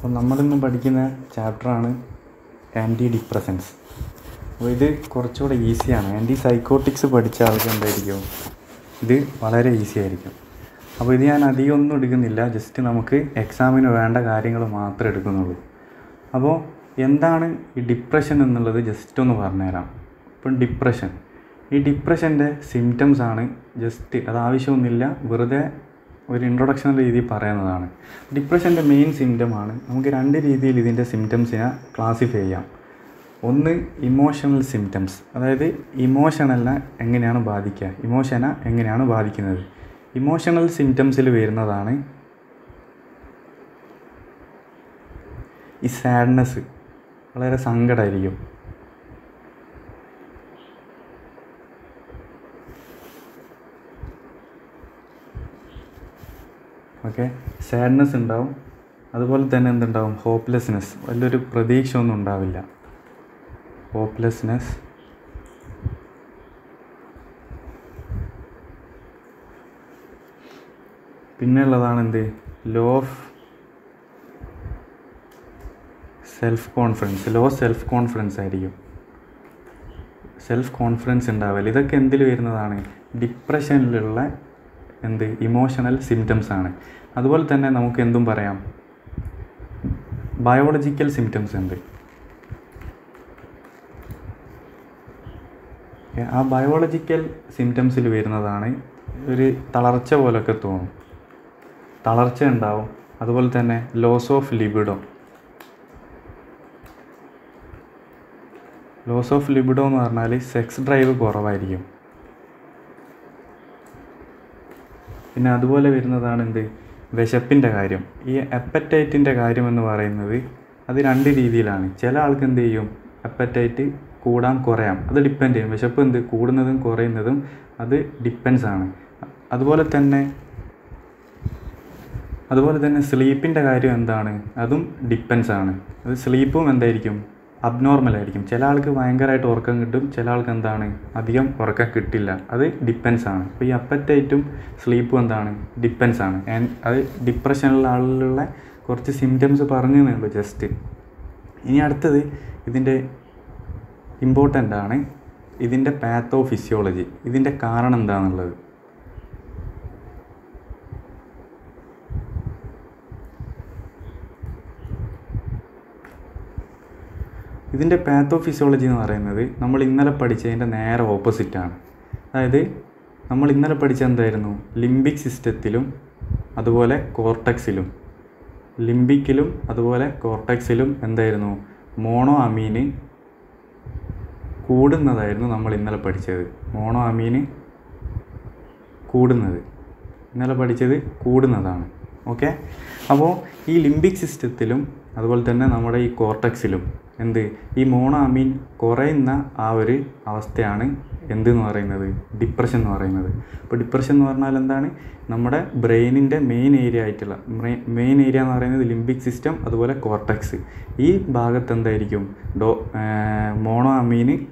അപ്പോൾ നമ്മളിന്ന് പഠിക്കുന്ന ചാപ്റ്ററാണ് ആൻറ്റി ഡിപ്രസൻസ് അപ്പോൾ ഇത് കുറച്ചുകൂടെ ഈസിയാണ് ആൻറ്റി സൈക്കോട്ടിക്സ് പഠിച്ച ആൾക്ക് എന്തായിരിക്കും ഇത് വളരെ ഈസി ആയിരിക്കും അപ്പോൾ ഇത് ഞാൻ അധികം ഒന്നും എടുക്കുന്നില്ല ജസ്റ്റ് നമുക്ക് എക്സാമിന് വേണ്ട കാര്യങ്ങൾ മാത്രമേ എടുക്കുന്നുള്ളൂ അപ്പോൾ എന്താണ് ഈ ഡിപ്രഷൻ എന്നുള്ളത് ജസ്റ്റ് ഒന്ന് പറഞ്ഞുതരാം ഇപ്പം ഡിപ്രഷൻ ഈ ഡിപ്രഷൻ്റെ സിംറ്റംസ് ആണ് ജസ്റ്റ് അത് ആവശ്യമൊന്നുമില്ല വെറുതെ ഒരു ഇൻട്രൊഡക്ഷൻ രീതിയിൽ പറയുന്നതാണ് ഡിപ്രഷൻ്റെ മെയിൻ സിംറ്റമാണ് നമുക്ക് രണ്ട് രീതിയിൽ ഇതിൻ്റെ സിംറ്റംസിനെ ക്ലാസിഫൈ ചെയ്യാം ഒന്ന് ഇമോഷണൽ സിംറ്റംസ് അതായത് ഇമോഷണലിനെ എങ്ങനെയാണ് ബാധിക്കുക ഇമോഷനെ എങ്ങനെയാണ് ബാധിക്കുന്നത് ഇമോഷണൽ സിംറ്റംസിൽ വരുന്നതാണ് ഈ സാഡ്നെസ് വളരെ സങ്കടമായിരിക്കും ഓക്കെ സാഡ്നെസ് ഉണ്ടാവും അതുപോലെ തന്നെ എന്തുണ്ടാവും ഹോപ്പ്ലെസ്നെസ് വലിയൊരു പ്രതീക്ഷ ഒന്നും ഉണ്ടാവില്ല ഹോപ്പ്ലെസ്നെസ് പിന്നെയുള്ളതാണ് എന്ത് low of self confidence low self confidence ആയിരിക്കും സെൽഫ് കോൺഫിഡൻസ് ഉണ്ടാവില്ല ഇതൊക്കെ എന്തിൽ വരുന്നതാണ് ഡിപ്രഷനിലുള്ള എന്ത് ഇമോഷണൽ സിംറ്റംസ് ആണ് അതുപോലെ തന്നെ നമുക്ക് എന്തും പറയാം ബയോളജിക്കൽ സിംറ്റംസ് എന്ത് ആ ബയോളജിക്കൽ സിംറ്റംസിൽ വരുന്നതാണ് ഒരു തളർച്ച പോലൊക്കെ തോന്നും തളർച്ച ഉണ്ടാവും അതുപോലെ തന്നെ loss of libido loss of libido എന്ന് പറഞ്ഞാൽ സെക്സ് ഡ്രൈവ് കുറവായിരിക്കും പിന്നെ അതുപോലെ വരുന്നതാണ് എന്ത് വിശപ്പിൻ്റെ കാര്യം ഈ അപ്പറ്റൈറ്റിൻ്റെ കാര്യമെന്ന് പറയുന്നത് അത് രണ്ട് രീതിയിലാണ് ചില ആൾക്ക് എന്ത് ചെയ്യും അപ്പറ്റൈറ്റ് കൂടാം കുറയാം അത് ഡിപ്പെൻഡ് ചെയ്യും വിശപ്പ് എന്ത് കൂടുന്നതും കുറയുന്നതും അത് ഡിപ്പെൻസ് ആണ് അതുപോലെ തന്നെ അതുപോലെ തന്നെ സ്ലീപ്പിൻ്റെ കാര്യം എന്താണ് അതും ഡിപ്പെൻസ് ആണ് അത് സ്ലീപ്പും എന്തായിരിക്കും അബ്നോർമൽ ആയിരിക്കും ചില ആൾക്ക് ഭയങ്കരമായിട്ട് ഉറക്കം കിട്ടും ചില ആൾക്ക് എന്താണ് അധികം ഉറക്കം കിട്ടില്ല അത് ഡിപ്പെൻസ് ആണ് അപ്പോൾ ഈ അപ്പറ്റൈറ്റും സ്ലീപ്പും എന്താണ് ഡിപ്പെൻസ് ആണ് ആൻഡ് അത് ഡിപ്രഷനിലുള്ള ആളിലുള്ള കുറച്ച് സിംറ്റംസ് പറഞ്ഞു തന്നുള്ളൂ ജസ്റ്റ് ഇനി അടുത്തത് ഇതിൻ്റെ ഇമ്പോർട്ടൻ്റ് ആണ് ഇതിൻ്റെ പാത്തോ ഫിസിയോളജി ഇതിൻ്റെ കാരണം എന്താണെന്നുള്ളത് ഇതിൻ്റെ പാത്തോഫിസിയോളജി എന്ന് പറയുന്നത് നമ്മൾ ഇന്നലെ പഠിച്ചതിൻ്റെ നേരെ ഓപ്പോസിറ്റാണ് അതായത് നമ്മൾ ഇന്നലെ പഠിച്ച എന്തായിരുന്നു ലിംബിക് സിസ്റ്റത്തിലും അതുപോലെ കോർട്ടക്സിലും ലിംബിക്കിലും അതുപോലെ കോർട്ടക്സിലും എന്തായിരുന്നു മോണോ അമീന് കൂടുന്നതായിരുന്നു നമ്മൾ ഇന്നലെ പഠിച്ചത് മോണോ അമീന് കൂടുന്നത് ഇന്നലെ പഠിച്ചത് കൂടുന്നതാണ് ഓക്കെ അപ്പോൾ ഈ ലിംബിക് സിസ്റ്റത്തിലും അതുപോലെ തന്നെ നമ്മുടെ ഈ കോർട്ടക്സിലും എന്ത് ഈ മോണോഅമീൻ കുറയുന്ന ആ ഒരു അവസ്ഥയാണ് എന്തെന്ന് പറയുന്നത് ഡിപ്രഷൻ എന്ന് പറയുന്നത് അപ്പോൾ ഡിപ്രഷൻ എന്ന് പറഞ്ഞാൽ എന്താണ് നമ്മുടെ ബ്രെയിനിൻ്റെ മെയിൻ ഏരിയ ആയിട്ടുള്ള മെയിൻ ഏരിയ എന്ന് പറയുന്നത് ലിംബിക് സിസ്റ്റം അതുപോലെ കോർട്ടക്സ് ഈ ഭാഗത്ത് എന്തായിരിക്കും ഡോ മോണോ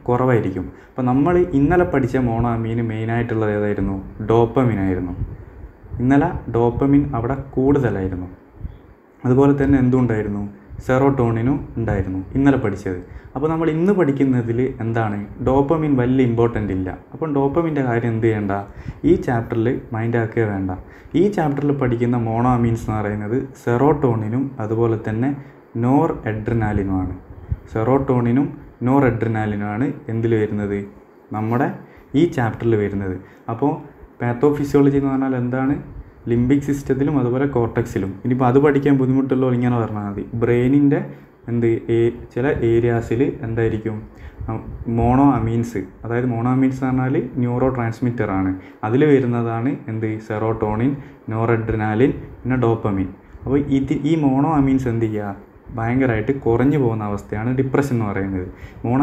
കുറവായിരിക്കും അപ്പോൾ നമ്മൾ ഇന്നലെ പഠിച്ച മോണോ മെയിനായിട്ടുള്ളത് ഏതായിരുന്നു ഡോപ്പമിൻ ആയിരുന്നു ഇന്നലെ ഡോപ്പമിൻ അവിടെ കൂടുതലായിരുന്നു അതുപോലെ തന്നെ എന്തുണ്ടായിരുന്നു സെറോട്ടോണിനും ഉണ്ടായിരുന്നു ഇന്നലെ പഠിച്ചത് അപ്പോൾ നമ്മൾ ഇന്ന് പഠിക്കുന്നതിൽ എന്താണ് ഡോപ്പമിൻ വലിയ ഇമ്പോർട്ടൻ്റ് ഇല്ല അപ്പം ഡോപ്പമിൻ്റെ കാര്യം എന്ത് ചെയ്യേണ്ട ഈ ചാപ്റ്ററിൽ മൈൻഡാക്കുക വേണ്ട ഈ ചാപ്റ്ററിൽ പഠിക്കുന്ന മോണോമീൻസ് എന്ന് പറയുന്നത് സെറോട്ടോണിനും അതുപോലെ തന്നെ നോർ എഡ്രിനാലിനുമാണ് സെറോട്ടോണിനും നോർ എഡ്രിനാലിനുമാണ് എന്തിൽ വരുന്നത് നമ്മുടെ ഈ ചാപ്റ്ററിൽ വരുന്നത് അപ്പോൾ പാത്തോഫിസിയോളജി എന്ന് പറഞ്ഞാൽ എന്താണ് ലിംബിക് സിസ്റ്റത്തിലും അതുപോലെ കോർട്ടക്സിലും ഇനിയിപ്പോൾ അത് പഠിക്കാൻ ബുദ്ധിമുട്ടുള്ളൂ ഇങ്ങനെ പറഞ്ഞാൽ മതി ബ്രെയിനിൻ്റെ എന്ത് ഏ ചില ഏരിയാസിൽ എന്തായിരിക്കും മോണോ അമീൻസ് അതായത് മോണോ അമീൻസ് എന്ന് പറഞ്ഞാൽ ന്യൂറോ ട്രാൻസ്മിറ്റർ ആണ് അതിൽ വരുന്നതാണ് എന്ത് സെറോട്ടോണിൻ നോറഡ്രിനാലിൻ പിന്നെ ഡോപ്പമിൻ അപ്പോൾ ഇത് ഈ മോണോ അമീൻസ് എന്ത് ചെയ്യുക ഭയങ്കരമായിട്ട് കുറഞ്ഞു പോകുന്ന അവസ്ഥയാണ് ഡിപ്രഷൻ എന്ന് പറയുന്നത് നമ്മൾ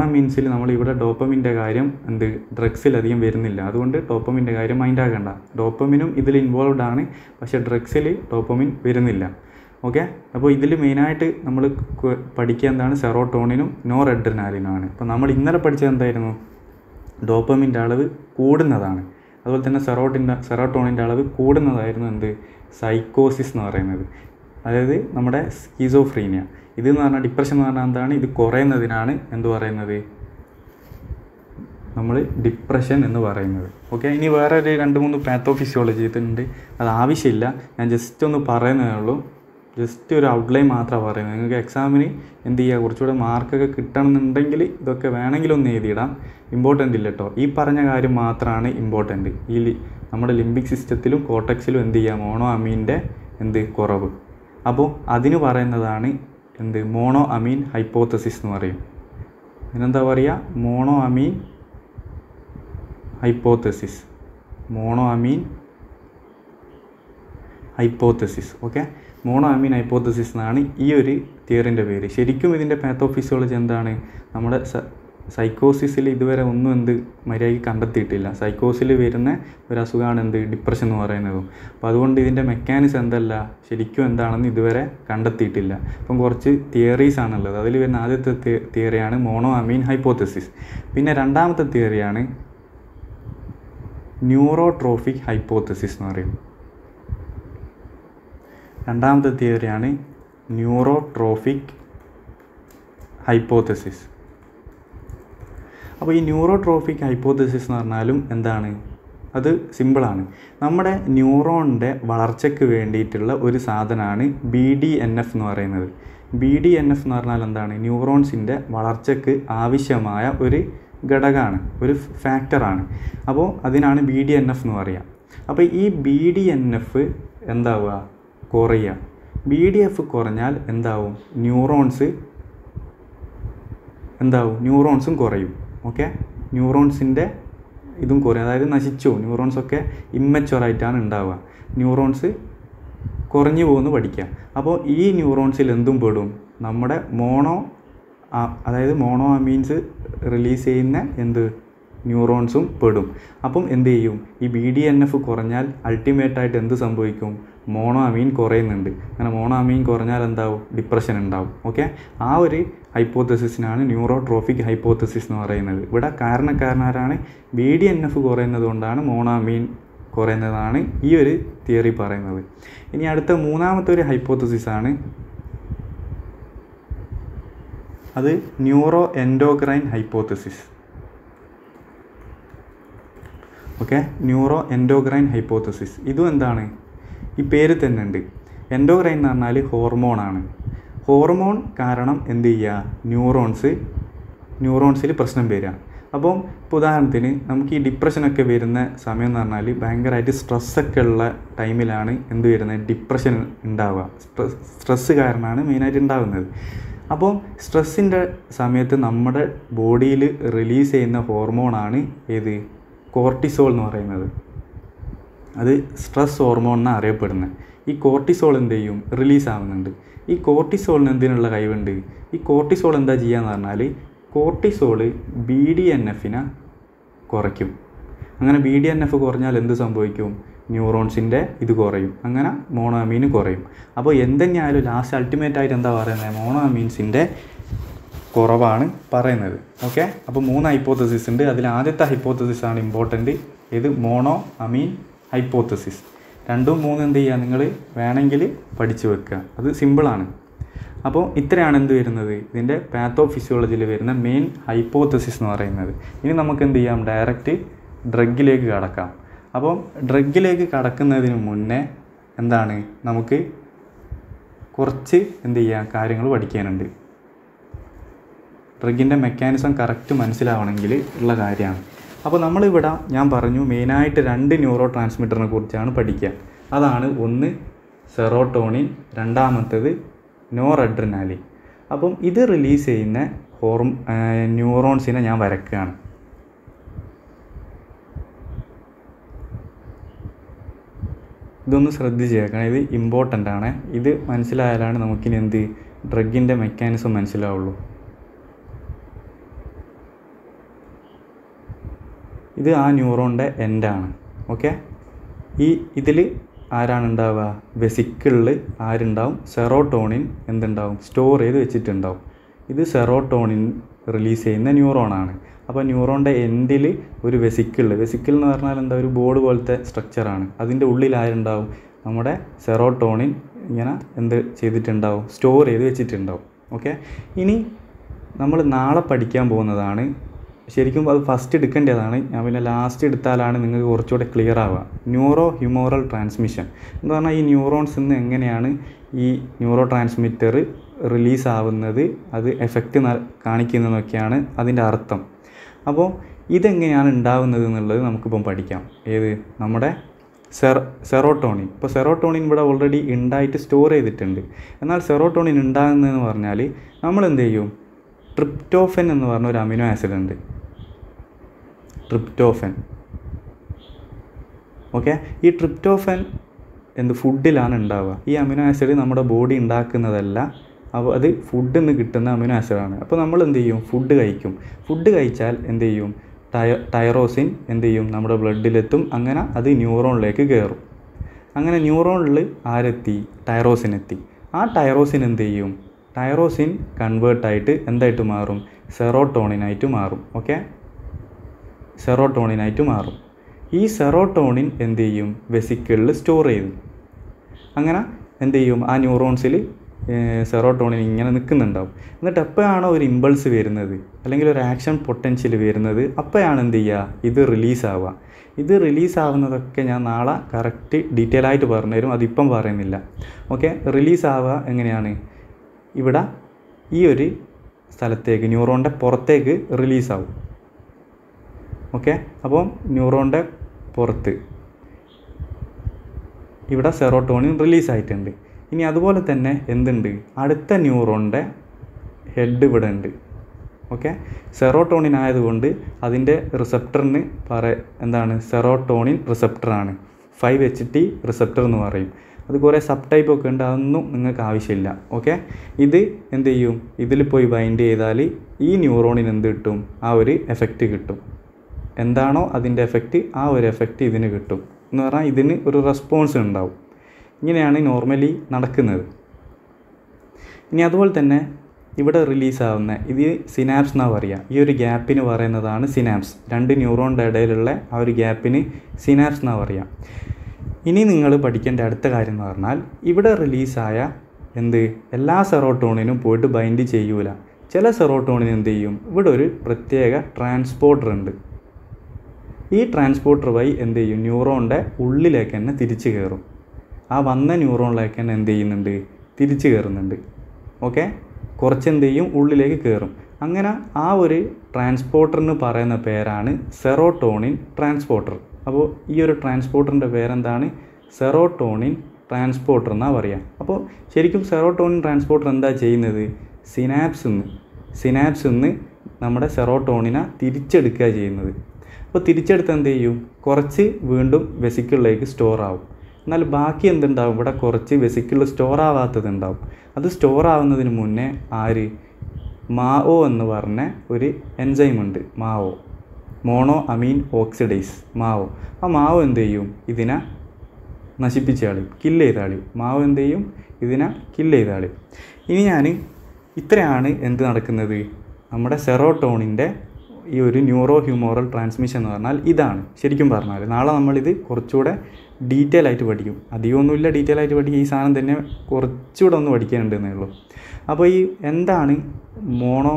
നമ്മളിവിടെ ഡോപ്പമിൻ്റെ കാര്യം എന്ത് ഡ്രഗ്സിലധികം വരുന്നില്ല അതുകൊണ്ട് ഡോപ്പമിൻ്റെ കാര്യം മൈൻഡാകണ്ട ഡോപ്പമിനും ഇതിൽ ഇൻവോൾവ് ആണ് പക്ഷേ ഡ്രഗ്സിൽ ഡോപ്പമിൻ വരുന്നില്ല ഓക്കെ അപ്പോൾ ഇതിൽ മെയിനായിട്ട് നമ്മൾ പഠിക്കുക എന്താണ് സെറോട്ടോണിനും നോർ ആണ് അപ്പോൾ നമ്മൾ ഇന്നലെ പഠിച്ചത് എന്തായിരുന്നു ഡോപ്പമിൻ്റെ അളവ് കൂടുന്നതാണ് അതുപോലെ തന്നെ സെറോട്ടിൻ്റെ സെറോട്ടോണിൻ്റെ അളവ് കൂടുന്നതായിരുന്നു എന്ത് സൈക്കോസിസ് എന്ന് പറയുന്നത് അതായത് നമ്മുടെ സ്കീസോഫ്രീനിയ എന്ന് പറഞ്ഞാൽ ഡിപ്രഷൻ എന്ന് പറഞ്ഞാൽ എന്താണ് ഇത് കുറയുന്നതിനാണ് എന്ത് പറയുന്നത് നമ്മൾ ഡിപ്രഷൻ എന്ന് പറയുന്നത് ഓക്കെ ഇനി വേറെ ഒരു രണ്ട് മൂന്ന് പാത്തോഫിസിയോളജി ഇതുണ്ട് അത് ആവശ്യമില്ല ഞാൻ ജസ്റ്റ് ഒന്ന് പറയുന്നതേ ഉള്ളൂ ജസ്റ്റ് ഒരു ഔട്ട്ലൈൻ മാത്രമാണ് പറയുന്നത് നിങ്ങൾക്ക് എക്സാമിന് എന്ത് ചെയ്യുക കുറച്ചുകൂടെ മാർക്കൊക്കെ കിട്ടണമെന്നുണ്ടെങ്കിൽ ഇതൊക്കെ വേണമെങ്കിൽ ഒന്ന് എഴുതിയിടാം ഇമ്പോർട്ടൻ്റ് ഇല്ല കേട്ടോ ഈ പറഞ്ഞ കാര്യം മാത്രമാണ് ഇമ്പോർട്ടൻ്റ് ഈ നമ്മുടെ ലിംബിക് സിസ്റ്റത്തിലും കോട്ടക്സിലും എന്ത് ചെയ്യാം ഓണോ അമീൻ്റെ എന്ത് കുറവ് അപ്പോൾ അതിന് പറയുന്നതാണ് എന്ത് മോണോ അമീൻ ഹൈപ്പോത്തസിസ് എന്ന് പറയും അതിനെന്താ പറയുക mono amine hypothesis mono amine hypothesis okay mono amine hypothesis എന്നാണ് ഈ ഒരു തിയറിൻ്റെ പേര് ശരിക്കും ഇതിൻ്റെ പാത്തോഫിസിയോളജി എന്താണ് നമ്മുടെ സൈക്കോസിസിൽ ഇതുവരെ ഒന്നും എന്ത് മര്യാദയ്ക്ക് കണ്ടെത്തിയിട്ടില്ല സൈക്കോസിൽ വരുന്ന ഒരു അസുഖമാണ് എന്ത് ഡിപ്രഷൻ എന്ന് പറയുന്നത് അപ്പോൾ അതുകൊണ്ട് ഇതിൻ്റെ മെക്കാനിസം എന്തല്ല ശരിക്കും എന്താണെന്ന് ഇതുവരെ കണ്ടെത്തിയിട്ടില്ല അപ്പം കുറച്ച് തിയറീസ് ആണുള്ളത് അതിൽ വരുന്ന ആദ്യത്തെ തിയറിയാണ് മോണോ അമീൻ ഹൈപ്പോത്തസിസ് പിന്നെ രണ്ടാമത്തെ തിയറിയാണ് ന്യൂറോട്രോഫിക് ഹൈപ്പോത്തസിസ് എന്ന് പറയും രണ്ടാമത്തെ തിയറിയാണ് ന്യൂറോട്രോഫിക് ഹൈപ്പോത്തസിസ് അപ്പോൾ ഈ ന്യൂറോട്രോഫിക് ഹൈപ്പോത്തസിസ് എന്ന് പറഞ്ഞാലും എന്താണ് അത് സിമ്പിളാണ് നമ്മുടെ ന്യൂറോണിൻ്റെ വളർച്ചയ്ക്ക് വേണ്ടിയിട്ടുള്ള ഒരു സാധനമാണ് ബി ഡി എൻ എഫ് എന്ന് പറയുന്നത് ബി ഡി എൻ എഫ് എന്ന് പറഞ്ഞാൽ എന്താണ് ന്യൂറോൺസിൻ്റെ വളർച്ചയ്ക്ക് ആവശ്യമായ ഒരു ഘടകമാണ് ഒരു ഫാക്ടറാണ് അപ്പോൾ അതിനാണ് ബി ഡി എൻ എഫ് എന്ന് പറയുക അപ്പോൾ ഈ ബി ഡി എൻ എഫ് എന്താവുക കുറയുക ബി ഡി എഫ് കുറഞ്ഞാൽ എന്താവും ന്യൂറോൺസ് എന്താവും ന്യൂറോൺസും കുറയും ഓക്കെ ന്യൂറോൺസിൻ്റെ ഇതും കുറയും അതായത് നശിച്ചു ന്യൂറോൺസൊക്കെ ഇമ്മച്ചുവറായിട്ടാണ് ഉണ്ടാവുക ന്യൂറോൺസ് കുറഞ്ഞു പോകുന്നു പഠിക്കുക അപ്പോൾ ഈ ന്യൂറോൺസിൽ എന്തും പെടും നമ്മുടെ മോണോ അതായത് മോണോ അമീൻസ് റിലീസ് ചെയ്യുന്ന എന്ത് ന്യൂറോൺസും പെടും അപ്പം എന്ത് ചെയ്യും ഈ ബി ഡി എൻ എഫ് കുറഞ്ഞാൽ അൾട്ടിമേറ്റായിട്ട് എന്ത് സംഭവിക്കും മോണോമീൻ കുറയുന്നുണ്ട് അങ്ങനെ മോണോമീൻ കുറഞ്ഞാൽ എന്താവും ഡിപ്രഷൻ ഉണ്ടാവും ഓക്കെ ആ ഒരു ഹൈപ്പോത്തസിസിനാണ് ന്യൂറോ ട്രോഫിക് ഹൈപ്പോത്തസിസ് എന്ന് പറയുന്നത് ഇവിടെ കാരണക്കാരനാരാണ് ബി ഡി എൻ എഫ് കുറയുന്നത് കൊണ്ടാണ് മോണോമീൻ കുറയുന്നതാണ് ഈ ഒരു തിയറി പറയുന്നത് ഇനി അടുത്ത മൂന്നാമത്തെ ഒരു ഹൈപ്പോത്തസിസാണ് അത് neuro endocrine hypothesis okay neuro endocrine hypothesis ഇതും എന്താണ് ഈ പേര് തന്നെ ഉണ്ട് എൻഡോഗ്രൈൻ എന്ന് പറഞ്ഞാൽ ഹോർമോണാണ് ഹോർമോൺ കാരണം എന്ത് ചെയ്യുക ന്യൂറോൺസ് ന്യൂറോൺസിൽ പ്രശ്നം വരിക അപ്പം ഇപ്പോൾ ഉദാഹരണത്തിന് നമുക്ക് ഈ ഡിപ്രഷനൊക്കെ വരുന്ന സമയം എന്ന് പറഞ്ഞാൽ ഭയങ്കരമായിട്ട് സ്ട്രെസ്സൊക്കെ ഉള്ള ടൈമിലാണ് എന്ത് വരുന്നത് ഡിപ്രഷൻ ഉണ്ടാവുക സ്ട്രെസ്സ് കാരണമാണ് മെയിനായിട്ട് ഉണ്ടാകുന്നത് അപ്പോൾ സ്ട്രെസ്സിൻ്റെ സമയത്ത് നമ്മുടെ ബോഡിയിൽ റിലീസ് ചെയ്യുന്ന ഹോർമോണാണ് ഏത് കോർട്ടിസോൾ എന്ന് പറയുന്നത് അത് സ്ട്രെസ് ഹോർമോൺ എന്നാണ് അറിയപ്പെടുന്നത് ഈ കോർട്ടിസോൾ എന്ത് ചെയ്യും റിലീസ് ആവുന്നുണ്ട് ഈ കോർട്ടിസോളിന് എന്തിനുള്ള കഴിവുണ്ട് ഈ കോർട്ടിസോൾ എന്താ ചെയ്യുകയെന്ന് പറഞ്ഞാൽ കോർട്ടിസോള് ബി ഡി എൻ എഫിനെ കുറയ്ക്കും അങ്ങനെ ബി ഡി എൻ എഫ് കുറഞ്ഞാൽ എന്ത് സംഭവിക്കും ന്യൂറോൺസിൻ്റെ ഇത് കുറയും അങ്ങനെ മോണോമീന് കുറയും അപ്പോൾ എന്തെങ്കിലും ലാസ്റ്റ് അൾട്ടിമേറ്റ് ആയിട്ട് എന്താ പറയുന്നത് മോണോമീൻസിൻ്റെ കുറവാണ് പറയുന്നത് ഓക്കെ അപ്പോൾ മൂന്ന് ഹൈപ്പോത്തസിസ് ഉണ്ട് അതിൽ ആദ്യത്തെ ഹൈപ്പോത്തസിസ് ആണ് ഇമ്പോർട്ടൻറ്റ് ഇത് മോണോ അമീൻ ഹൈപ്പോത്തസിസ് രണ്ടും മൂന്നും എന്ത് ചെയ്യുക നിങ്ങൾ വേണമെങ്കിൽ പഠിച്ചു വെക്കുക അത് സിമ്പിളാണ് അപ്പോൾ ഇത്രയാണ് എന്ത് വരുന്നത് ഇതിൻ്റെ പാത്തോ ഫിസിയോളജിയിൽ വരുന്ന മെയിൻ ഹൈപ്പോത്തസിസ് എന്ന് പറയുന്നത് ഇനി നമുക്ക് എന്ത് ചെയ്യാം ഡയറക്റ്റ് ഡ്രഗിലേക്ക് കടക്കാം അപ്പോൾ ഡ്രഗിലേക്ക് കടക്കുന്നതിന് മുന്നേ എന്താണ് നമുക്ക് കുറച്ച് എന്ത് ചെയ്യാം കാര്യങ്ങൾ പഠിക്കാനുണ്ട് റിഗിൻ്റെ മെക്കാനിസം കറക്റ്റ് മനസ്സിലാവണമെങ്കിൽ ഉള്ള കാര്യമാണ് അപ്പോൾ നമ്മളിവിടെ ഞാൻ പറഞ്ഞു മെയിനായിട്ട് രണ്ട് ന്യൂറോ ട്രാൻസ്മിറ്ററിനെ കുറിച്ചാണ് പഠിക്കുക അതാണ് ഒന്ന് സെറോട്ടോണിൻ രണ്ടാമത്തേത് നോറെഡ്രിനാലിൻ അപ്പം ഇത് റിലീസ് ചെയ്യുന്ന ഹോർമോ ന്യൂറോൺസിനെ ഞാൻ വരക്കുകയാണ് ഇതൊന്ന് ശ്രദ്ധിച്ചേക്കണം ഇത് ഇമ്പോർട്ടൻ്റ് ആണ് ഇത് മനസ്സിലായാലാണ് നമുക്കിനി എന്ത് ഡ്രഗിൻ്റെ മെക്കാനിസം മനസ്സിലാവുള്ളൂ ഇത് ആ ന്യൂറോണിൻ്റെ എൻഡാണ് ഓക്കെ ഈ ഇതിൽ ആരാണ് ഉണ്ടാവുക വെസിക്കിളിൽ ആരുണ്ടാവും സെറോട്ടോണിൻ എന്തുണ്ടാവും സ്റ്റോർ ചെയ്ത് വെച്ചിട്ടുണ്ടാവും ഇത് സെറോട്ടോണിൻ റിലീസ് ചെയ്യുന്ന ന്യൂറോണാണ് അപ്പോൾ ന്യൂറോണിൻ്റെ എൻഡിൽ ഒരു വെസിക്കിൾ വെസിക്കിൾ എന്ന് പറഞ്ഞാൽ എന്താ ഒരു ബോർഡ് പോലത്തെ സ്ട്രക്ചറാണ് അതിൻ്റെ ഉള്ളിൽ ആരുണ്ടാവും നമ്മുടെ സെറോട്ടോണിൻ ഇങ്ങനെ എന്ത് ചെയ്തിട്ടുണ്ടാവും സ്റ്റോർ ചെയ്ത് വെച്ചിട്ടുണ്ടാവും ഓക്കെ ഇനി നമ്മൾ നാളെ പഠിക്കാൻ പോകുന്നതാണ് ശരിക്കും അത് ഫസ്റ്റ് എടുക്കേണ്ടതാണ് ഞാൻ പിന്നെ ലാസ്റ്റ് എടുത്താലാണ് നിങ്ങൾക്ക് കുറച്ചുകൂടെ ക്ലിയർ ആവുക ന്യൂറോ ഹ്യൂമോറൽ ട്രാൻസ്മിഷൻ എന്ന് പറഞ്ഞാൽ ഈ ന്യൂറോൺസ് നിന്ന് എങ്ങനെയാണ് ഈ ന്യൂറോ ട്രാൻസ്മിറ്റർ റിലീസ് ആവുന്നത് അത് എഫക്റ്റ് കാണിക്കുന്നതൊക്കെയാണ് അതിൻ്റെ അർത്ഥം അപ്പോൾ ഇതെങ്ങനെയാണ് ഉണ്ടാവുന്നത് എന്നുള്ളത് നമുക്കിപ്പം പഠിക്കാം ഏത് നമ്മുടെ സെറ സെറോട്ടോണിൻ ഇപ്പോൾ സെറോട്ടോണിൻ ഇവിടെ ഓൾറെഡി ഉണ്ടായിട്ട് സ്റ്റോർ ചെയ്തിട്ടുണ്ട് എന്നാൽ സെറോട്ടോണിൻ ഉണ്ടാകുന്നതെന്ന് പറഞ്ഞാൽ നമ്മൾ എന്ത് ചെയ്യും ട്രിപ്റ്റോഫൻ എന്ന് പറഞ്ഞ ഒരു അമിനോ ആസിഡ് ഉണ്ട് ട്രിപ്റ്റോഫൻ ഓക്കെ ഈ ട്രിപ്റ്റോഫൻ എന്ത് ഫുഡിലാണ് ഉണ്ടാവുക ഈ അമിനോ ആസിഡ് നമ്മുടെ ബോഡി ഉണ്ടാക്കുന്നതല്ല അപ്പോൾ അത് ഫുഡിൽ നിന്ന് കിട്ടുന്ന അമിനോ ആസിഡാണ് അപ്പോൾ നമ്മൾ എന്ത് ചെയ്യും ഫുഡ് കഴിക്കും ഫുഡ് കഴിച്ചാൽ എന്ത് ചെയ്യും ടയ ടൈറോസിൻ എന്ത് ചെയ്യും നമ്മുടെ ബ്ലഡിലെത്തും അങ്ങനെ അത് ന്യൂറോണിലേക്ക് കയറും അങ്ങനെ ന്യൂറോണിൽ ആരെത്തി ടൈറോസിൻ എത്തി ആ ടൈറോസിൻ എന്ത് ചെയ്യും ടൈറോസിൻ കൺവേർട്ടായിട്ട് എന്തായിട്ട് മാറും സെറോട്ടോണിനായിട്ട് മാറും ഓക്കെ സെറോട്ടോണിനായിട്ട് മാറും ഈ സെറോട്ടോണിൻ എന്ത് ചെയ്യും വെസിക്കിളിൽ സ്റ്റോർ ചെയ്യും അങ്ങനെ എന്ത് ചെയ്യും ആ ന്യൂറോൺസിൽ സെറോട്ടോണിൻ ഇങ്ങനെ നിൽക്കുന്നുണ്ടാവും എന്നിട്ട് എപ്പോഴാണോ ഒരു ഇമ്പൾസ് വരുന്നത് അല്ലെങ്കിൽ ഒരു ആക്ഷൻ പൊട്ടൻഷ്യൽ വരുന്നത് അപ്പോഴാണ് എന്ത് ചെയ്യുക ഇത് റിലീസ് ആവുക ഇത് റിലീസ് ഞാൻ നാളെ കറക്റ്റ് ഡീറ്റെയിൽ ആയിട്ട് പറഞ്ഞുതരും അതിപ്പം പറയുന്നില്ല ഓക്കെ റിലീസ് ആവുക എങ്ങനെയാണ് ഇവിടെ ഈ ഒരു സ്ഥലത്തേക്ക് ന്യൂറോണിൻ്റെ പുറത്തേക്ക് റിലീസാവും ഓക്കെ അപ്പം ന്യൂറോണിൻ്റെ പുറത്ത് ഇവിടെ സെറോട്ടോണിൻ റിലീസായിട്ടുണ്ട് ഇനി അതുപോലെ തന്നെ എന്തുണ്ട് അടുത്ത ന്യൂറോണിൻ്റെ ഹെഡ് ഇവിടെ ഉണ്ട് ഓക്കെ സെറോട്ടോണിൻ ആയതുകൊണ്ട് അതിൻ്റെ റിസെപ്റ്ററിന് പറ എന്താണ് സെറോട്ടോണിൻ റിസെപ്റ്ററാണ് ഫൈവ് എച്ച് ടി റിസപ്റ്റർ എന്ന് പറയും അത് കുറേ സബ് ടൈപ്പ് ഒക്കെ ഉണ്ട് അതൊന്നും നിങ്ങൾക്ക് ആവശ്യമില്ല ഓക്കെ ഇത് എന്ത് ചെയ്യും ഇതിൽ പോയി ബൈൻഡ് ചെയ്താൽ ഈ ന്യൂറോണിന് എന്ത് കിട്ടും ആ ഒരു എഫക്റ്റ് കിട്ടും എന്താണോ അതിൻ്റെ എഫക്റ്റ് ആ ഒരു എഫക്റ്റ് ഇതിന് കിട്ടും എന്ന് പറഞ്ഞാൽ ഇതിന് ഒരു റെസ്പോൺസ് ഉണ്ടാവും ഇങ്ങനെയാണ് നോർമലി നടക്കുന്നത് ഇനി അതുപോലെ തന്നെ ഇവിടെ റിലീസാവുന്ന ഇത് സിനാപ്സ് എന്നാണ് പറയുക ഈ ഒരു ഗ്യാപ്പിന് പറയുന്നതാണ് സിനാപ്സ് രണ്ട് ന്യൂറോണിൻ്റെ ഇടയിലുള്ള ആ ഒരു ഗ്യാപ്പിന് സിനാപ്സ് എന്നാണ് പറയുക ഇനി നിങ്ങൾ പഠിക്കേണ്ട അടുത്ത കാര്യം എന്ന് പറഞ്ഞാൽ ഇവിടെ റിലീസായ എന്ത് എല്ലാ സെറോട്ടോണിനും പോയിട്ട് ബൈൻഡ് ചെയ്യൂല ചില സെറോട്ടോണിന് എന്ത് ചെയ്യും ഇവിടെ ഒരു പ്രത്യേക ട്രാൻസ്പോർട്ടർ ഉണ്ട് ഈ ട്രാൻസ്പോർട്ടർ വഴി എന്ത് ചെയ്യും ന്യൂറോണിൻ്റെ ഉള്ളിലേക്ക് തന്നെ തിരിച്ചു കയറും ആ വന്ന ന്യൂറോണിലേക്ക് തന്നെ എന്ത് ചെയ്യുന്നുണ്ട് തിരിച്ചു കയറുന്നുണ്ട് ഓക്കെ കുറച്ച് എന്ത് ചെയ്യും ഉള്ളിലേക്ക് കയറും അങ്ങനെ ആ ഒരു ട്രാൻസ്പോർട്ടറിന് പറയുന്ന പേരാണ് സെറോട്ടോണിൻ ട്രാൻസ്പോർട്ടർ അപ്പോൾ ഈ ഒരു ട്രാൻസ്പോർട്ടറിൻ്റെ പേരെന്താണ് സെറോട്ടോണിൻ ട്രാൻസ്പോർട്ടർ എന്നാണ് പറയുക അപ്പോൾ ശരിക്കും സെറോട്ടോണിൻ ട്രാൻസ്പോർട്ടർ എന്താ ചെയ്യുന്നത് സിനാപ്സ് നിന്ന് സിനാപ്സ് നിന്ന് നമ്മുടെ സെറോട്ടോണിനെ തിരിച്ചെടുക്കുക ചെയ്യുന്നത് അപ്പോൾ തിരിച്ചെടുത്ത് എന്ത് ചെയ്യും കുറച്ച് വീണ്ടും വെസിക്കിളിലേക്ക് സ്റ്റോർ ആവും എന്നാൽ ബാക്കി എന്തുണ്ടാവും ഇവിടെ കുറച്ച് വെസിക്കിൾ സ്റ്റോർ ആവാത്തത് ഉണ്ടാവും അത് സ്റ്റോർ ആവുന്നതിന് മുന്നേ ആര് മാവോ എന്ന് പറഞ്ഞ ഒരു എൻസൈം ഉണ്ട് മാവോ മോണോ അമീൻ ഓക്സിഡൈസ് മാവ് ആ മാവ് എന്ത് ചെയ്യും ഇതിനെ നശിപ്പിച്ച് കളയും കില്ല് ചെയ്ത് കളയും മാവ് എന്ത് ചെയ്യും ഇതിനെ കില്ല് ചെയ്ത് കളയും ഇനി ഞാൻ ഇത്രയാണ് എന്ത് നടക്കുന്നത് നമ്മുടെ സെറോട്ടോണിൻ്റെ ഈ ഒരു ന്യൂറോ ഹ്യൂമോറൽ ട്രാൻസ്മിഷൻ എന്ന് പറഞ്ഞാൽ ഇതാണ് ശരിക്കും പറഞ്ഞാൽ നാളെ നമ്മളിത് കുറച്ചുകൂടെ ഡീറ്റെയിൽ ആയിട്ട് പഠിക്കും അധികമൊന്നുമില്ല ഡീറ്റെയിൽ ആയിട്ട് പഠിക്കും ഈ സാധനം തന്നെ കുറച്ചുകൂടെ ഒന്ന് പഠിക്കാനുണ്ടെന്നേ ഉള്ളൂ അപ്പോൾ ഈ എന്താണ് മോണോ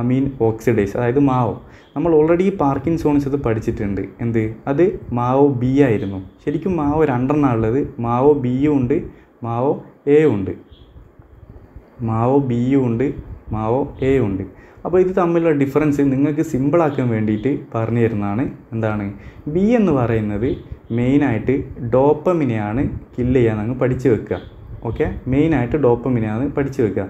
അമീൻ ഓക്സിഡൈസ് അതായത് മാവ് നമ്മൾ ഓൾറെഡി പാർക്കിൻസോൺസ് ഇത് പഠിച്ചിട്ടുണ്ട് എന്ത് അത് മാവോ ബി ആയിരുന്നു ശരിക്കും മാവോ രണ്ടെണ്ണം ഉള്ളത് മാവോ ബിയും ഉണ്ട് മാവോ എ ഉണ്ട് മാവോ ബിയും ഉണ്ട് മാവോ എ ഉണ്ട് അപ്പോൾ ഇത് തമ്മിലുള്ള ഡിഫറൻസ് നിങ്ങൾക്ക് സിമ്പിളാക്കാൻ വേണ്ടിയിട്ട് പറഞ്ഞു തരുന്നതാണ് എന്താണ് ബി എന്ന് പറയുന്നത് മെയിനായിട്ട് ഡോപ്പമിനെയാണ് കില്ല് ചെയ്യാൻ അങ്ങ് പഠിച്ചു വെക്കുക ഓക്കെ മെയിനായിട്ട് ഡോപ്പമിനെയാണ് പഠിച്ചു വെക്കുക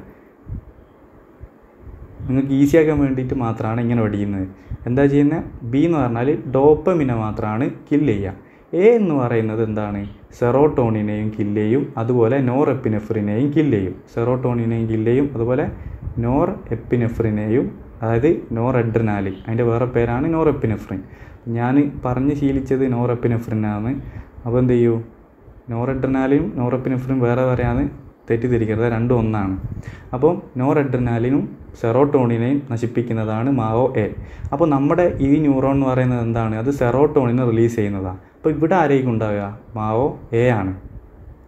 നിങ്ങൾക്ക് ഈസിയാക്കാൻ വേണ്ടിയിട്ട് മാത്രമാണ് ഇങ്ങനെ പഠിക്കുന്നത് എന്താ ചെയ്യുന്നത് ബി എന്ന് പറഞ്ഞാൽ ഡോപ്പമിനെ മാത്രമാണ് കില്ല് ചെയ്യുക എ എന്ന് പറയുന്നത് എന്താണ് സെറോട്ടോണിനെയും കില്ല് ചെയ്യും അതുപോലെ നോർ എപ്പിനെഫ്രിനെയും കില്ല് ചെയ്യും സെറോട്ടോണിനെയും കില്ല് ചെയ്യും അതുപോലെ നോർ എപ്പിനെഫ്രിനെയും അതായത് നോർ എഡ്രനാലി അതിൻ്റെ വേറെ പേരാണ് നോർ എപ്പിനെഫ്രിൻ ഞാൻ പറഞ്ഞ് ശീലിച്ചത് നോർ എപ്പിനെഫ്രിനാണ് അപ്പോൾ എന്ത് ചെയ്യൂ നോർ എഡ്രനാലിയും നോർ എപ്പിനെഫ്രിനും വേറെ വേറെയാണ് തെറ്റിദ്ധരിക്കരുത് രണ്ടും ഒന്നാണ് അപ്പോൾ നോർ നോറെഡ്രിനാലിനും സെറോട്ടോണിനെയും നശിപ്പിക്കുന്നതാണ് മാവോ എ അപ്പോൾ നമ്മുടെ ഈ ന്യൂറോൺ എന്ന് പറയുന്നത് എന്താണ് അത് സെറോട്ടോണിനെ റിലീസ് ചെയ്യുന്നതാണ് അപ്പോൾ ഇവിടെ ആരെയും ഉണ്ടാവുക മാവോ എ ആണ്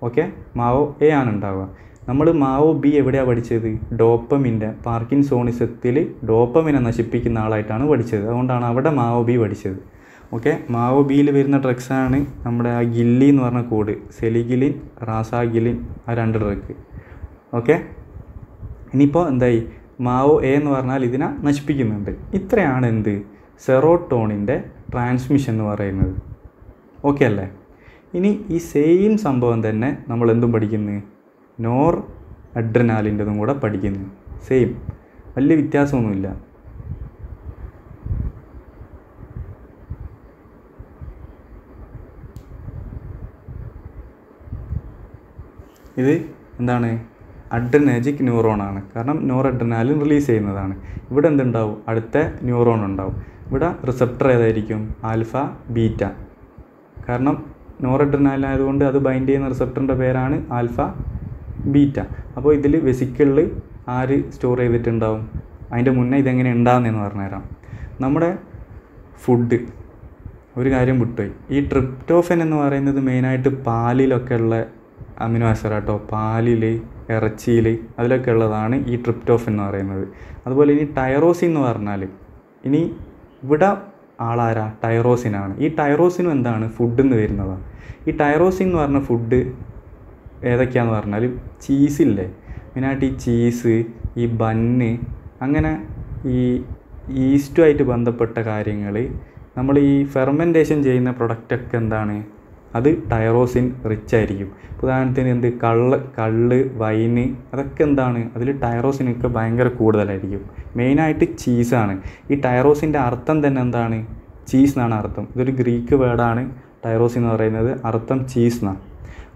ഓക്കെ മാവോ എ ആണ് ഉണ്ടാവുക നമ്മൾ മാവോ ബി എവിടെയാണ് പഠിച്ചത് ഡോപ്പമിൻ്റെ പാർക്കിൻസോണിസത്തിൽ ഡോപ്പമിനെ നശിപ്പിക്കുന്ന ആളായിട്ടാണ് പഠിച്ചത് അതുകൊണ്ടാണ് അവിടെ മാവോ ബി പഠിച്ചത് ഓക്കെ മാവോ ബിയിൽ വരുന്ന ഡ്രഗ്സാണ് നമ്മുടെ ആ ഗില്ലി എന്ന് പറഞ്ഞ കോഡ് സെലിഗിലിൻ റാസാഗിലിൻ ആ രണ്ട് ഡ്രഗ് ഓക്കെ ഇനിയിപ്പോൾ എന്തായി മാവോ എ എന്ന് പറഞ്ഞാൽ ഇതിനെ നശിപ്പിക്കുന്നുണ്ട് ഇത്രയാണ് എന്ത് സെറോട്ടോണിൻ്റെ ട്രാൻസ്മിഷൻ എന്ന് പറയുന്നത് ഓക്കെ അല്ലേ ഇനി ഈ സെയിം സംഭവം തന്നെ നമ്മൾ എന്തും പഠിക്കുന്നു നോർ അഡ്രനാലിൻ്റെതും കൂടെ പഠിക്കുന്നു സെയിം വലിയ വ്യത്യാസമൊന്നുമില്ല ഇത് എന്താണ് ന്യൂറോൺ ന്യൂറോണാണ് കാരണം അഡ്രനാലിൻ റിലീസ് ചെയ്യുന്നതാണ് ഇവിടെ എന്തുണ്ടാവും അടുത്ത ന്യൂറോൺ ഉണ്ടാവും ഇവിടെ റിസപ്റ്റർ ഏതായിരിക്കും ആൽഫ ബീറ്റ കാരണം നോറഡ്രിനാലിൻ ആയതുകൊണ്ട് അത് ബൈൻഡ് ചെയ്യുന്ന റിസെപ്റ്ററിൻ്റെ പേരാണ് ആൽഫ ബീറ്റ അപ്പോൾ ഇതിൽ വെസിക്കിളിൽ ആര് സ്റ്റോർ ചെയ്തിട്ടുണ്ടാവും അതിൻ്റെ മുന്നേ ഇതെങ്ങനെ ഉണ്ടാകുന്നതെന്ന് പറഞ്ഞുതരാം നമ്മുടെ ഫുഡ് ഒരു കാര്യം വിട്ടുപോയി ഈ ട്രിപ്റ്റോഫൻ എന്ന് പറയുന്നത് മെയിനായിട്ട് പാലിലൊക്കെ ഉള്ള അമിനോ ആസിഡ് കേട്ടോ പാലിൽ ഇറച്ചിയിൽ അതിലൊക്കെ ഉള്ളതാണ് ഈ ട്രിപ്റ്റോഫ് എന്ന് പറയുന്നത് അതുപോലെ ഇനി ടൈറോസിൻ എന്ന് പറഞ്ഞാൽ ഇനി ഇവിടെ ആളാരാ ടൈറോസിനാണ് ഈ ടൈറോസിനും എന്താണ് ഫുഡ് എന്ന് വരുന്നതാണ് ഈ ടൈറോസിൻ എന്ന് പറഞ്ഞ ഫുഡ് ഏതൊക്കെയാന്ന് പറഞ്ഞാൽ ചീസില്ലേ മെയിനായിട്ട് ഈ ചീസ് ഈ ബന്ന് അങ്ങനെ ഈ ഈസ്റ്റുമായിട്ട് ബന്ധപ്പെട്ട കാര്യങ്ങൾ നമ്മൾ ഈ ഫെർമെൻറ്റേഷൻ ചെയ്യുന്ന പ്രൊഡക്റ്റൊക്കെ എന്താണ് അത് ടൈറോസിൻ റിച്ച് ആയിരിക്കും ഉദാഹരണത്തിന് എന്ത് കള്ള് കള്ള് വൈന് അതൊക്കെ എന്താണ് അതിൽ ടൈറോസിനൊക്കെ ഭയങ്കര കൂടുതലായിരിക്കും മെയിനായിട്ട് ചീസാണ് ഈ ടൈറോസിൻ്റെ അർത്ഥം തന്നെ എന്താണ് ചീസ് എന്നാണ് അർത്ഥം ഇതൊരു ഗ്രീക്ക് വേർഡാണ് ടൈറോസിൻ എന്ന് പറയുന്നത് അർത്ഥം ചീസ് എന്നാണ്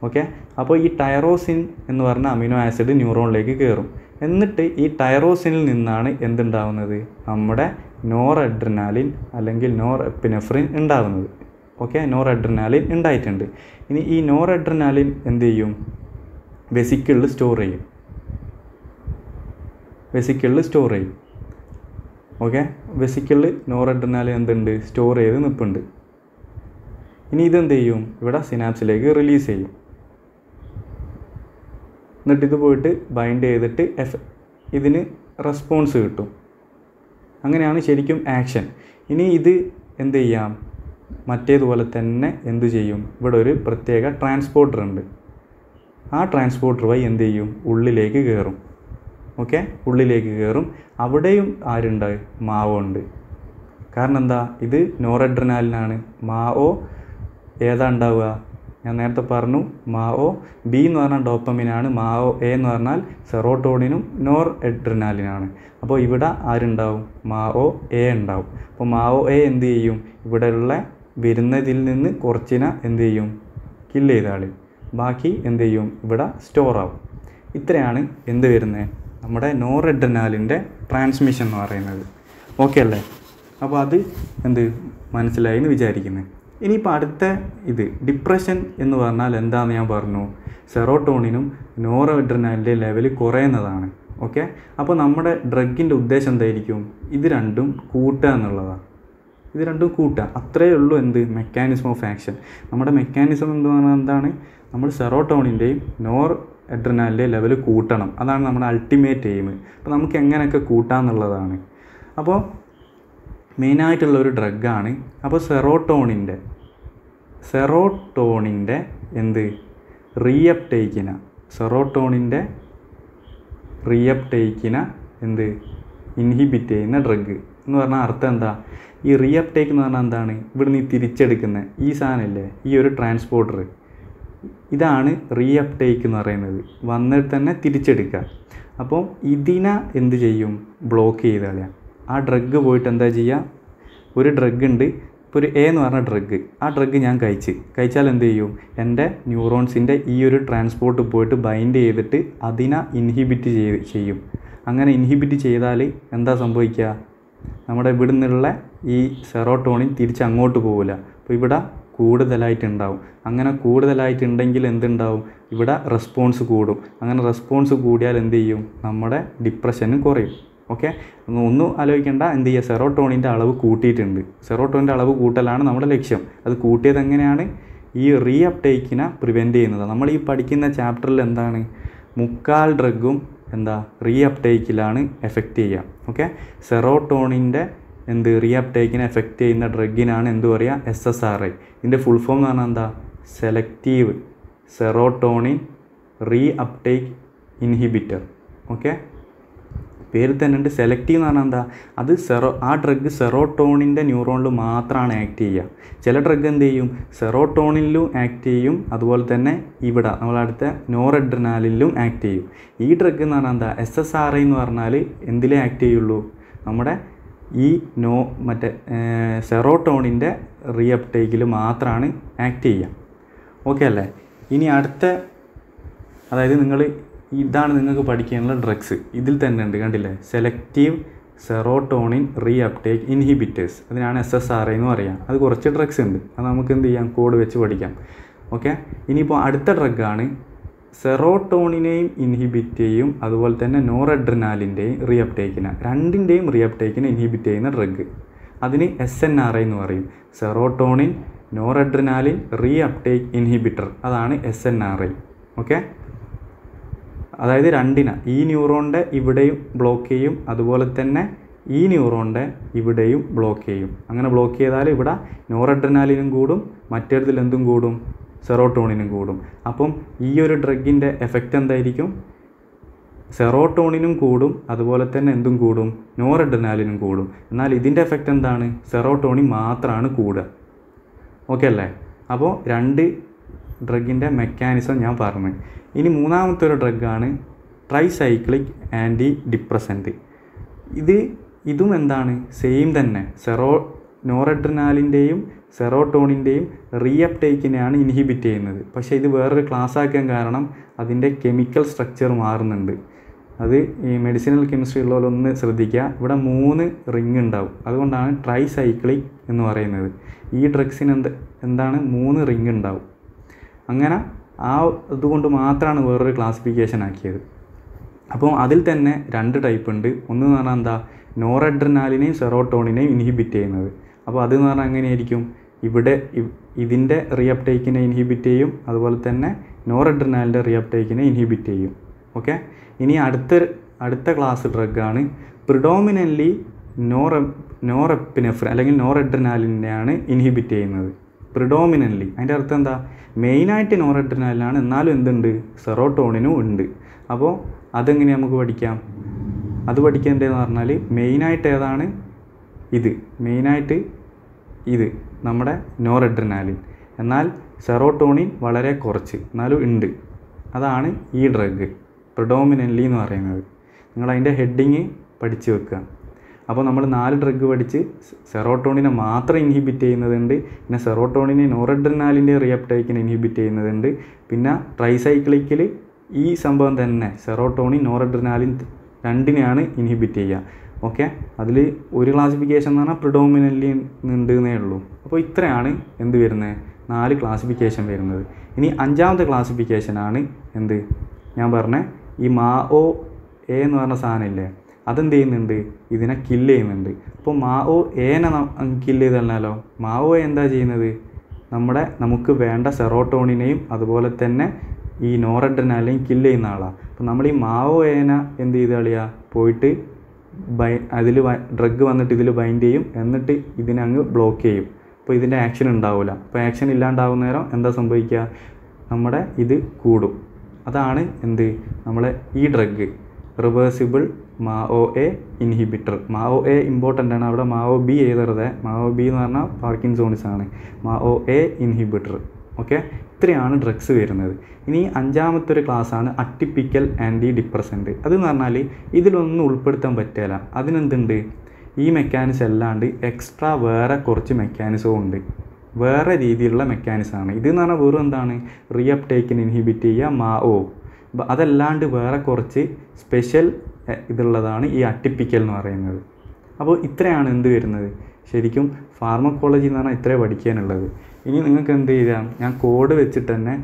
ഓക്കെ അപ്പോൾ ഈ ടൈറോസിൻ എന്ന് പറഞ്ഞ അമിനോ ആസിഡ് ന്യൂറോണിലേക്ക് കയറും എന്നിട്ട് ഈ ടൈറോസിനിൽ നിന്നാണ് എന്തുണ്ടാവുന്നത് നമ്മുടെ നോർ അഡ്രിനാലിൻ അല്ലെങ്കിൽ നോർ എപ്പിനെഫ്രിൻ ഉണ്ടാകുന്നത് ഓക്കെ അഡ്രനാലിൻ ഉണ്ടായിട്ടുണ്ട് ഇനി ഈ നോർ അഡ്രനാലിൻ എന്ത് ചെയ്യും വെസിക്കിളിൽ സ്റ്റോർ ചെയ്യും വെസിക്കിളിൽ സ്റ്റോർ ചെയ്യും ഓക്കെ വെസിക്കിളിൽ അഡ്രനാലിൻ എന്തുണ്ട് സ്റ്റോർ ചെയ്ത് നിൽപ്പുണ്ട് ഇനി ഇതെന്ത് ചെയ്യും ഇവിടെ സിനാപ്സിലേക്ക് റിലീസ് ചെയ്യും എന്നിട്ട് ഇത് പോയിട്ട് ബൈൻഡ് ചെയ്തിട്ട് എഫ് ഇതിന് റെസ്പോൺസ് കിട്ടും അങ്ങനെയാണ് ശരിക്കും ആക്ഷൻ ഇനി ഇത് എന്ത് ചെയ്യാം മറ്റേതുപോലെ തന്നെ എന്തു ചെയ്യും ഇവിടെ ഒരു പ്രത്യേക ട്രാൻസ്പോർട്ടർ ഉണ്ട് ആ ട്രാൻസ്പോർട്ടർ വഴി എന്ത് ചെയ്യും ഉള്ളിലേക്ക് കയറും ഓക്കെ ഉള്ളിലേക്ക് കയറും അവിടെയും ആരുണ്ട് മാവോ ഉണ്ട് കാരണം എന്താ ഇത് നോറഡ്രനാലിനാണ് മാവോ ഏതാ ഉണ്ടാവുക ഞാൻ നേരത്തെ പറഞ്ഞു മാവോ ബി എന്ന് പറഞ്ഞാൽ ഡോപ്പമിനാണ് മാവോ എ എന്ന് പറഞ്ഞാൽ സെറോട്ടോണിനും നോർ എഡ്രിനാലിനാണ് അപ്പോൾ ഇവിടെ ആരുണ്ടാവും മാവോ എ ഉണ്ടാവും അപ്പോൾ മാവോ എ എന്ത് ചെയ്യും ഇവിടെയുള്ള വരുന്നതിൽ നിന്ന് കുറച്ചിന എന്ത് ചെയ്യും കില്ല് ചെയ്താൽ ബാക്കി എന്ത് ചെയ്യും ഇവിടെ സ്റ്റോർ ആവും ഇത്രയാണ് എന്ത് വരുന്നത് നമ്മുടെ നോറെഡ്രനാലിൻ്റെ ട്രാൻസ്മിഷൻ എന്ന് പറയുന്നത് ഓക്കെ അല്ലേ അപ്പോൾ അത് എന്ത് മനസ്സിലായി എന്ന് വിചാരിക്കുന്നത് ഇനിയിപ്പോൾ അടുത്ത ഇത് ഡിപ്രഷൻ എന്ന് പറഞ്ഞാൽ എന്താണെന്ന് ഞാൻ പറഞ്ഞു സെറോട്ടോണിനും നോറോഡ്രനാലിൻ്റെ ലെവൽ കുറയുന്നതാണ് ഓക്കെ അപ്പോൾ നമ്മുടെ ഡ്രഗിൻ്റെ ഉദ്ദേശം എന്തായിരിക്കും ഇത് രണ്ടും കൂട്ടുക എന്നുള്ളതാണ് ഇത് രണ്ടും കൂട്ടുക അത്രയേ ഉള്ളൂ എന്ത് മെക്കാനിസം ഓഫ് ആക്ഷൻ നമ്മുടെ മെക്കാനിസം എന്ന് പറഞ്ഞാൽ എന്താണ് നമ്മൾ സെറോട്ടോണിൻ്റെയും നോർ എഡ്രനാലിൻ്റെ ലെവൽ കൂട്ടണം അതാണ് നമ്മുടെ അൾട്ടിമേറ്റ് എയിം അപ്പോൾ നമുക്ക് എങ്ങനെയൊക്കെ കൂട്ടാന്നുള്ളതാണ് അപ്പോൾ മെയിനായിട്ടുള്ള ഒരു ഡ്രഗാണ് അപ്പോൾ സെറോട്ടോണിൻ്റെ സെറോട്ടോണിൻ്റെ എന്ത് റീയപ്റ്റേക്കിന സെറോട്ടോണിൻ്റെ റീയപ്റ്റേക്കിന എന്ത് ഇൻഹിബിറ്റ് ചെയ്യുന്ന ഡ്രഗ് എന്ന് പറഞ്ഞാൽ അർത്ഥം എന്താ ഈ റീ അപ്ടേക്ക് എന്ന് പറഞ്ഞാൽ എന്താണ് ഇവിടുന്ന് ഈ തിരിച്ചെടുക്കുന്ന ഈ സാധനമല്ലേ ഈ ഒരു ട്രാൻസ്പോർട്ടർ ഇതാണ് റീ അപ്ടേക്ക് എന്ന് പറയുന്നത് വന്നിട്ട് തന്നെ തിരിച്ചെടുക്കുക അപ്പോൾ ഇതിനെ എന്ത് ചെയ്യും ബ്ലോക്ക് ചെയ്ത് കളയാം ആ ഡ്രഗ് പോയിട്ട് എന്താ ചെയ്യുക ഒരു ഡ്രഗ് ഉണ്ട് ഇപ്പോൾ ഒരു എ എന്ന് പറഞ്ഞ ഡ്രഗ് ആ ഡ്രഗ് ഞാൻ കഴിച്ച് കഴിച്ചാൽ എന്ത് ചെയ്യും എൻ്റെ ന്യൂറോൺസിൻ്റെ ഈ ഒരു ട്രാൻസ്പോർട്ട് പോയിട്ട് ബൈൻഡ് ചെയ്തിട്ട് അതിനെ ഇൻഹിബിറ്റ് ചെയ്യും അങ്ങനെ ഇൻഹിബിറ്റ് ചെയ്താൽ എന്താ സംഭവിക്കുക നമ്മുടെ ഇവിടെ നിന്നുള്ള ഈ സെറോട്ടോണിൻ തിരിച്ചങ്ങോട്ട് പോവില്ല അപ്പോൾ ഇവിടെ കൂടുതലായിട്ടുണ്ടാവും അങ്ങനെ കൂടുതലായിട്ടുണ്ടെങ്കിൽ എന്തുണ്ടാവും ഇവിടെ റെസ്പോൺസ് കൂടും അങ്ങനെ റെസ്പോൺസ് കൂടിയാൽ എന്ത് ചെയ്യും നമ്മുടെ ഡിപ്രഷനും കുറയും ഓക്കെ ഒന്നും ആലോചിക്കേണ്ട എന്ത് ചെയ്യുക സെറോട്ടോണിൻ്റെ അളവ് കൂട്ടിയിട്ടുണ്ട് സെറോട്ടോണിൻ്റെ അളവ് കൂട്ടലാണ് നമ്മുടെ ലക്ഷ്യം അത് കൂട്ടിയത് എങ്ങനെയാണ് ഈ റീ അപ്ടേക്കിനെ പ്രിവെൻറ്റ് ചെയ്യുന്നത് നമ്മൾ ഈ പഠിക്കുന്ന ചാപ്റ്ററിൽ എന്താണ് മുക്കാൽ ഡ്രഗും എന്താ റീ അപ്ടേക്കിലാണ് എഫക്റ്റ് ചെയ്യുക ഓക്കെ സെറോട്ടോണിൻ്റെ എന്ത് റീ അപ്ടേക്കിനെ എഫക്റ്റ് ചെയ്യുന്ന ഡ്രഗിനാണ് എന്ത് പറയുക എസ് എസ് ആർ ഐ ഇതിൻ്റെ ഫുൾ ഫോം എന്ന് പറഞ്ഞാൽ എന്താ selective serotonin reuptake inhibitor okay പേരിൽ തന്നെ ഉണ്ട് സെലക്റ്റീവ് എന്ന് പറഞ്ഞാൽ എന്താ അത് സെറോ ആ ഡ്രഗ് സെറോട്ടോണിൻ്റെ ന്യൂറോണിൽ മാത്രമാണ് ആക്ട് ചെയ്യുക ചില ഡ്രഗ് എന്ത് ചെയ്യും സെറോട്ടോണിലും ആക്ട് ചെയ്യും അതുപോലെ തന്നെ ഇവിടെ നമ്മളടുത്ത നോറഡ്രനാലിലും ആക്ട് ചെയ്യും ഈ ഡ്രഗ് എന്ന് പറഞ്ഞാൽ എന്താ എസ് എസ് ആർ ഐ എന്ന് പറഞ്ഞാൽ എന്തിലേ ആക്ട് ചെയ്യുള്ളൂ നമ്മുടെ ഈ നോ മറ്റേ സെറോട്ടോണിൻ്റെ റീഅപ്ടേക്കിൽ മാത്രമാണ് ആക്ട് ചെയ്യുക ഓക്കെ അല്ലേ ഇനി അടുത്ത അതായത് നിങ്ങൾ ഇതാണ് നിങ്ങൾക്ക് പഠിക്കാനുള്ള ഡ്രഗ്സ് ഇതിൽ തന്നെ ഉണ്ട് കണ്ടില്ലേ selective serotonin reuptake inhibitors അതിനാണ് എസ് എസ് ആർ എന്ന് പറയാം അത് കുറച്ച് ഡ്രഗ്സ് ഉണ്ട് അത് നമുക്ക് എന്ത് ചെയ്യാം കോഡ് വെച്ച് പഠിക്കാം ഓക്കെ ഇനിയിപ്പോൾ അടുത്ത ഡ്രഗാണ് സെറോട്ടോണിനെയും ഇൻഹിബിറ്റ് ചെയ്യും അതുപോലെ തന്നെ നോറഡ്രിനാലിൻ്റെയും റീ അപ്ടേക്കിനെ രണ്ടിൻ്റെയും റീ അപ്ടേക്കിനെ ഇൻഹിബിറ്റ് ചെയ്യുന്ന ഡ്രഗ് അതിന് എസ് എൻ ആർ ഐ എന്ന് പറയും serotonin noradrenaline reuptake inhibitor അതാണ് S N R I okay അതായത് രണ്ടിന ഈ ന്യൂറോണിൻ്റെ ഇവിടെയും ബ്ലോക്ക് ചെയ്യും അതുപോലെ തന്നെ ഈ ന്യൂറോണിൻ്റെ ഇവിടെയും ബ്ലോക്ക് ചെയ്യും അങ്ങനെ ബ്ലോക്ക് ചെയ്താൽ ഇവിടെ ന്യൂറഡ്രനാലിനും കൂടും മറ്റേതിൽ എന്തും കൂടും സെറോട്ടോണിനും കൂടും അപ്പം ഈ ഒരു ഡ്രഗിൻ്റെ എഫക്റ്റ് എന്തായിരിക്കും സെറോട്ടോണിനും കൂടും അതുപോലെ തന്നെ എന്തും കൂടും നോറഡ്രനാലിനും കൂടും എന്നാൽ ഇതിൻ്റെ എഫക്റ്റ് എന്താണ് സെറോട്ടോണിൻ മാത്രമാണ് കൂടുക ഓക്കെ അല്ലേ അപ്പോൾ രണ്ട് ഡ്രഗിൻ്റെ മെക്കാനിസം ഞാൻ പറഞ്ഞു ഇനി മൂന്നാമത്തെ ഒരു ഡ്രഗാണ് ട്രൈ സൈക്ലിക് ആൻറ്റി ഡിപ്രസൻറ്റ് ഇത് ഇതും എന്താണ് സെയിം തന്നെ സെറോ നോറഡ്രിനാലിൻ്റെയും സെറോട്ടോണിൻ്റെയും റീഅപ്ടേക്കിനെയാണ് ഇൻഹിബിറ്റ് ചെയ്യുന്നത് പക്ഷേ ഇത് വേറൊരു ക്ലാസ് ആക്കാൻ കാരണം അതിൻ്റെ കെമിക്കൽ സ്ട്രക്ചർ മാറുന്നുണ്ട് അത് ഈ മെഡിസിനൽ കെമിസ്ട്രി ഉള്ളവരൊന്ന് ശ്രദ്ധിക്കുക ഇവിടെ മൂന്ന് റിങ് ഉണ്ടാവും അതുകൊണ്ടാണ് ട്രൈ സൈക്ലിക് എന്ന് പറയുന്നത് ഈ ഡ്രഗ്സിന് എന്ത് എന്താണ് മൂന്ന് റിങ് ഉണ്ടാവും അങ്ങനെ ആ ഇതുകൊണ്ട് മാത്രമാണ് വേറൊരു ക്ലാസിഫിക്കേഷൻ ആക്കിയത് അപ്പോൾ അതിൽ തന്നെ രണ്ട് ടൈപ്പ് ഉണ്ട് ഒന്ന് എന്ന് പറഞ്ഞാൽ എന്താ നോറഡ്രനാലിനെയും സെറോട്ടോണിനെയും ഇൻഹിബിറ്റ് ചെയ്യുന്നത് അപ്പോൾ അതെന്ന് പറഞ്ഞാൽ എങ്ങനെയായിരിക്കും ഇവിടെ ഇതിൻ്റെ റിയപ്റ്റേക്കിനെ ഇൻഹിബിറ്റ് ചെയ്യും അതുപോലെ തന്നെ നോറഡ്രനാലിൻ്റെ റിയപ്റ്റേക്കിനെ ഇൻഹിബിറ്റ് ചെയ്യും ഓക്കെ ഇനി അടുത്ത അടുത്ത ക്ലാസ് ഡ്രഗാണ് പ്രിഡോമിനൻ്റ്ലി നോറ നോറെപ്പിനെഫ്രിൻ അല്ലെങ്കിൽ നോറെഡ്രനാലിനെയാണ് ഇൻഹിബിറ്റ് ചെയ്യുന്നത് പ്രിഡോമിനൻ്റ്ലി അതിൻ്റെ അർത്ഥം എന്താ മെയിനായിട്ട് നോറഡ്രിനാലാണ് എന്നാലും എന്തുണ്ട് സെറോട്ടോണിനും ഉണ്ട് അപ്പോൾ അതെങ്ങനെ നമുക്ക് പഠിക്കാം അത് പഠിക്കേണ്ടതെന്ന് പറഞ്ഞാൽ മെയിനായിട്ട് ഏതാണ് ഇത് മെയിനായിട്ട് ഇത് നമ്മുടെ നോറഡ്രിനാലിൻ എന്നാൽ സെറോട്ടോണിൻ വളരെ കുറച്ച് എന്നാലും ഉണ്ട് അതാണ് ഈ ഡ്രഗ് പ്രിഡോമിനൻ്റ്ലി എന്ന് പറയുന്നത് നിങ്ങൾ അതിൻ്റെ ഹെഡിങ് പഠിച്ചു വെക്കുക അപ്പോൾ നമ്മൾ നാല് ഡ്രഗ് പഠിച്ച് സെറോട്ടോണിനെ മാത്രം ഇൻഹിബിറ്റ് ചെയ്യുന്നതുണ്ട് പിന്നെ സെറോട്ടോണിനെ നോറഡ്രനാലിൻ്റെ റിയപ്ടൈക്കിനെ ഇൻഹിബിറ്റ് ചെയ്യുന്നതുണ്ട് പിന്നെ ട്രൈസൈക്ലിക്കിൽ ഈ സംഭവം തന്നെ സെറോട്ടോണി നോറഡ്രനാലിൻ രണ്ടിനെയാണ് ഇൻഹിബിറ്റ് ചെയ്യുക ഓക്കെ അതിൽ ഒരു ക്ലാസിഫിക്കേഷൻ എന്ന് പറഞ്ഞാൽ ഉണ്ട് ഉണ്ടെന്നേ ഉള്ളൂ അപ്പോൾ ഇത്രയാണ് എന്ത് വരുന്നത് നാല് ക്ലാസിഫിക്കേഷൻ വരുന്നത് ഇനി അഞ്ചാമത്തെ ക്ലാസിഫിക്കേഷനാണ് എന്ത് ഞാൻ പറഞ്ഞ ഈ മാ ഒ എ എന്ന് പറഞ്ഞ സാധനമില്ലേ അതെന്ത് ചെയ്യുന്നുണ്ട് ഇതിനെ കില്ല് ചെയ്യുന്നുണ്ട് അപ്പോൾ മാവോ ഏനെ കില്ല് ചെയ്തല്ലോ മാവോ എന്താ ചെയ്യുന്നത് നമ്മുടെ നമുക്ക് വേണ്ട സെറോട്ടോണിനെയും അതുപോലെ തന്നെ ഈ നോറഡ്രനാലെയും കില്ല് ചെയ്യുന്ന ആളാണ് അപ്പോൾ നമ്മൾ ഈ മാവോ ഏന എന്ത് ചെയ്ത കളിയാ പോയിട്ട് ബൈ അതിൽ ഡ്രഗ് വന്നിട്ട് ഇതിൽ ബൈൻഡ് ചെയ്യും എന്നിട്ട് ഇതിനെ അങ്ങ് ബ്ലോക്ക് ചെയ്യും അപ്പോൾ ഇതിൻ്റെ ആക്ഷൻ ഉണ്ടാവില്ല അപ്പോൾ ആക്ഷൻ ഇല്ലാണ്ടാവുന്ന നേരം എന്താ സംഭവിക്കുക നമ്മുടെ ഇത് കൂടും അതാണ് എന്ത് നമ്മളെ ഈ drug reversible MAO A inhibitor MAO A important ആണ് അവിടെ മാഒ ബി എഴുതരുത് മാഒ ബി എന്ന് പറഞ്ഞാൽ സോണിസ് ആണ് മാഒ എ ഇൻഹിബിറ്റർ ഓക്കെ ഇത്രയാണ് ഡ്രഗ്സ് വരുന്നത് ഇനി അഞ്ചാമത്തെ ഒരു ക്ലാസ്സാണ് അട്ടിപ്പിക്കൽ ആൻറ്റി ഡിപ്രസൻറ്റ് അതെന്ന് പറഞ്ഞാൽ ഇതിലൊന്നും ഉൾപ്പെടുത്താൻ പറ്റില്ല അതിനെന്തുണ്ട് ഈ മെക്കാനിസം അല്ലാണ്ട് എക്സ്ട്രാ വേറെ കുറച്ച് മെക്കാനിസവും ഉണ്ട് വേറെ രീതിയിലുള്ള മെക്കാനിസമാണ് ഇതെന്ന് പറഞ്ഞാൽ വെറും എന്താണ് റീഅപ്ടേക്കിന് ഇൻഹിബിറ്റ് ചെയ്യുക മാ ഓ അതല്ലാണ്ട് വേറെ കുറച്ച് സ്പെഷ്യൽ ഇതുള്ളതാണ് ഈ അട്ടിപ്പിക്കൽ എന്ന് പറയുന്നത് അപ്പോൾ ഇത്രയാണ് എന്ത് വരുന്നത് ശരിക്കും ഫാർമക്കോളജി എന്ന് പറഞ്ഞാൽ ഇത്രേ പഠിക്കാനുള്ളത് ഇനി നിങ്ങൾക്ക് എന്ത് ചെയ്യാം ഞാൻ കോഡ് വെച്ചിട്ട് തന്നെ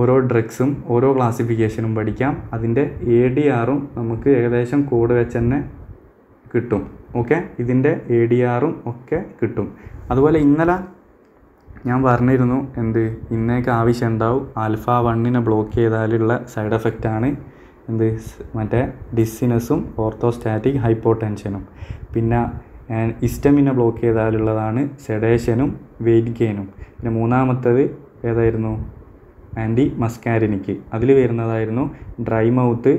ഓരോ ഡ്രഗ്സും ഓരോ ക്ലാസിഫിക്കേഷനും പഠിക്കാം അതിൻ്റെ എ ഡി ആറും നമുക്ക് ഏകദേശം കോഡ് വെച്ച് തന്നെ കിട്ടും ഓക്കെ ഇതിൻ്റെ എ ഡി ആറും ഒക്കെ കിട്ടും അതുപോലെ ഇന്നലെ ഞാൻ പറഞ്ഞിരുന്നു എന്ത് ഇന്നേക്ക് ആവശ്യം ഉണ്ടാവും ആൽഫ വണ്ണിനെ ബ്ലോക്ക് ചെയ്താലുള്ള സൈഡ് എഫക്റ്റാണ് എന്ത് മറ്റേ ഡിസ്സിനസും ഓർത്തോസ്റ്റാറ്റിക് ഹൈപ്പോടെൻഷനും പിന്നെ ഇസ്റ്റമിനെ ബ്ലോക്ക് ചെയ്താലുള്ളതാണ് സെഡേഷനും വെയിറ്റ് ഗെയിനും പിന്നെ മൂന്നാമത്തത് ഏതായിരുന്നു ആൻറ്റി മസ്കാരിനിക്ക് അതിൽ വരുന്നതായിരുന്നു ഡ്രൈ മൗത്ത്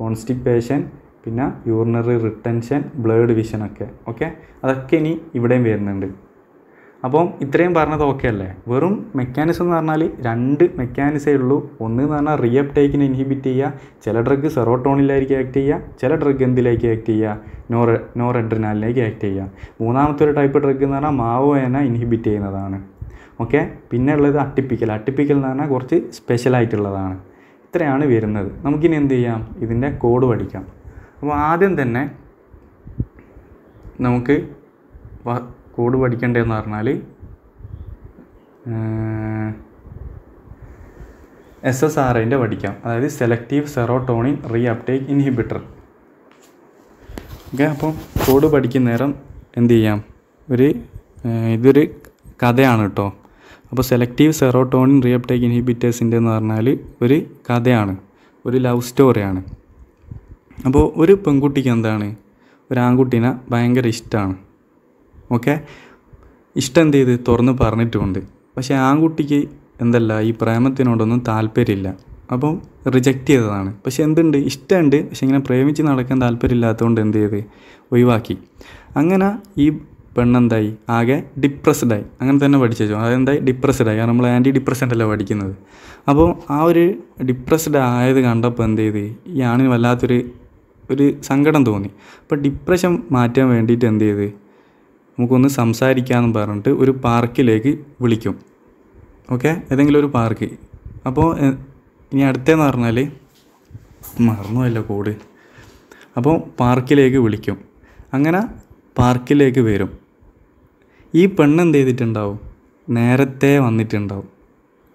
കോൺസ്റ്റിപ്പേഷൻ പിന്നെ യൂറിനറി റിട്ടൻഷൻ ബ്ലേഡ് വിഷനൊക്കെ ഓക്കെ അതൊക്കെ ഇനി ഇവിടെയും വരുന്നുണ്ട് അപ്പം ഇത്രയും പറഞ്ഞത് ഓക്കെ അല്ലേ വെറും മെക്കാനിസം എന്ന് പറഞ്ഞാൽ രണ്ട് മെക്കാനിസേ ഉള്ളൂ ഒന്ന് എന്ന് പറഞ്ഞാൽ റിയപ്റ്റേക്കിന് ഇൻഹിബിറ്റ് ചെയ്യുക ചില ഡ്രഗ് സെറോട്ടോണിലായിരിക്കും ആക്ട് ചെയ്യുക ചില ഡ്രഗ് എന്തിലേക്ക് ആക്ട് ചെയ്യുക നോർ നോറെഡ്രിനാലിലേക്ക് ആക്ട് ചെയ്യുക മൂന്നാമത്തെ ഒരു ടൈപ്പ് ഡ്രഗ് എന്ന് പറഞ്ഞാൽ മാവോയന ഇൻഹിബിറ്റ് ചെയ്യുന്നതാണ് ഓക്കെ പിന്നെ ഉള്ളത് അട്ടിപ്പിക്കൽ അട്ടിപ്പിക്കൽ എന്ന് പറഞ്ഞാൽ കുറച്ച് സ്പെഷ്യലായിട്ടുള്ളതാണ് ഇത്രയാണ് വരുന്നത് നമുക്കിനി എന്ത് ചെയ്യാം ഇതിൻ്റെ കോഡ് പഠിക്കാം അപ്പോൾ ആദ്യം തന്നെ നമുക്ക് കോഡ് പഠിക്കേണ്ടതെന്ന് പറഞ്ഞാൽ എസ് എസ് ആർ ഐൻ്റെ പഠിക്കാം അതായത് selective serotonin reuptake inhibitor okay അപ്പോൾ കോഡ് പഠിക്കുന്ന നേരം എന്ത് ചെയ്യാം ഒരു ഇതൊരു കഥയാണ് കേട്ടോ അപ്പോൾ സെലക്റ്റീവ് സെറോട്ടോണിൻ റീ അപ്ടേക്ക് ഇൻഹിബിറ്റേഴ്സിൻ്റെ എന്ന് പറഞ്ഞാൽ ഒരു കഥയാണ് ഒരു ലവ് സ്റ്റോറിയാണ് അപ്പോൾ ഒരു പെൺകുട്ടിക്ക് എന്താണ് ഒരു ആൺകുട്ടീനെ ഭയങ്കര ഇഷ്ടമാണ് ഓക്കെ ഇഷ്ടം എന്ത് ചെയ്ത് തുറന്ന് പറഞ്ഞിട്ടുമുണ്ട് പക്ഷേ ആൺകുട്ടിക്ക് എന്തല്ല ഈ പ്രേമത്തിനോടൊന്നും താല്പര്യമില്ല അപ്പം റിജക്റ്റ് ചെയ്തതാണ് പക്ഷെ എന്തുണ്ട് ഇഷ്ടമുണ്ട് പക്ഷെ ഇങ്ങനെ പ്രേമിച്ച് നടക്കാൻ താല്പര്യമില്ലാത്തതുകൊണ്ട് എന്ത് ചെയ്ത് ഒഴിവാക്കി അങ്ങനെ ഈ പെണ്ണെന്തായി ആകെ ഡിപ്രസ്ഡായി അങ്ങനെ തന്നെ പഠിച്ചോ അതെന്തായി ഡിപ്രസ്ഡായി കാരണം നമ്മൾ ആൻറ്റി ഡിപ്രസൻ്റ് അല്ലേ പഠിക്കുന്നത് അപ്പോൾ ആ ഒരു ഡിപ്രസ്ഡ് ആയത് കണ്ടപ്പോൾ എന്ത് ചെയ്ത് ഈ ആണിന് വല്ലാത്തൊരു ഒരു സങ്കടം തോന്നി അപ്പോൾ ഡിപ്രഷൻ മാറ്റാൻ വേണ്ടിയിട്ട് എന്ത് ചെയ്ത് നമുക്കൊന്ന് സംസാരിക്കാമെന്ന് പറഞ്ഞിട്ട് ഒരു പാർക്കിലേക്ക് വിളിക്കും ഓക്കെ ഏതെങ്കിലും ഒരു പാർക്ക് അപ്പോൾ ഇനി അടുത്തതെന്ന് പറഞ്ഞാൽ മറന്നുമല്ല കോഡ് അപ്പോൾ പാർക്കിലേക്ക് വിളിക്കും അങ്ങനെ പാർക്കിലേക്ക് വരും ഈ പെണ്ണ് എന്ത് ചെയ്തിട്ടുണ്ടാവും നേരത്തെ വന്നിട്ടുണ്ടാവും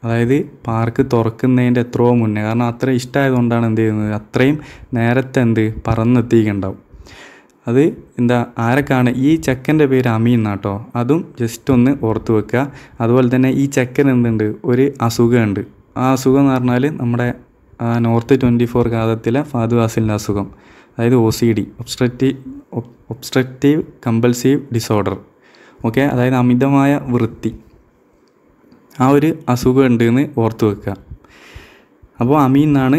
അതായത് പാർക്ക് തുറക്കുന്നതിൻ്റെ എത്രയോ മുന്നേ കാരണം അത്ര ഇഷ്ടമായതുകൊണ്ടാണ് എന്ത് ചെയ്യുന്നത് അത്രയും നേരത്തെ എന്ത് പറന്നെത്തിക്കുന്നുണ്ടാവും അത് എന്താ ആരൊക്കെയാണ് ഈ ചെക്കൻ്റെ പേര് അമീൻ എന്നാട്ടോ അതും ജസ്റ്റ് ഒന്ന് ഓർത്ത് വെക്കുക അതുപോലെ തന്നെ ഈ ചെക്കൻ എന്തുണ്ട് ഒരു അസുഖമുണ്ട് ആ അസുഖം എന്ന് പറഞ്ഞാൽ നമ്മുടെ നോർത്ത് ട്വൻറ്റി ഫോർ കാലത്തിലെ ഫാദു വാസിലിൻ്റെ അസുഖം അതായത് O C D obstructive obstructive compulsive disorder okay അതായത് അമിതമായ വൃത്തി ആ ഒരു അസുഖം എന്ന് ഓർത്ത് വെക്കുക അപ്പോൾ അമീൻ എന്നാണ്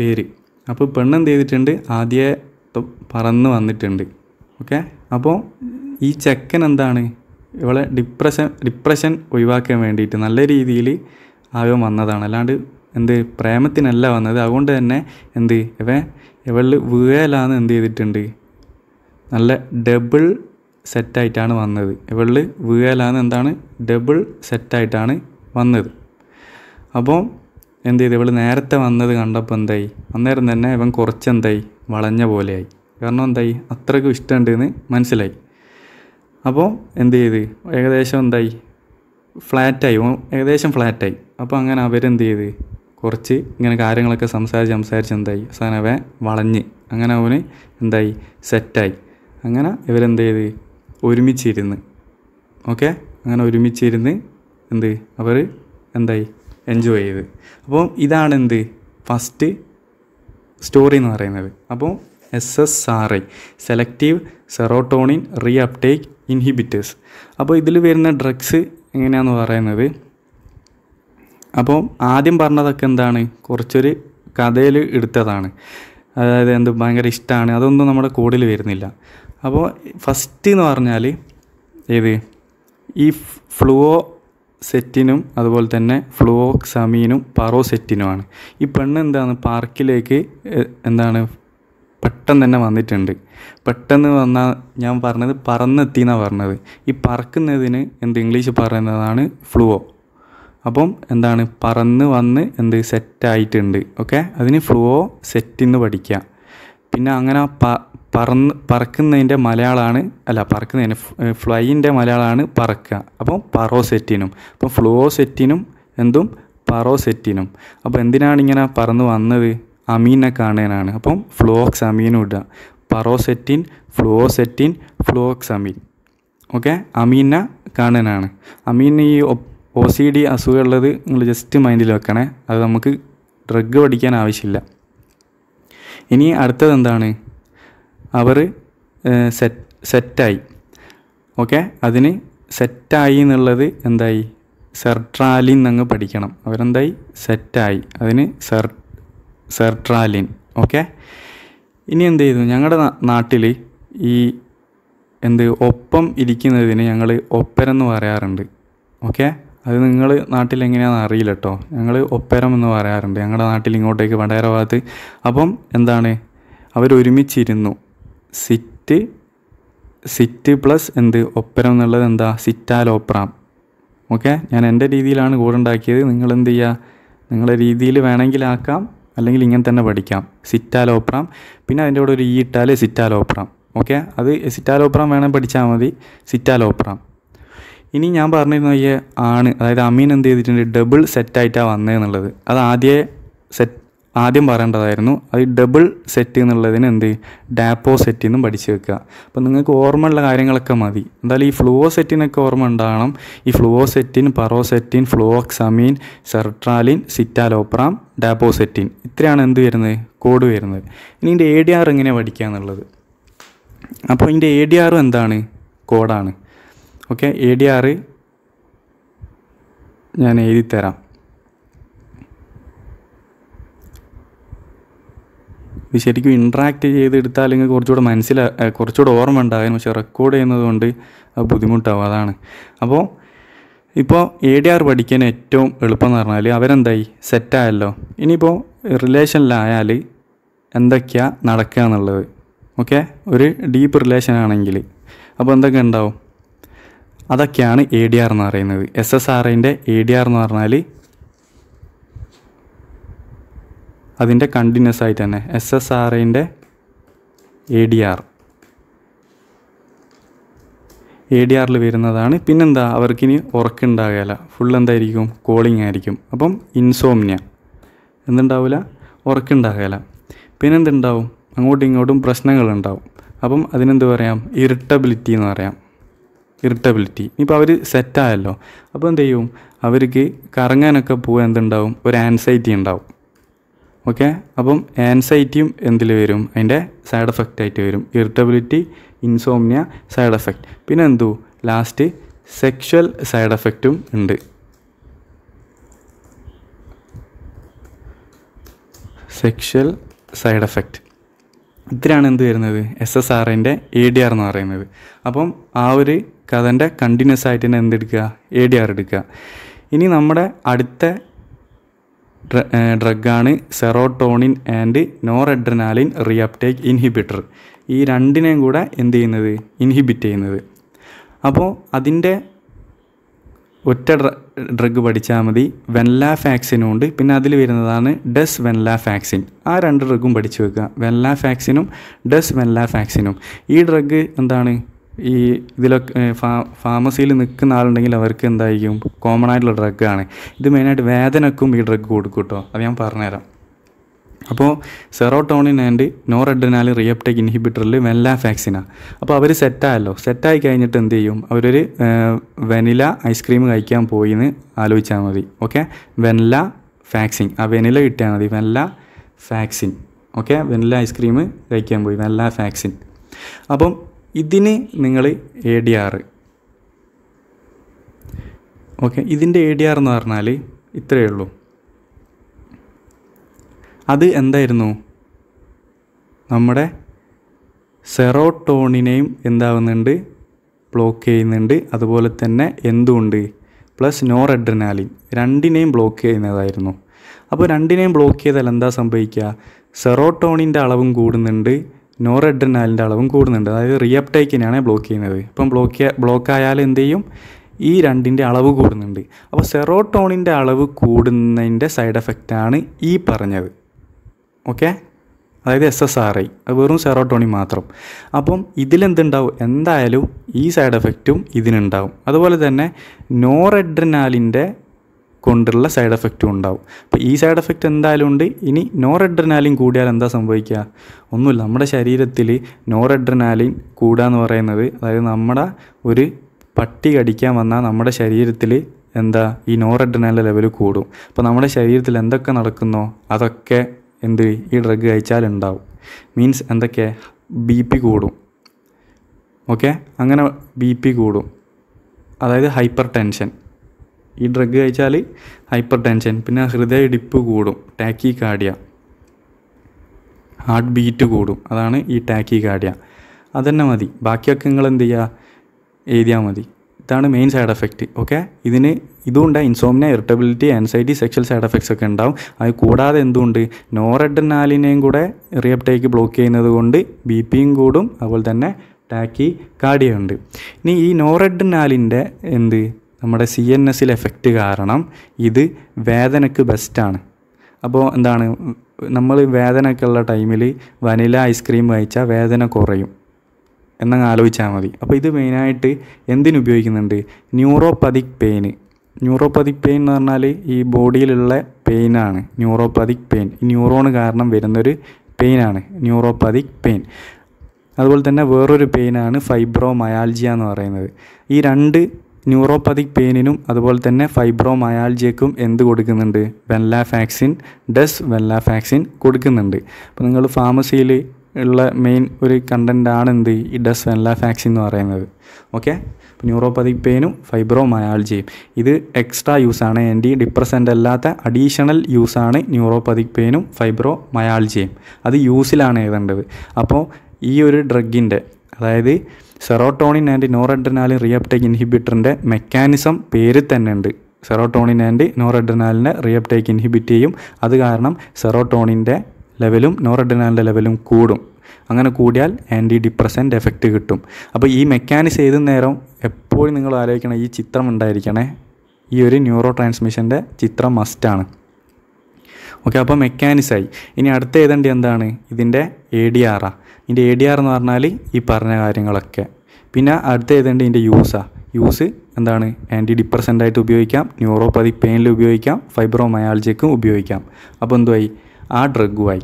പേര് അപ്പോൾ പെണ്ണെന്ത് ചെയ്തിട്ടുണ്ട് ആദ്യ പറന്ന് വന്നിട്ടുണ്ട് ഓക്കെ അപ്പോൾ ഈ ചെക്കൻ എന്താണ് ഇവളെ ഡിപ്രഷൻ ഡിപ്രഷൻ ഒഴിവാക്കാൻ വേണ്ടിയിട്ട് നല്ല രീതിയിൽ ആകെ വന്നതാണ് അല്ലാണ്ട് എന്ത് പ്രേമത്തിനല്ല വന്നത് അതുകൊണ്ട് തന്നെ എന്ത് ഇവ ഇവളിൽ വീഴലാന്ന് എന്ത് ചെയ്തിട്ടുണ്ട് നല്ല ഡബിൾ സെറ്റായിട്ടാണ് വന്നത് ഇവളിൽ വീഴലാന്ന് എന്താണ് ഡബിൾ സെറ്റായിട്ടാണ് വന്നത് അപ്പോൾ എന്ത് ചെയ്ത് ഇവൾ നേരത്തെ വന്നത് കണ്ടപ്പോൾ എന്തായി അന്നേരം തന്നെ ഇവൻ കുറച്ചെന്തായി വളഞ്ഞ പോലെയായി കാരണം എന്തായി അത്രയ്ക്കും ഇഷ്ടമുണ്ടെന്ന് മനസ്സിലായി അപ്പോൾ എന്ത് ചെയ്ത് ഏകദേശം എന്തായി ഫ്ലാറ്റായി ഏകദേശം ഫ്ലാറ്റായി അപ്പോൾ അങ്ങനെ അവരെന്ത് ചെയ്ത് കുറച്ച് ഇങ്ങനെ കാര്യങ്ങളൊക്കെ സംസാരിച്ച് സംസാരിച്ച് എന്തായി അവസാനം വളഞ്ഞ് അങ്ങനെ അവന് എന്തായി സെറ്റായി അങ്ങനെ ഇവരെന്ത് ചെയ്ത് ഒരുമിച്ചിരുന്ന് ഓക്കെ അങ്ങനെ ഒരുമിച്ചിരുന്ന് എന്ത് അവർ എന്തായി എൻജോയ് ചെയ്ത് അപ്പോൾ ഇതാണ് എന്ത് ഫസ്റ്റ് സ്റ്റോറി എന്ന് പറയുന്നത് അപ്പോൾ S S R I selective serotonin reuptake inhibitors അപ്പോൾ ഇതിൽ വരുന്ന ഡ്രഗ്സ് എങ്ങനെയാണെന്ന് പറയുന്നത് അപ്പോൾ ആദ്യം പറഞ്ഞതൊക്കെ എന്താണ് കുറച്ചൊരു കഥയിൽ എടുത്തതാണ് അതായത് എന്ത് ഭയങ്കര ഇഷ്ടമാണ് അതൊന്നും നമ്മുടെ കോഡിൽ വരുന്നില്ല അപ്പോൾ ഫസ്റ്റ് എന്ന് പറഞ്ഞാൽ ഏത് ഈ ഫ്ലുവോ സെറ്റിനും അതുപോലെ തന്നെ ഫ്ലുവോക്സമീനും പാറോസെറ്റിനുമാണ് ഈ പെണ്ണ് എന്താണ് പാർക്കിലേക്ക് എന്താണ് പെട്ടെന്ന് തന്നെ വന്നിട്ടുണ്ട് പെട്ടെന്ന് വന്നാൽ ഞാൻ പറഞ്ഞത് പറന്നെത്തി എന്നാണ് പറഞ്ഞത് ഈ പറക്കുന്നതിന് എന്ത് ഇംഗ്ലീഷ് പറയുന്നതാണ് ഫ്ലുവോ അപ്പം എന്താണ് പറന്ന് വന്ന് എന്ത് സെറ്റായിട്ടുണ്ട് ഓക്കെ അതിന് ഫ്ലുവോ സെറ്റിന്ന് എന്ന് പഠിക്കുക പിന്നെ അങ്ങനെ പ പറന്ന് പറക്കുന്നതിൻ്റെ മലയാളമാണ് അല്ല പറക്കുന്നതിൻ്റെ ഫ്ലൈൻ്റെ മലയാളമാണ് പറക്കുക അപ്പം പറോസെറ്റിനും അപ്പം ഫ്ലോസെറ്റിനും എന്തും പറോസെറ്റിനും അപ്പോൾ എന്തിനാണ് ഇങ്ങനെ പറന്ന് വന്നത് അമീനെ കാണാനാണ് അപ്പം ഫ്ലോക്സ് അമീനും ഇടുക പറോസെറ്റിൻ ഫ്ലോസെറ്റിൻ ഫ്ലോക്സ് അമീൻ ഓക്കെ അമീനെ കാണാനാണ് അമീന ഈ ഒ സി ഡി അസുഖമുള്ളത് നിങ്ങൾ ജസ്റ്റ് മൈൻഡിൽ വെക്കണേ അത് നമുക്ക് ഡ്രഗ് പഠിക്കാൻ ആവശ്യമില്ല ഇനി അടുത്തത് എന്താണ് അവർ സെറ്റ് സെറ്റായി ഓക്കെ അതിന് സെറ്റായി എന്നുള്ളത് എന്തായി സെർട്രാലിൻ എന്നങ്ങ് പഠിക്കണം അവരെന്തായി സെറ്റായി അതിന് സെർ സെർട്രാലിൻ ഓക്കെ ഇനി എന്ത് ചെയ്തു ഞങ്ങളുടെ നാട്ടിൽ ഈ എന്ത് ഒപ്പം ഇരിക്കുന്നതിന് ഞങ്ങൾ ഒപ്പരെന്ന് പറയാറുണ്ട് ഓക്കെ അത് നിങ്ങൾ നാട്ടിൽ എങ്ങനെയാണെന്ന് അറിയില്ല കേട്ടോ ഞങ്ങൾ ഒപ്പരം എന്ന് പറയാറുണ്ട് ഞങ്ങളുടെ നാട്ടിൽ ഇങ്ങോട്ടേക്ക് വടകര ഭാഗത്ത് അപ്പം എന്താണ് അവരൊരുമിച്ചിരുന്നു സിറ്റ് സിറ്റ് പ്ലസ് എന്ത് ഒപ്പരം എന്നുള്ളത് എന്താ സിറ്റാലോപ്രാം ഓക്കെ ഞാൻ എൻ്റെ രീതിയിലാണ് കോഡ് ഉണ്ടാക്കിയത് നിങ്ങൾ എന്ത് ചെയ്യുക നിങ്ങളുടെ രീതിയിൽ വേണമെങ്കിലാക്കാം അല്ലെങ്കിൽ ഇങ്ങനെ തന്നെ പഠിക്കാം സിറ്റാലോപ്രാം പിന്നെ അതിൻ്റെ കൂടെ ഒരു ഇ ഇട്ടാൽ സിറ്റാലോപ്രാം ഓക്കെ അത് സിറ്റാലോപ്രാം വേണമെങ്കിൽ പഠിച്ചാൽ മതി സിറ്റാലോപ്രാം ഇനി ഞാൻ പറഞ്ഞിരുന്ന ഈ ആണ് അതായത് അമീൻ എന്ത് ചെയ്തിട്ടുണ്ട് ഡബിൾ സെറ്റായിട്ടാണ് വന്നതെന്നുള്ളത് അത് ആദ്യ സെറ്റ് ആദ്യം പറയേണ്ടതായിരുന്നു അത് ഡബിൾ സെറ്റ് എന്നുള്ളതിന് എന്ത് ഡാപ്പോ സെറ്റ് എന്നും പഠിച്ചു വെക്കുക അപ്പോൾ നിങ്ങൾക്ക് ഓർമ്മയുള്ള കാര്യങ്ങളൊക്കെ മതി എന്തായാലും ഈ ഫ്ലുവോ സെറ്റിനൊക്കെ ഓർമ്മ ഉണ്ടാകണം ഈ fluoxetine paroxetine sertraline citalopram dapoxetine ഇത്രയാണ് എന്ത് വരുന്നത് കോഡ് വരുന്നത് ഇനി ഇതിൻ്റെ എ ഡി ആർ എങ്ങനെ പഠിക്കുക എന്നുള്ളത് അപ്പോൾ ഇതിൻ്റെ എ ഡി ആർ എന്താണ് കോഡാണ് ഓക്കെ എ ഡി ആർ ഞാൻ എഴുതി തരാം ശരിക്കും ഇൻട്രാക്ട് ചെയ്തെടുത്താൽ അല്ലെങ്കിൽ കുറച്ചുകൂടെ മനസ്സിലാ കുറച്ചുകൂടെ ഓർമ്മ ഉണ്ടാകാനും പക്ഷേ റെക്കോർഡ് ചെയ്യുന്നതുകൊണ്ട് അത് ബുദ്ധിമുട്ടാവും അതാണ് അപ്പോൾ ഇപ്പോൾ എ ഡി ആർ പഠിക്കാൻ ഏറ്റവും എളുപ്പം എന്ന് പറഞ്ഞാൽ അവരെന്തായി സെറ്റായല്ലോ ഇനിയിപ്പോൾ റിലേഷനിലായാൽ എന്തൊക്കെയാണ് നടക്കുക എന്നുള്ളത് ഓക്കെ ഒരു ഡീപ്പ് റിലേഷൻ ആണെങ്കിൽ അപ്പോൾ എന്തൊക്കെ ഉണ്ടാവും അതൊക്കെയാണ് എ ഡി ആർ എന്ന് പറയുന്നത് എസ് എസ് ഐൻ്റെ എ ഡി ആർ എന്ന് പറഞ്ഞാൽ അതിൻ്റെ കണ്ടിന്യൂസ് ആയിട്ട് തന്നെ എസ് എസ് ആർ ഐൻ്റെ A D R A D ആറിൽ വരുന്നതാണ് പിന്നെന്താ അവർക്കിനി ഉറക്കുണ്ടാകില്ല ഫുൾ എന്തായിരിക്കും കോളിംഗ് ആയിരിക്കും അപ്പം ഇൻസോമിനിയ എന്തുണ്ടാവില്ല ഉറക്കുണ്ടാകില്ല പിന്നെന്തുണ്ടാവും അങ്ങോട്ടും ഇങ്ങോട്ടും പ്രശ്നങ്ങളുണ്ടാവും അപ്പം അതിനെന്ത് പറയാം ഇറിറ്റബിലിറ്റി എന്ന് പറയാം ഇറിറ്റബിലിറ്റി ഇനിയിപ്പോൾ അവർ സെറ്റായല്ലോ അപ്പോൾ എന്ത് ചെയ്യും അവർക്ക് കറങ്ങാനൊക്കെ പോകാൻ എന്തുണ്ടാവും ഒരു ആൻസൈറ്റി ഉണ്ടാവും ഓക്കെ അപ്പം ആൻസൈറ്റിയും എന്തിൽ വരും അതിൻ്റെ സൈഡ് എഫക്റ്റ് ആയിട്ട് വരും ഇറിറ്റബിലിറ്റി ഇൻസോമിയ സൈഡ് എഫക്റ്റ് പിന്നെ എന്തു ലാസ്റ്റ് സെക്ഷൽ സൈഡ് എഫക്റ്റും ഉണ്ട് സെക്ഷൽ സൈഡ് എഫക്റ്റ് ഇത്രയാണ് എന്ത് വരുന്നത് എസ് എസ് ആറിൻ്റെ എ ഡി ആർ എന്ന് പറയുന്നത് അപ്പം ആ ഒരു കഥൻ്റെ കണ്ടിന്യൂസ് ആയിട്ട് തന്നെ എന്തെടുക്കുക എ ഡി ആർ എടുക്കുക ഇനി നമ്മുടെ അടുത്ത ഡ്രഗാണ് serotonin and noradrenaline reuptake inhibitor ഈ രണ്ടിനെയും കൂടെ എന്ത് ചെയ്യുന്നത് ഇൻഹിബിറ്റ് ചെയ്യുന്നത് അപ്പോൾ അതിൻ്റെ ഒറ്റ ഡ്രഗ് പഠിച്ചാൽ മതി വെൻലാഫാക്സിനും ഉണ്ട് പിന്നെ അതിൽ വരുന്നതാണ് ഡെസ് വെൻലാഫാക്സിൻ ആ രണ്ട് ഡ്രഗും പഠിച്ചു വെക്കുക വെൻലാഫാക്സിനും ഡെസ് വെൻലാഫാക്സിനും ഈ ഡ്രഗ് എന്താണ് ഈ ഇതിലൊക്കെ ഫാ ഫാർമസിയിൽ നിൽക്കുന്ന ആളുണ്ടെങ്കിൽ അവർക്ക് എന്തായിരിക്കും കോമൺ ആയിട്ടുള്ള ഡ്രഗാണ് ഇത് മെയിനായിട്ട് വേദനക്കും ഈ ഡ്രഗ് കൊടുക്കും കേട്ടോ അത് ഞാൻ പറഞ്ഞുതരാം അപ്പോൾ സെറോട്ടോണിൻ ആൻഡ് നോറഡ്രനാല് റിയപ്റ്റേക്ക് ഇൻഹിബിറ്ററിൽ ഫാക്സിന അപ്പോൾ അവർ സെറ്റായല്ലോ സെറ്റായി കഴിഞ്ഞിട്ട് എന്ത് ചെയ്യും അവരൊരു വെനില ഐസ്ക്രീം കഴിക്കാൻ പോയി എന്ന് ആലോചിച്ചാൽ മതി ഓക്കെ വെനില ഫാക്സിൻ ആ വെനില കിട്ടിയാൽ മതി വെല്ല ഫാക്സിൻ ഓക്കെ വെനില ഐസ്ക്രീം കഴിക്കാൻ പോയി വെല്ലാ ഫാക്സിൻ അപ്പം ഇതിന് നിങ്ങൾ എ ഡി ആറ് ഓക്കെ ഇതിൻ്റെ എ ഡി ആർ എന്ന് പറഞ്ഞാൽ ഇത്രയേ ഉള്ളൂ അത് എന്തായിരുന്നു നമ്മുടെ സെറോട്ടോണിനെയും എന്താവുന്നുണ്ട് ബ്ലോക്ക് ചെയ്യുന്നുണ്ട് അതുപോലെ തന്നെ എന്തുണ്ട് പ്ലസ് നോർ നോറെഡ്രനാലിൻ രണ്ടിനെയും ബ്ലോക്ക് ചെയ്യുന്നതായിരുന്നു അപ്പോൾ രണ്ടിനെയും ബ്ലോക്ക് ചെയ്താൽ എന്താ സംഭവിക്കുക സെറോട്ടോണിൻ്റെ അളവും കൂടുന്നുണ്ട് നോറെഡ്രിനാലിൻ്റെ അളവും കൂടുന്നുണ്ട് അതായത് റിയപ്ടേക്കിനെയാണ് ബ്ലോക്ക് ചെയ്യുന്നത് ഇപ്പം ബ്ലോക്ക് ബ്ലോക്ക് ആയാൽ എന്ത് ചെയ്യും ഈ രണ്ടിൻ്റെ അളവ് കൂടുന്നുണ്ട് അപ്പോൾ സെറോട്ടോണിൻ്റെ അളവ് കൂടുന്നതിൻ്റെ സൈഡ് എഫക്റ്റാണ് ഈ പറഞ്ഞത് ഓക്കെ അതായത് എസ് എസ് ആർ ഐ അത് വെറും സെറോട്ടോണി മാത്രം അപ്പം ഇതിലെന്തുണ്ടാവും എന്തായാലും ഈ സൈഡ് എഫക്റ്റും ഇതിനുണ്ടാവും അതുപോലെ തന്നെ നോറെഡ്രിനാലിൻ്റെ കൊണ്ടുള്ള സൈഡ് എഫക്റ്റും ഉണ്ടാവും അപ്പോൾ ഈ സൈഡ് എഫക്റ്റ് എന്തായാലും ഉണ്ട് ഇനി നോറെഡ്രനാലിൻ കൂടിയാൽ എന്താ സംഭവിക്കുക ഒന്നുമില്ല നമ്മുടെ ശരീരത്തിൽ നോറെഡ്രനാലിൻ കൂടുക എന്ന് പറയുന്നത് അതായത് നമ്മുടെ ഒരു പട്ടി കടിക്കാൻ വന്നാൽ നമ്മുടെ ശരീരത്തിൽ എന്താ ഈ നോറെഡ്രനാലിൻ്റെ ലെവൽ കൂടും അപ്പോൾ നമ്മുടെ ശരീരത്തിൽ എന്തൊക്കെ നടക്കുന്നോ അതൊക്കെ എന്ത് ഈ ഡ്രഗ് കഴിച്ചാൽ ഉണ്ടാവും മീൻസ് എന്തൊക്കെ ബി പി കൂടും ഓക്കെ അങ്ങനെ ബി പി കൂടും അതായത് ഹൈപ്പർ ടെൻഷൻ ഈ ഡ്രഗ് കഴിച്ചാൽ ഹൈപ്പർ ടെൻഷൻ പിന്നെ ഹൃദയ ഇടിപ്പ് കൂടും ടാക്കി കാർഡിയ ഹാർട്ട് ബീറ്റ് കൂടും അതാണ് ഈ ടാക്കി കാർഡിയ അതന്നെ മതി ബാക്കിയൊക്കെ നിങ്ങൾ എന്ത് ചെയ്യുക എഴുതിയാൽ മതി ഇതാണ് മെയിൻ സൈഡ് എഫക്റ്റ് ഓക്കെ ഇതിന് ഇതുകൊണ്ട് insomnia irritability anxiety sexual side effects ഒക്കെ ഉണ്ടാവും അത് കൂടാതെ എന്തുകൊണ്ട് നോറെഡനാലിനെയും കൂടെ റിയപ്റ്റേക്ക് ബ്ലോക്ക് ചെയ്യുന്നത് കൊണ്ട് ബി പിയും കൂടും അതുപോലെ തന്നെ ടാക്കി കാർഡിയ ഉണ്ട് ഇനി ഈ നോറെഡനാലിൻ്റെ എന്ത് നമ്മുടെ സി എൻ എസിൽ എഫക്റ്റ് കാരണം ഇത് വേദനയ്ക്ക് ബെസ്റ്റാണ് അപ്പോൾ എന്താണ് നമ്മൾ വേദനയ്ക്ക് ഉള്ള ടൈമിൽ വനില ഐസ്ക്രീം കഴിച്ചാൽ വേദന കുറയും എന്നങ്ങ് ആലോചിച്ചാൽ മതി അപ്പോൾ ഇത് മെയിനായിട്ട് എന്തിനുപയോഗിക്കുന്നുണ്ട് ന്യൂറോപ്പതിക് പെയിന് ന്യൂറോപ്പതിക് പെയിൻ എന്ന് പറഞ്ഞാൽ ഈ ബോഡിയിലുള്ള പെയിനാണ് ന്യൂറോപ്പതിക് പെയിൻ ന്യൂറോണ് കാരണം വരുന്നൊരു പെയിനാണ് ന്യൂറോപ്പതിക് പെയിൻ അതുപോലെ തന്നെ വേറൊരു പെയിനാണ് ഫൈബ്രോ മയാൽജിയ എന്ന് പറയുന്നത് ഈ രണ്ട് ന്യൂറോപ്പതിക് പെയിനിനും അതുപോലെ തന്നെ ഫൈബ്രോമയാൾജിയക്കും എന്ത് കൊടുക്കുന്നുണ്ട് വെല്ലാഫാക്സിൻ ഡസ് വെല്ലാഫാക്സിൻ കൊടുക്കുന്നുണ്ട് അപ്പോൾ നിങ്ങൾ ഫാർമസിയിൽ ഉള്ള മെയിൻ ഒരു കണ്ടൻ്റാണ് എന്ത് ഈ ഡസ് വെല്ലാഫാക്സിൻ എന്ന് പറയുന്നത് ഓക്കെ ന്യൂറോപ്പതിക് പെയിനും ഫൈബ്രോമയാൾജിയും ഇത് എക്സ്ട്രാ യൂസാണ് ആൻറ്റി ഡിപ്രസൻ്റ് അല്ലാത്ത അഡീഷണൽ യൂസാണ് ന്യൂറോപ്പതിക് പെയിനും ഫൈബ്രോ അത് യൂസിലാണ് എഴുതേണ്ടത് അപ്പോൾ ഈ ഒരു ഡ്രഗിൻ്റെ അതായത് സെറോട്ടോണിൻ ആൻഡ് നോറഡ്രനാലിൻ റിയപ്റ്റേക്ക് ഇൻഹിബിറ്ററിൻ്റെ മെക്കാനിസം പേരിൽ തന്നെ ഉണ്ട് സെറോട്ടോണിൻ ആൻഡ് നോറഡ്രനാലിൻ്റെ റിയപ്റ്റേക്ക് ഇൻഹിബിറ്റ് ചെയ്യും അത് കാരണം സെറോട്ടോണിൻ്റെ ലെവലും നോറഡ്രനാലിൻ്റെ ലെവലും കൂടും അങ്ങനെ കൂടിയാൽ ആൻറ്റി ഡിപ്രസൻ്റ് എഫക്റ്റ് കിട്ടും അപ്പോൾ ഈ മെക്കാനിസം ഏത് നേരം എപ്പോഴും നിങ്ങൾ ആലോചിക്കണം ഈ ചിത്രം ഉണ്ടായിരിക്കണേ ഈ ഒരു ന്യൂറോ ട്രാൻസ്മിഷൻ്റെ ചിത്രം മസ്റ്റാണ് ഓക്കെ അപ്പോൾ മെക്കാനിസായി ഇനി അടുത്ത ഏതണ്ടി എന്താണ് ഇതിൻ്റെ എ ഡി ആറാണ് ഇതിൻ്റെ എ ഡി ആർ എന്ന് പറഞ്ഞാൽ ഈ പറഞ്ഞ കാര്യങ്ങളൊക്കെ പിന്നെ അടുത്ത ഏതുണ്ട് ഇതിൻ്റെ യൂസാണ് യൂസ് എന്താണ് ആൻറ്റി ഡിപ്രസൻ്റായിട്ട് ഉപയോഗിക്കാം ന്യൂറോപ്പതി പെയിനിൽ ഉപയോഗിക്കാം ഫൈബ്രോമയാൾജിക്കും ഉപയോഗിക്കാം അപ്പോൾ എന്തുമായി ആ ഡ്രഗുമായി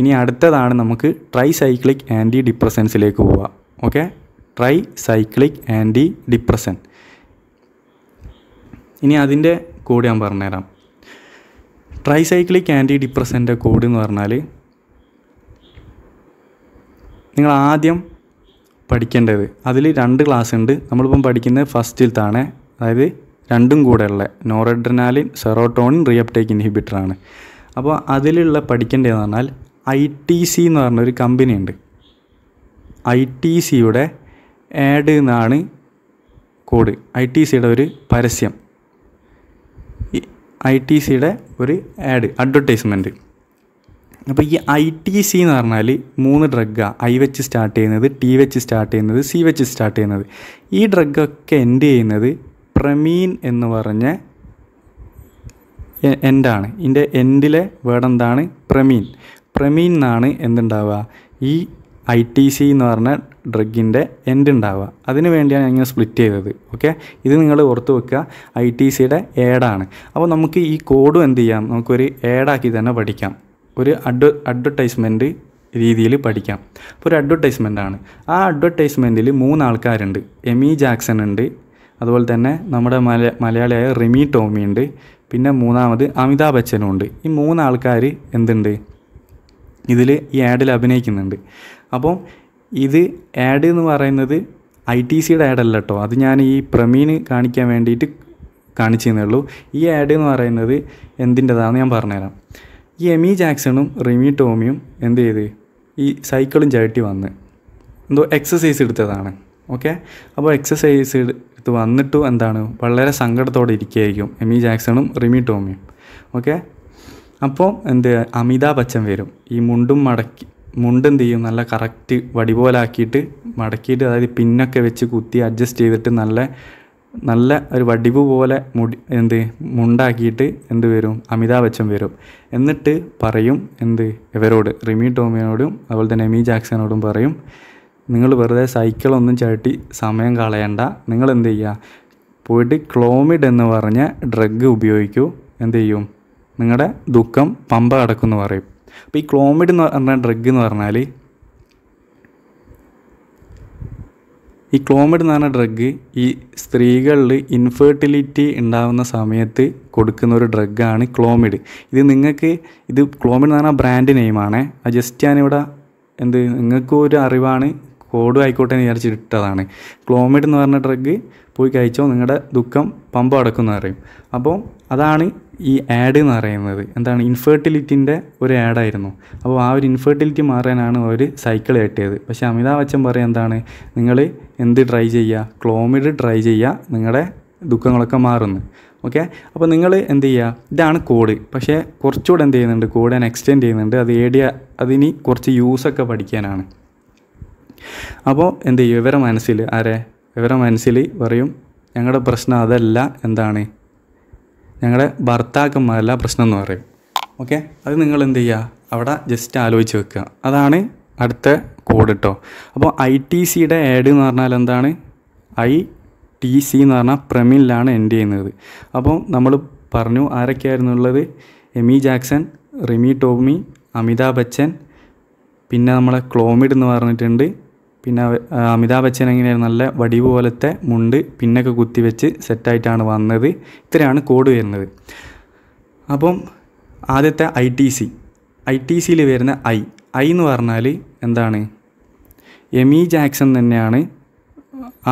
ഇനി അടുത്തതാണ് നമുക്ക് ട്രൈ സൈക്ലിക് ആൻറ്റി ഡിപ്രസൻസിലേക്ക് പോവാം okay tricyclic antidepressant ഇനി അതിൻ്റെ കോഡ് ഞാൻ പറഞ്ഞുതരാം ട്രൈസൈക്ലിക് ആൻറ്റി ഡിപ്രസൻ്റെ കോഡ് എന്ന് പറഞ്ഞാൽ നിങ്ങൾ ആദ്യം പഠിക്കേണ്ടത് അതിൽ രണ്ട് ക്ലാസ് ഉണ്ട് നമ്മളിപ്പം പഠിക്കുന്നത് ഫസ്റ്റിലത്താണ് അതായത് രണ്ടും കൂടെ ഉള്ള നോറഡ്രനാലിൻ സെറോട്ടോണിൻ ഇൻഹിബിറ്റർ ഇൻഹിബിറ്ററാണ് അപ്പോൾ അതിലുള്ള പഠിക്കേണ്ടതെന്ന് പറഞ്ഞാൽ ഐ ടി സി എന്ന് പറഞ്ഞൊരു കമ്പനി ഉണ്ട് ഐ ടി സിയുടെ ആഡ് എന്നാണ് കോഡ് ഐ ടി സിയുടെ ഒരു പരസ്യം ഐ ടി സിയുടെ ഒരു ആഡ് അഡ്വർടൈസ്മെൻറ്റ് അപ്പോൾ ഈ ഐ ടി സി എന്ന് പറഞ്ഞാൽ മൂന്ന് ഡ്രഗ്ഗാണ് ഐ വെച്ച് സ്റ്റാർട്ട് ചെയ്യുന്നത് ടി വെച്ച് സ്റ്റാർട്ട് ചെയ്യുന്നത് സി വെച്ച് സ്റ്റാർട്ട് ചെയ്യുന്നത് ഈ ഡ്രഗ്ഗൊക്കെ എൻഡ് ചെയ്യുന്നത് പ്രമീൻ എന്ന് പറഞ്ഞ എൻഡാണ് ഇതിൻ്റെ എൻഡിലെ വേർഡ് എന്താണ് പ്രമീൻ പ്രമീൻ എന്നാണ് എന്തുണ്ടാവുക ഈ ഐ ടി സി എന്ന് പറഞ്ഞ ഡ്രഗിൻ്റെ എൻഡ് ഉണ്ടാവുക അതിന് വേണ്ടിയാണ് ഞാൻ സ്പ്ലിറ്റ് ചെയ്തത് ഓക്കെ ഇത് നിങ്ങൾ ഓർത്ത് വെക്കുക ഐ ടി സിയുടെ ഏഡാണ് അപ്പോൾ നമുക്ക് ഈ കോഡും എന്ത് ചെയ്യാം നമുക്കൊരു ഏഡാക്കി തന്നെ പഠിക്കാം ഒരു അഡ്വ അഡ്വർടൈസ്മെൻറ്റ് രീതിയിൽ പഠിക്കാം അപ്പോൾ ഒരു അഡ്വർടൈസ്മെൻ്റാണ് ആ അഡ്വർടൈസ്മെൻറ്റിൽ മൂന്നാൾക്കാരുണ്ട് എമി ജാക്സൺ ഉണ്ട് അതുപോലെ തന്നെ നമ്മുടെ മല മലയാളിയായ റിമി ടോമി ഉണ്ട് പിന്നെ മൂന്നാമത് അമിതാഭ് ബച്ചനും ഉണ്ട് ഈ മൂന്നാൾക്കാർ എന്തുണ്ട് ഇതിൽ ഈ ആഡിൽ അഭിനയിക്കുന്നുണ്ട് അപ്പോൾ ഇത് ആഡ് എന്ന് പറയുന്നത് ഐ ടി സിയുടെ ആഡല്ല കേട്ടോ അത് ഞാൻ ഈ പ്രമീന് കാണിക്കാൻ വേണ്ടിയിട്ട് കാണിച്ചു ഉള്ളൂ ഈ ആഡ് എന്ന് പറയുന്നത് എന്തിൻ്റെതാണെന്ന് ഞാൻ പറഞ്ഞുതരാം ഈ എമി ജാക്സണും റിമി ടോമിയും എന്ത് ചെയ്ത് ഈ സൈക്കിളും ചവിട്ടി വന്ന് എന്തോ എക്സസൈസ് എടുത്തതാണ് ഓക്കെ അപ്പോൾ എക്സസൈസ് എടുത്ത് വന്നിട്ട് എന്താണ് വളരെ സങ്കടത്തോടെ ഇരിക്കുകയായിരിക്കും എമി ജാക്സണും റിമി ടോമിയും ഓക്കെ അപ്പോൾ എന്ത് അമിതാഭ് ബച്ചൻ വരും ഈ മുണ്ടും മടക്കി മുണ്ട് എന്ത് ചെയ്യും നല്ല കറക്റ്റ് വടി പോലാക്കിയിട്ട് മടക്കിയിട്ട് അതായത് പിന്നൊക്കെ വെച്ച് കുത്തി അഡ്ജസ്റ്റ് ചെയ്തിട്ട് നല്ല നല്ല ഒരു വടിവ് പോലെ മുടി എന്ത് മുണ്ടാക്കിയിട്ട് എന്ത് വരും അമിതാഭ് ബച്ചൻ വരും എന്നിട്ട് പറയും എന്ത് ഇവരോട് റിമി ടോമിയോടും അതുപോലെ തന്നെ എമി ജാക്സനോടും പറയും നിങ്ങൾ വെറുതെ സൈക്കിളൊന്നും ചവിട്ടി സമയം കളയണ്ട നിങ്ങൾ എന്ത് ചെയ്യുക പോയിട്ട് ക്ലോമിഡ് എന്ന് പറഞ്ഞ ഡ്രഗ് ഉപയോഗിക്കൂ എന്ത് ചെയ്യും നിങ്ങളുടെ ദുഃഖം പമ്പ കടക്കുമെന്ന് പറയും അപ്പോൾ ഈ ക്ലോമിഡ് എന്ന് പറഞ്ഞ ഡ്രഗ് എന്ന് പറഞ്ഞാൽ ഈ ക്ലോമിഡ് എന്ന് പറഞ്ഞ ഡ്രഗ് ഈ സ്ത്രീകളിൽ ഇൻഫെർട്ടിലിറ്റി ഉണ്ടാകുന്ന സമയത്ത് കൊടുക്കുന്ന ഒരു ഡ്രഗാണ് ക്ലോമിഡ് ഇത് നിങ്ങൾക്ക് ഇത് ക്ലോമിഡ് എന്ന് പറഞ്ഞാൽ ബ്രാൻഡ് നെയിമാണ് അത് ജസ്റ്റ് ഞാനിവിടെ എന്ത് നിങ്ങൾക്കും ഒരു അറിവാണ് കോഡ് ആയിക്കോട്ടെ എന്ന് വിചാരിച്ചിട്ടതാണ് ക്ലോമിഡ് എന്ന് പറഞ്ഞ ഡ്രഗ് പോയി കഴിച്ചോ നിങ്ങളുടെ ദുഃഖം പമ്പ് അടക്കുമെന്ന് പറയും അപ്പോൾ അതാണ് ഈ ആഡ് എന്ന് പറയുന്നത് എന്താണ് ഇൻഫെർട്ടിലിറ്റിൻ്റെ ഒരു ആഡായിരുന്നു അപ്പോൾ ആ ഒരു ഇൻഫെർട്ടിലിറ്റി മാറാനാണ് അവർ സൈക്കിൾ കെട്ടിയത് പക്ഷേ അമിതാഭ് അച്ഛൻ പറയുക എന്താണ് നിങ്ങൾ എന്ത് ട്രൈ ചെയ്യുക ക്ലോമിഡ് ട്രൈ ചെയ്യുക നിങ്ങളുടെ ദുഃഖങ്ങളൊക്കെ മാറുന്നു ഓക്കെ അപ്പോൾ നിങ്ങൾ എന്ത് ചെയ്യുക ഇതാണ് കോഡ് പക്ഷേ കുറച്ചുകൂടെ എന്ത് ചെയ്യുന്നുണ്ട് കോഡ് ഞാൻ എക്സ്റ്റെൻഡ് ചെയ്യുന്നുണ്ട് അത് ഏടിയ അതിനി കുറച്ച് യൂസൊക്കെ പഠിക്കാനാണ് അപ്പോൾ എന്ത് ചെയ്യും ഇവരെ മനസ്സിൽ ആരെ ഇവരെ മനസ്സിൽ പറയും ഞങ്ങളുടെ പ്രശ്നം അതല്ല എന്താണ് ഞങ്ങളുടെ ഭർത്താക്കന്മാരല്ല പ്രശ്നം എന്ന് പറയും ഓക്കെ അത് നിങ്ങൾ എന്ത് ചെയ്യുക അവിടെ ജസ്റ്റ് ആലോചിച്ച് വെക്കുക അതാണ് അടുത്ത കോഡ് കേട്ടോ അപ്പോൾ ഐ ടി സിയുടെ ആഡ് എന്ന് പറഞ്ഞാൽ എന്താണ് ഐ ടി സി എന്ന് പറഞ്ഞാൽ പ്രമിലാണ് എൻഡ് ചെയ്യുന്നത് അപ്പോൾ നമ്മൾ പറഞ്ഞു ആരൊക്കെയായിരുന്നു ഉള്ളത് എമി ജാക്സൺ റിമി ടോമി അമിതാഭ് ബച്ചൻ പിന്നെ നമ്മളെ ക്ലോമിഡ് എന്ന് പറഞ്ഞിട്ടുണ്ട് പിന്നെ അമിതാഭ് ബച്ചൻ എങ്ങനെയാണ് നല്ല വടിവ് പോലത്തെ മുണ്ട് പിന്നൊക്കെ കുത്തിവെച്ച് സെറ്റായിട്ടാണ് വന്നത് ഇത്രയാണ് കോഡ് വരുന്നത് അപ്പം ആദ്യത്തെ I T C I T സിയിൽ വരുന്ന ഐ ഐ എന്ന് പറഞ്ഞാൽ എന്താണ് എമി ജാക്സൺ തന്നെയാണ്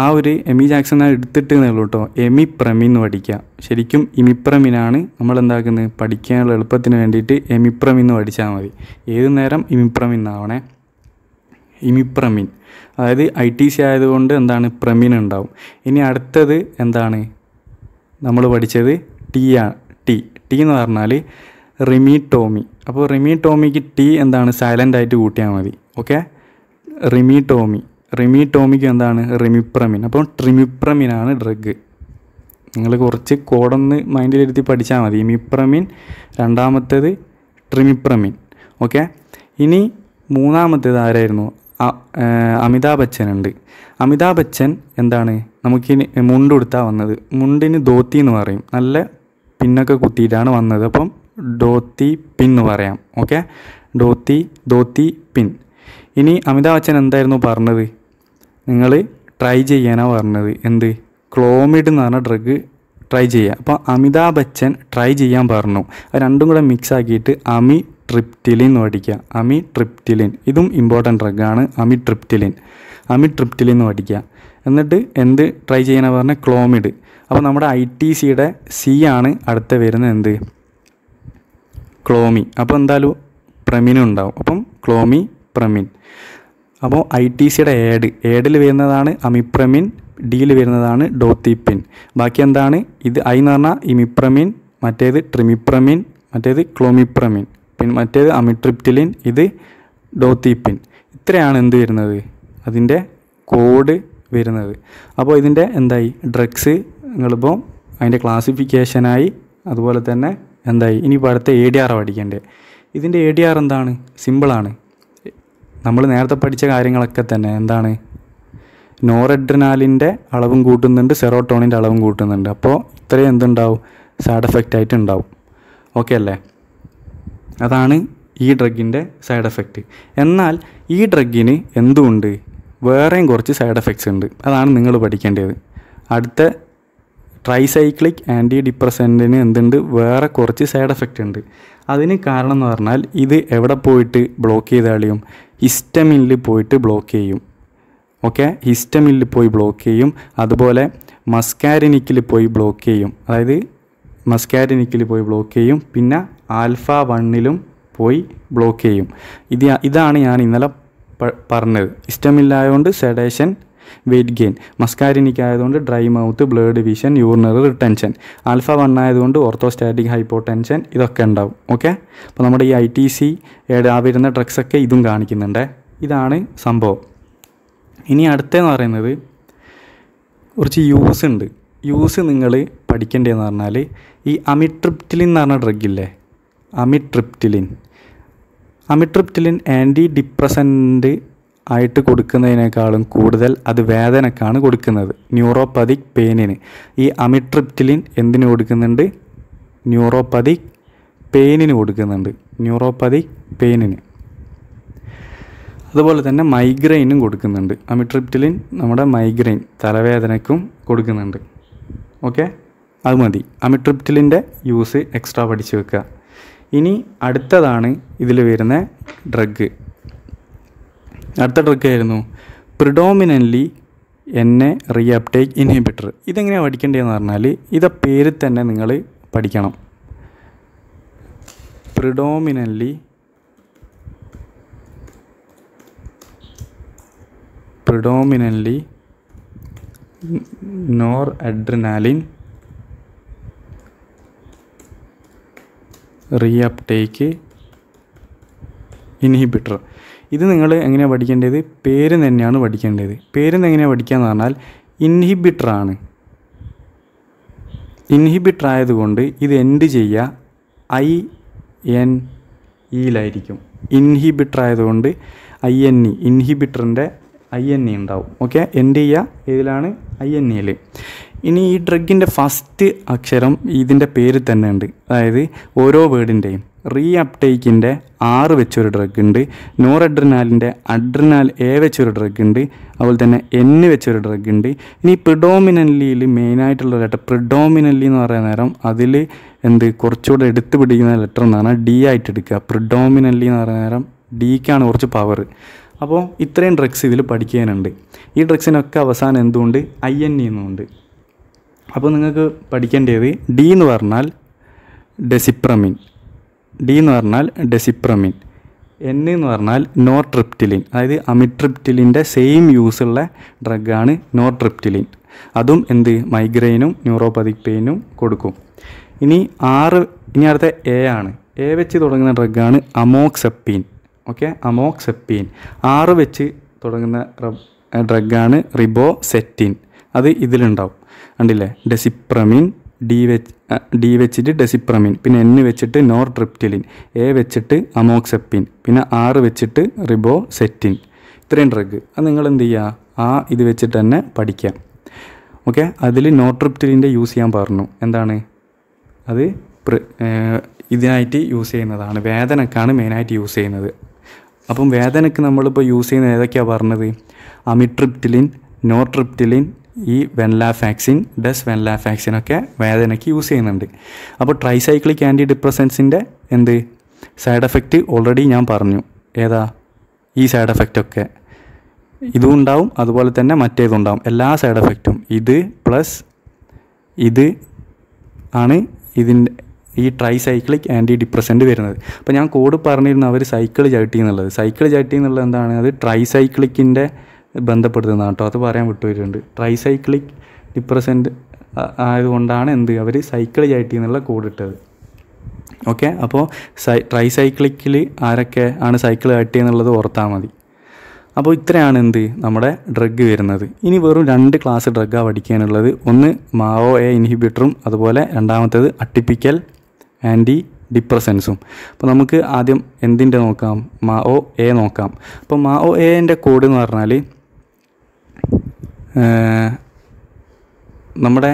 ആ ഒരു എമി ജാക്സൺ എടുത്തിട്ട് ഉള്ളൂ കേട്ടോ എമിപ്രമിൻ എന്ന് പഠിക്കുക ശരിക്കും ഇമിപ്രമിനാണ് നമ്മൾ എന്താക്കുന്നത് പഠിക്കാനുള്ള എളുപ്പത്തിന് വേണ്ടിയിട്ട് എമിപ്രമിന്ന് പഠിച്ചാൽ മതി ഏത് നേരം ഇമിപ്രമിന്നാവണേ ഇമിപ്രമിൻ അതായത് ഐ ടി സി ആയതുകൊണ്ട് എന്താണ് പ്രമിൻ ഉണ്ടാവും ഇനി അടുത്തത് എന്താണ് നമ്മൾ പഠിച്ചത് ടി ആ ടി ടി എന്ന് പറഞ്ഞാൽ റിമി ടോമി അപ്പോൾ റിമി ടോമിക്ക് ടി എന്താണ് സൈലൻ്റ് ആയിട്ട് കൂട്ടിയാൽ മതി ഓക്കെ റിമി ടോമി റിമി ടോമിക്ക് എന്താണ് റിമിപ്രമിൻ അപ്പോൾ ട്രിമിപ്രമിനാണ് ഡ്രഗ് നിങ്ങൾ കുറച്ച് കോടൊന്ന് മൈൻഡിലിരുത്തി പഠിച്ചാൽ മതി ഇമിപ്രമിൻ രണ്ടാമത്തേത് ട്രിമിപ്രമിൻ ഓക്കെ ഇനി മൂന്നാമത്തേത് ആരായിരുന്നു അമിതാഭ് ബച്ചനുണ്ട് അമിതാഭ് ബച്ചൻ എന്താണ് നമുക്കിനി മുണ്ടുടുത്താണ് വന്നത് മുണ്ടിന് ധോത്തി എന്ന് പറയും നല്ല പിന്നൊക്കെ കുത്തിയിട്ടാണ് വന്നത് അപ്പം ഡോത്തി പിൻ എന്ന് പറയാം ഓക്കെ ഡോത്തി ധോത്തി പിൻ ഇനി അമിതാഭ് ബച്ചൻ എന്തായിരുന്നു പറഞ്ഞത് നിങ്ങൾ ട്രൈ ചെയ്യാനാണ് പറഞ്ഞത് എന്ത് ക്ലോമിഡ് എന്ന് പറഞ്ഞ ഡ്രഗ് ട്രൈ ചെയ്യുക അപ്പോൾ അമിതാഭ് ബച്ചൻ ട്രൈ ചെയ്യാൻ പറഞ്ഞു അത് രണ്ടും കൂടെ മിക്സ് ആക്കിയിട്ട് അമി ട്രിപ്റ്റിലിൻ എന്ന് പഠിക്കുക അമി ട്രിപ്റ്റിലിൻ ഇതും ഇമ്പോർട്ടൻ്റ് ഡ്രഗാണ് അമി ട്രിപ്റ്റിലിൻ അമി ട്രിപ്റ്റിലിൻ എന്ന് പഠിക്കുക എന്നിട്ട് എന്ത് ട്രൈ ചെയ്യണമെന്ന് പറഞ്ഞാൽ ക്ലോമിഡ് അപ്പോൾ നമ്മുടെ ഐ ടി സിയുടെ സി ആണ് അടുത്ത വരുന്നത് എന്ത് ക്ലോമി അപ്പോൾ എന്തായാലും പ്രമിൻ ഉണ്ടാവും അപ്പം ക്ലോമി പ്രമിൻ അപ്പോൾ ഐ ടി സിയുടെ ഏഡ് ഏഡിൽ വരുന്നതാണ് അമിപ്രമിൻ ഡിയിൽ വരുന്നതാണ് ഡോത്തിപ്പിൻ ബാക്കി എന്താണ് ഇത് ഐ എന്ന് പറഞ്ഞാൽ ഇമിപ്രമിൻ മറ്റേത് ട്രിമിപ്രമിൻ മറ്റേത് ക്ലോമിപ്രമിൻ ഡോത്തിരിപ്പിൻ മറ്റേത് അമിട്രിപ്റ്റിലിൻ ഇത് ഡോത്തിപ്പിൻ ഇത്രയാണ് എന്ത് വരുന്നത് അതിൻ്റെ കോഡ് വരുന്നത് അപ്പോൾ ഇതിൻ്റെ എന്തായി ഡ്രഗ്സ് നിങ്ങളിപ്പോൾ അതിൻ്റെ ക്ലാസിഫിക്കേഷനായി അതുപോലെ തന്നെ എന്തായി ഇനി അടുത്ത എ ഡി ആർ പഠിക്കേണ്ടത് ഇതിൻ്റെ എ ഡി ആർ എന്താണ് സിമ്പിളാണ് നമ്മൾ നേരത്തെ പഠിച്ച കാര്യങ്ങളൊക്കെ തന്നെ എന്താണ് നോറഡ്രിനാലിൻ്റെ അളവും കൂട്ടുന്നുണ്ട് സെറോട്ടോണിൻ്റെ അളവും കൂട്ടുന്നുണ്ട് അപ്പോൾ ഇത്രയും എന്തുണ്ടാവും സാഡ് എഫക്റ്റ് ആയിട്ട് ഉണ്ടാവും ഓക്കെ അല്ലേ അതാണ് ഈ ഡ്രഗിൻ്റെ സൈഡ് എഫക്റ്റ് എന്നാൽ ഈ ഡ്രഗിന് എന്തുകൊണ്ട് വേറെയും കുറച്ച് സൈഡ് എഫക്ട്സ് ഉണ്ട് അതാണ് നിങ്ങൾ പഠിക്കേണ്ടത് അടുത്ത ട്രൈസൈക്ലിക് ആൻറ്റി ഡിപ്രസൻറ്റിന് എന്തുണ്ട് വേറെ കുറച്ച് സൈഡ് എഫക്റ്റ് ഉണ്ട് അതിന് കാരണം എന്ന് പറഞ്ഞാൽ ഇത് എവിടെ പോയിട്ട് ബ്ലോക്ക് ചെയ്താളിയും ഹിസ്റ്റമിനിൽ പോയിട്ട് ബ്ലോക്ക് ചെയ്യും ഓക്കെ ഹിസ്റ്റമിനിൽ പോയി ബ്ലോക്ക് ചെയ്യും അതുപോലെ മസ്കാരിനിക്കിൽ പോയി ബ്ലോക്ക് ചെയ്യും അതായത് മസ്കാരിനിക്കിൽ പോയി ബ്ലോക്ക് ചെയ്യും പിന്നെ ആൽഫ വണ്ണിലും പോയി ബ്ലോക്ക് ചെയ്യും ഇത് ഇതാണ് ഞാൻ ഇന്നലെ പറഞ്ഞത് ഇഷ്ടമില്ലായതുകൊണ്ട് സെഡേഷൻ വെയിറ്റ് ഗെയിൻ മസ്കാരിനിക്കായതുകൊണ്ട് dry mouth blurred vision urinary retention alpha one ആയതുകൊണ്ട് ഓർത്തോസ്റ്റാറ്റിക് ഹൈപ്പോടെൻഷൻ ഇതൊക്കെ ഉണ്ടാവും ഓക്കെ അപ്പോൾ നമ്മുടെ ഈ ഐ ടി സി ആ വരുന്ന ഡ്രഗ്സൊക്കെ ഇതും കാണിക്കുന്നുണ്ട് ഇതാണ് സംഭവം ഇനി അടുത്തെന്ന് പറയുന്നത് കുറച്ച് യൂസ് ഉണ്ട് യൂസ് നിങ്ങൾ പഠിക്കേണ്ടതെന്ന് പറഞ്ഞാൽ ഈ അമിട്രിപ്റ്റിലിൻ എന്ന് പറഞ്ഞ ഡ്രഗ് ഇല്ലേ അമിട്രിപ്റ്റിലിൻ അമിട്രിപ്റ്റിലിൻ ആൻറ്റി ഡിപ്രസൻ്റ് ആയിട്ട് കൊടുക്കുന്നതിനേക്കാളും കൂടുതൽ അത് വേദനക്കാണ് കൊടുക്കുന്നത് ന്യൂറോപ്പതിക് പെയിനിന് ഈ അമിട്രിപ്റ്റിലിൻ എന്തിനു കൊടുക്കുന്നുണ്ട് ന്യൂറോപ്പതിക് പെയിനിന് കൊടുക്കുന്നുണ്ട് ന്യൂറോപ്പതിക് പെയിനിന് അതുപോലെ തന്നെ മൈഗ്രെയിനും കൊടുക്കുന്നുണ്ട് അമിട്രിപ്റ്റിലിൻ നമ്മുടെ മൈഗ്രെയിൻ തലവേദനയ്ക്കും കൊടുക്കുന്നുണ്ട് ഓക്കെ അത് മതി അമിട്രിപ്റ്റിലിൻ്റെ യൂസ് എക്സ്ട്രാ പഠിച്ചു വെക്കുക ഇനി അടുത്തതാണ് ഇതിൽ വരുന്ന ഡ്രഗ് അടുത്ത ഡ്രഗ് ആയിരുന്നു പ്രിഡോമിനൻ്റ്ലി എ റീഅപ്ടേക്ക് ഇൻഹിബിറ്റർ ഇതെങ്ങനെയാണ് പഠിക്കേണ്ടതെന്ന് പറഞ്ഞാൽ ഇത് പേര് തന്നെ നിങ്ങൾ പഠിക്കണം predominantly predominantly noradrenaline reuptake inhibitor ഇത് നിങ്ങൾ എങ്ങനെയാണ് പഠിക്കേണ്ടത് പേര് തന്നെയാണ് പഠിക്കേണ്ടത് പേരെന്ന് എങ്ങനെയാണ് പഠിക്കുകയെന്ന് പറഞ്ഞാൽ ഇൻഹിബിറ്ററാണ് ഇൻഹിബിറ്റർ ആയതുകൊണ്ട് ഇത് എൻഡ് ചെയ്യുക ഐ എൻ ഇയിലായിരിക്കും e ഇൻഹിബിറ്റർ ആയതുകൊണ്ട് ഐ എൻ ഇ ഇൻഹിബിറ്ററിൻ്റെ ഐ എൻ ഇ ഉണ്ടാവും ഓക്കെ എൻഡ് ചെയ്യുക ഏതിലാണ് ഐ എൻ ഇയിൽ ഇനി ഈ ഡ്രഗിൻ്റെ ഫസ്റ്റ് അക്ഷരം ഇതിൻ്റെ പേര് തന്നെ ഉണ്ട് അതായത് ഓരോ വേർഡിൻ്റെയും റീ അപ്ടേക്കിൻ്റെ ആറ് വെച്ചൊരു ഡ്രഗ് ഉണ്ട് അഡ്രിനാലിൻ്റെ അഡ്രിനാൽ എ വെച്ചൊരു ഡ്രഗ് ഉണ്ട് അതുപോലെ തന്നെ എന്ന് വെച്ചൊരു ഡ്രഗ് ഉണ്ട് ഇനി പ്രിഡോമിനൻലിയിൽ മെയിനായിട്ടുള്ള ലെറ്റർ പ്രിഡോമിനൻലി എന്ന് പറയുന്ന നേരം അതിൽ എന്ത് കുറച്ചുകൂടെ എടുത്തു പിടിക്കുന്ന ലെറ്റർ എന്നാണ് ഡി ആയിട്ട് എടുക്കുക പ്രിഡോമിനൻലി എന്ന് പറയുന്ന നേരം ഡിക്കാണ് കുറച്ച് പവർ അപ്പോൾ ഇത്രയും ഡ്രഗ്സ് ഇതിൽ പഠിക്കാനുണ്ട് ഈ ഡ്രഗ്സിനൊക്കെ അവസാനം എന്തുകൊണ്ട് ഐ എൻ e എന്നുണ്ട് അപ്പോൾ നിങ്ങൾക്ക് പഠിക്കേണ്ടത് ഡി എന്ന് പറഞ്ഞാൽ ഡെസിപ്രമിൻ ഡി എന്ന് പറഞ്ഞാൽ ഡെസിപ്രമിൻ എൻ എന്ന് പറഞ്ഞാൽ ട്രിപ്റ്റിലിൻ അതായത് അമിട്രിപ്റ്റിലിൻ്റെ സെയിം യൂസുള്ള ഡ്രഗാണ് ട്രിപ്റ്റിലിൻ അതും എന്ത് മൈഗ്രെയിനും ന്യൂറോപതിക് പെയിനും കൊടുക്കും ഇനി ആറ് ഇനി അടുത്ത എ ആണ് എ വെച്ച് തുടങ്ങുന്ന ഡ്രഗാണ് അമോക്സെപ്പീൻ ഓക്കെ അമോക്സെപ്പീൻ ആറ് വെച്ച് തുടങ്ങുന്ന ഡ്രഗാണ് റിബോസെറ്റിൻ അത് ഇതിലുണ്ടാവും കണ്ടില്ലേ ഡെസിപ്രമിൻ ഡി വെച്ച് ഡി വെച്ചിട്ട് ഡെസിപ്രമിൻ പിന്നെ എൻ വെച്ചിട്ട് നോർ ട്രിപ്റ്റിലിൻ എ വെച്ചിട്ട് അമോക്സെപ്പിൻ പിന്നെ ആർ വെച്ചിട്ട് റിബോ സെറ്റിൻ ഇത്രയും ഡ്രഗ് അത് നിങ്ങൾ എന്ത് ചെയ്യുക ആ ഇത് വെച്ചിട്ട് തന്നെ പഠിക്കാം ഓക്കെ അതിൽ ട്രിപ്റ്റിലിൻ്റെ യൂസ് ചെയ്യാൻ പറഞ്ഞു എന്താണ് അത് ഇതിനായിട്ട് യൂസ് ചെയ്യുന്നതാണ് വേദനക്കാണ് മെയിനായിട്ട് യൂസ് ചെയ്യുന്നത് അപ്പം വേദനക്ക് നമ്മളിപ്പോൾ യൂസ് ചെയ്യുന്ന ഏതൊക്കെയാണ് പറഞ്ഞത് അമിട്രിപ്റ്റിലിൻ നോട്രിപ്റ്റിലിൻ ഈ വെൻലാഫാക്സിൻ ഡെസ് വെൻലാഫാക്സിനൊക്കെ വേദനയ്ക്ക് യൂസ് ചെയ്യുന്നുണ്ട് അപ്പോൾ ട്രൈസൈക്ലിക് ആൻറ്റി ഡിപ്രസൻസിൻ്റെ എന്ത് സൈഡ് എഫക്റ്റ് ഓൾറെഡി ഞാൻ പറഞ്ഞു ഏതാ ഈ സൈഡ് എഫക്റ്റൊക്കെ ഇതും ഉണ്ടാവും അതുപോലെ തന്നെ മറ്റേതും ഉണ്ടാവും എല്ലാ സൈഡ് എഫക്റ്റും ഇത് പ്ലസ് ഇത് ആണ് ഇതിൻ്റെ ഈ ട്രൈസൈക്ലിക് ആൻറ്റി ഡിപ്രസൻറ്റ് വരുന്നത് അപ്പോൾ ഞാൻ കോഡ് പറഞ്ഞിരുന്ന അവർ സൈക്കിൾ ചവിട്ടി എന്നുള്ളത് സൈക്കിൾ ചവിട്ടി എന്നുള്ളത് എന്താണ് അത് ട്രൈസൈക്ലിക്കിൻ്റെ ബന്ധപ്പെടുത്തുന്നതാണ് കേട്ടോ അത് പറയാൻ വിട്ടുപോയിട്ടുണ്ട് ട്രൈസൈക്ലിക് ഡിപ്രസൻറ്റ് ആയതുകൊണ്ടാണ് എന്ത് അവർ സൈക്കിൾ ചൈറ്റി എന്നുള്ള കോഡിട്ടത് ഓക്കെ അപ്പോൾ സൈ ട്രൈസൈക്ലിക്കിൽ ആരൊക്കെ ആണ് സൈക്കിൾ ചൈറ്റി എന്നുള്ളത് ഓർത്താൽ മതി അപ്പോൾ ഇത്രയാണ് എന്ത് നമ്മുടെ ഡ്രഗ് വരുന്നത് ഇനി വെറും രണ്ട് ക്ലാസ് ഡ്രഗ്ഗാണ് പഠിക്കാനുള്ളത് ഒന്ന് മാവോ എ ഇൻഹിബിറ്ററും അതുപോലെ രണ്ടാമത്തേത് അട്ടിപ്പിക്കൽ ആൻറ്റി ഡിപ്രസൻസും അപ്പോൾ നമുക്ക് ആദ്യം എന്തിൻ്റെ നോക്കാം മാ എ നോക്കാം അപ്പോൾ മാ ഒ എൻ്റെ കോഡ് എന്ന് പറഞ്ഞാൽ നമ്മുടെ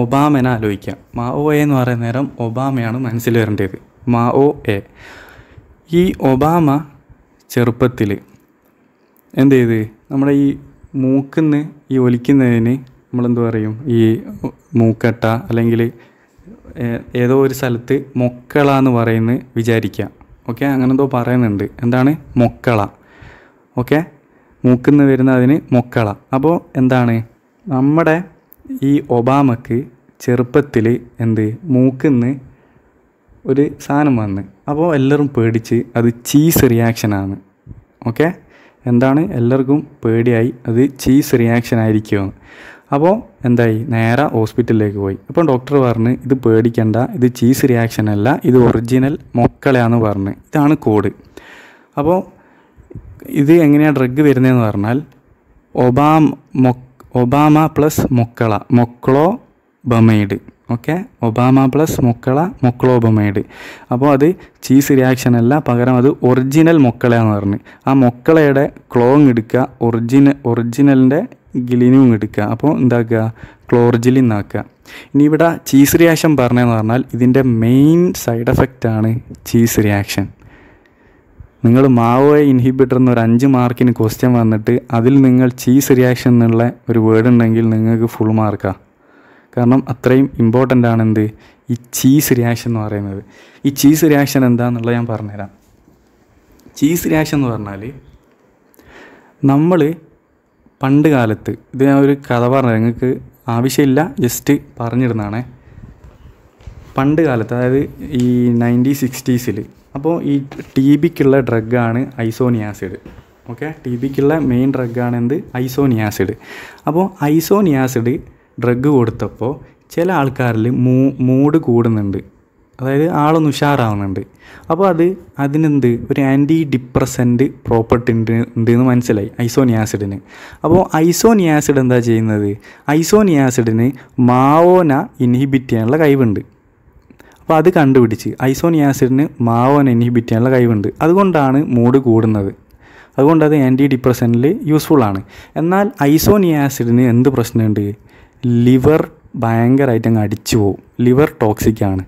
ഒബാമനെ ആലോചിക്കാം മാഒ എ എന്ന് പറയുന്ന നേരം ഒബാമയാണ് മനസ്സിൽ വരേണ്ടത് മാഒ എ ഈ ഒബാമ ചെറുപ്പത്തിൽ എന്ത് ചെയ്ത് നമ്മുടെ ഈ മൂക്കിന്ന് ഈ ഒലിക്കുന്നതിന് നമ്മളെന്ത് പറയും ഈ മൂക്കട്ട അല്ലെങ്കിൽ ഏതോ ഒരു സ്ഥലത്ത് മൊക്കള എന്ന് പറയുന്നത് വിചാരിക്കുക ഓക്കെ അങ്ങനെന്തോ പറയുന്നുണ്ട് എന്താണ് മൊക്കള ഓക്കെ മൂക്കിൽ വരുന്ന അതിന് മൊക്കള അപ്പോൾ എന്താണ് നമ്മുടെ ഈ ഒബാമക്ക് ചെറുപ്പത്തിൽ എന്ത് മൂക്കുന്ന് ഒരു സാധനം വന്ന് അപ്പോൾ എല്ലാവരും പേടിച്ച് അത് ചീസ് റിയാക്ഷനാണ് ഓക്കെ എന്താണ് എല്ലാവർക്കും പേടിയായി അത് ചീസ് റിയാക്ഷൻ ആയിരിക്കുമെന്ന് അപ്പോൾ എന്തായി നേരെ ഹോസ്പിറ്റലിലേക്ക് പോയി അപ്പോൾ ഡോക്ടർ പറഞ്ഞ് ഇത് പേടിക്കണ്ട ഇത് ചീസ് റിയാക്ഷൻ അല്ല ഇത് ഒറിജിനൽ മൊക്കളയാന്ന് പറഞ്ഞ് ഇതാണ് കോഡ് അപ്പോൾ ഇത് എങ്ങനെയാണ് ഡ്രഗ് വരുന്നതെന്ന് പറഞ്ഞാൽ ഒബാം ഒബാമ പ്ലസ് മൊക്കള moclobemide okay Obama plus moclobemide അപ്പോൾ അത് ചീസ് റിയാക്ഷൻ അല്ല പകരം അത് ഒറിജിനൽ മൊക്കളയാന്ന് പറഞ്ഞ് ആ മൊക്കളയുടെ ക്ലോങ് എടുക്കുക ഒറിജിന ഒറിജിനലിൻ്റെ ഗിലിനും എടുക്കുക അപ്പോൾ എന്താക്കുക ക്ലോർജിലിൻ ആക്കുക ഇനി ഇവിടെ ചീസ് റിയാക്ഷൻ പറഞ്ഞതെന്ന് പറഞ്ഞാൽ ഇതിൻ്റെ മെയിൻ സൈഡ് എഫക്റ്റാണ് ചീസ് റിയാക്ഷൻ നിങ്ങൾ മാവോയെ ഇൻഹിബിറ്റർ എന്നൊരു അഞ്ച് മാർക്കിന് ക്വസ്റ്റ്യൻ വന്നിട്ട് അതിൽ നിങ്ങൾ ചീസ് റിയാക്ഷൻ എന്നുള്ള ഒരു വേർഡ് ഉണ്ടെങ്കിൽ നിങ്ങൾക്ക് ഫുൾ മാർക്കാണ് കാരണം അത്രയും ഇമ്പോർട്ടൻ്റ് ആണ് എന്ത് ഈ ചീസ് റിയാക്ഷൻ എന്ന് പറയുന്നത് ഈ ചീസ് റിയാക്ഷൻ എന്താണെന്നുള്ളത് ഞാൻ പറഞ്ഞുതരാം ചീസ് റിയാക്ഷൻ എന്ന് പറഞ്ഞാൽ നമ്മൾ പണ്ട് കാലത്ത് ഇത് ഞാൻ ഒരു കഥ പറഞ്ഞു നിങ്ങൾക്ക് ആവശ്യമില്ല ജസ്റ്റ് പറഞ്ഞിരുന്നതാണേ പണ്ട് കാലത്ത് അതായത് ഈ നയൻറ്റീൻ സിക്സ്റ്റീസിൽ അപ്പോൾ ഈ ടി ബിക്കുള്ള ഡ്രഗാണ് ഐസോനിയാസിഡ് ഓക്കെ ടി ബിക്കുള്ള മെയിൻ ഡ്രഗാണെന്ത് എന്ത് ഐസോനിയാസിഡ് അപ്പോൾ ഐസോനിയാസിഡ് ഡ്രഗ് കൊടുത്തപ്പോൾ ചില ആൾക്കാരിൽ മൂ മൂഡ് കൂടുന്നുണ്ട് അതായത് ആളൊന്ന് ഉഷാറാവുന്നുണ്ട് അപ്പോൾ അത് അതിനെന്ത് ഒരു ആൻറ്റി ഡിപ്രസൻറ്റ് പ്രോപ്പർട്ടി ഉണ്ട് എന്ന് മനസ്സിലായി ഐസോണിയാസിഡിന് അപ്പോൾ ഐസോനിയാസിഡ് എന്താ ചെയ്യുന്നത് ഐസോണിയാസിഡിന് മാവോന ഇൻഹിബിറ്റ് ചെയ്യാനുള്ള കഴിവുണ്ട് അപ്പോൾ അത് കണ്ടുപിടിച്ച് ഐസോനിയാസിഡിന് മാവോൻ ഇൻഹിബിറ്റ് ചെയ്യാനുള്ള കഴിവുണ്ട് അതുകൊണ്ടാണ് മൂഡ് കൂടുന്നത് അതുകൊണ്ട് അത് ആൻറ്റി ഡിപ്രസൻറ്റിൽ യൂസ്ഫുൾ ആണ് എന്നാൽ ഐസോനിയാസിഡിന് എന്ത് പ്രശ്നമുണ്ട് ലിവർ ഭയങ്കരമായിട്ട് അങ്ങ് അടിച്ചു പോവും ലിവർ ടോക്സിക് ആണ്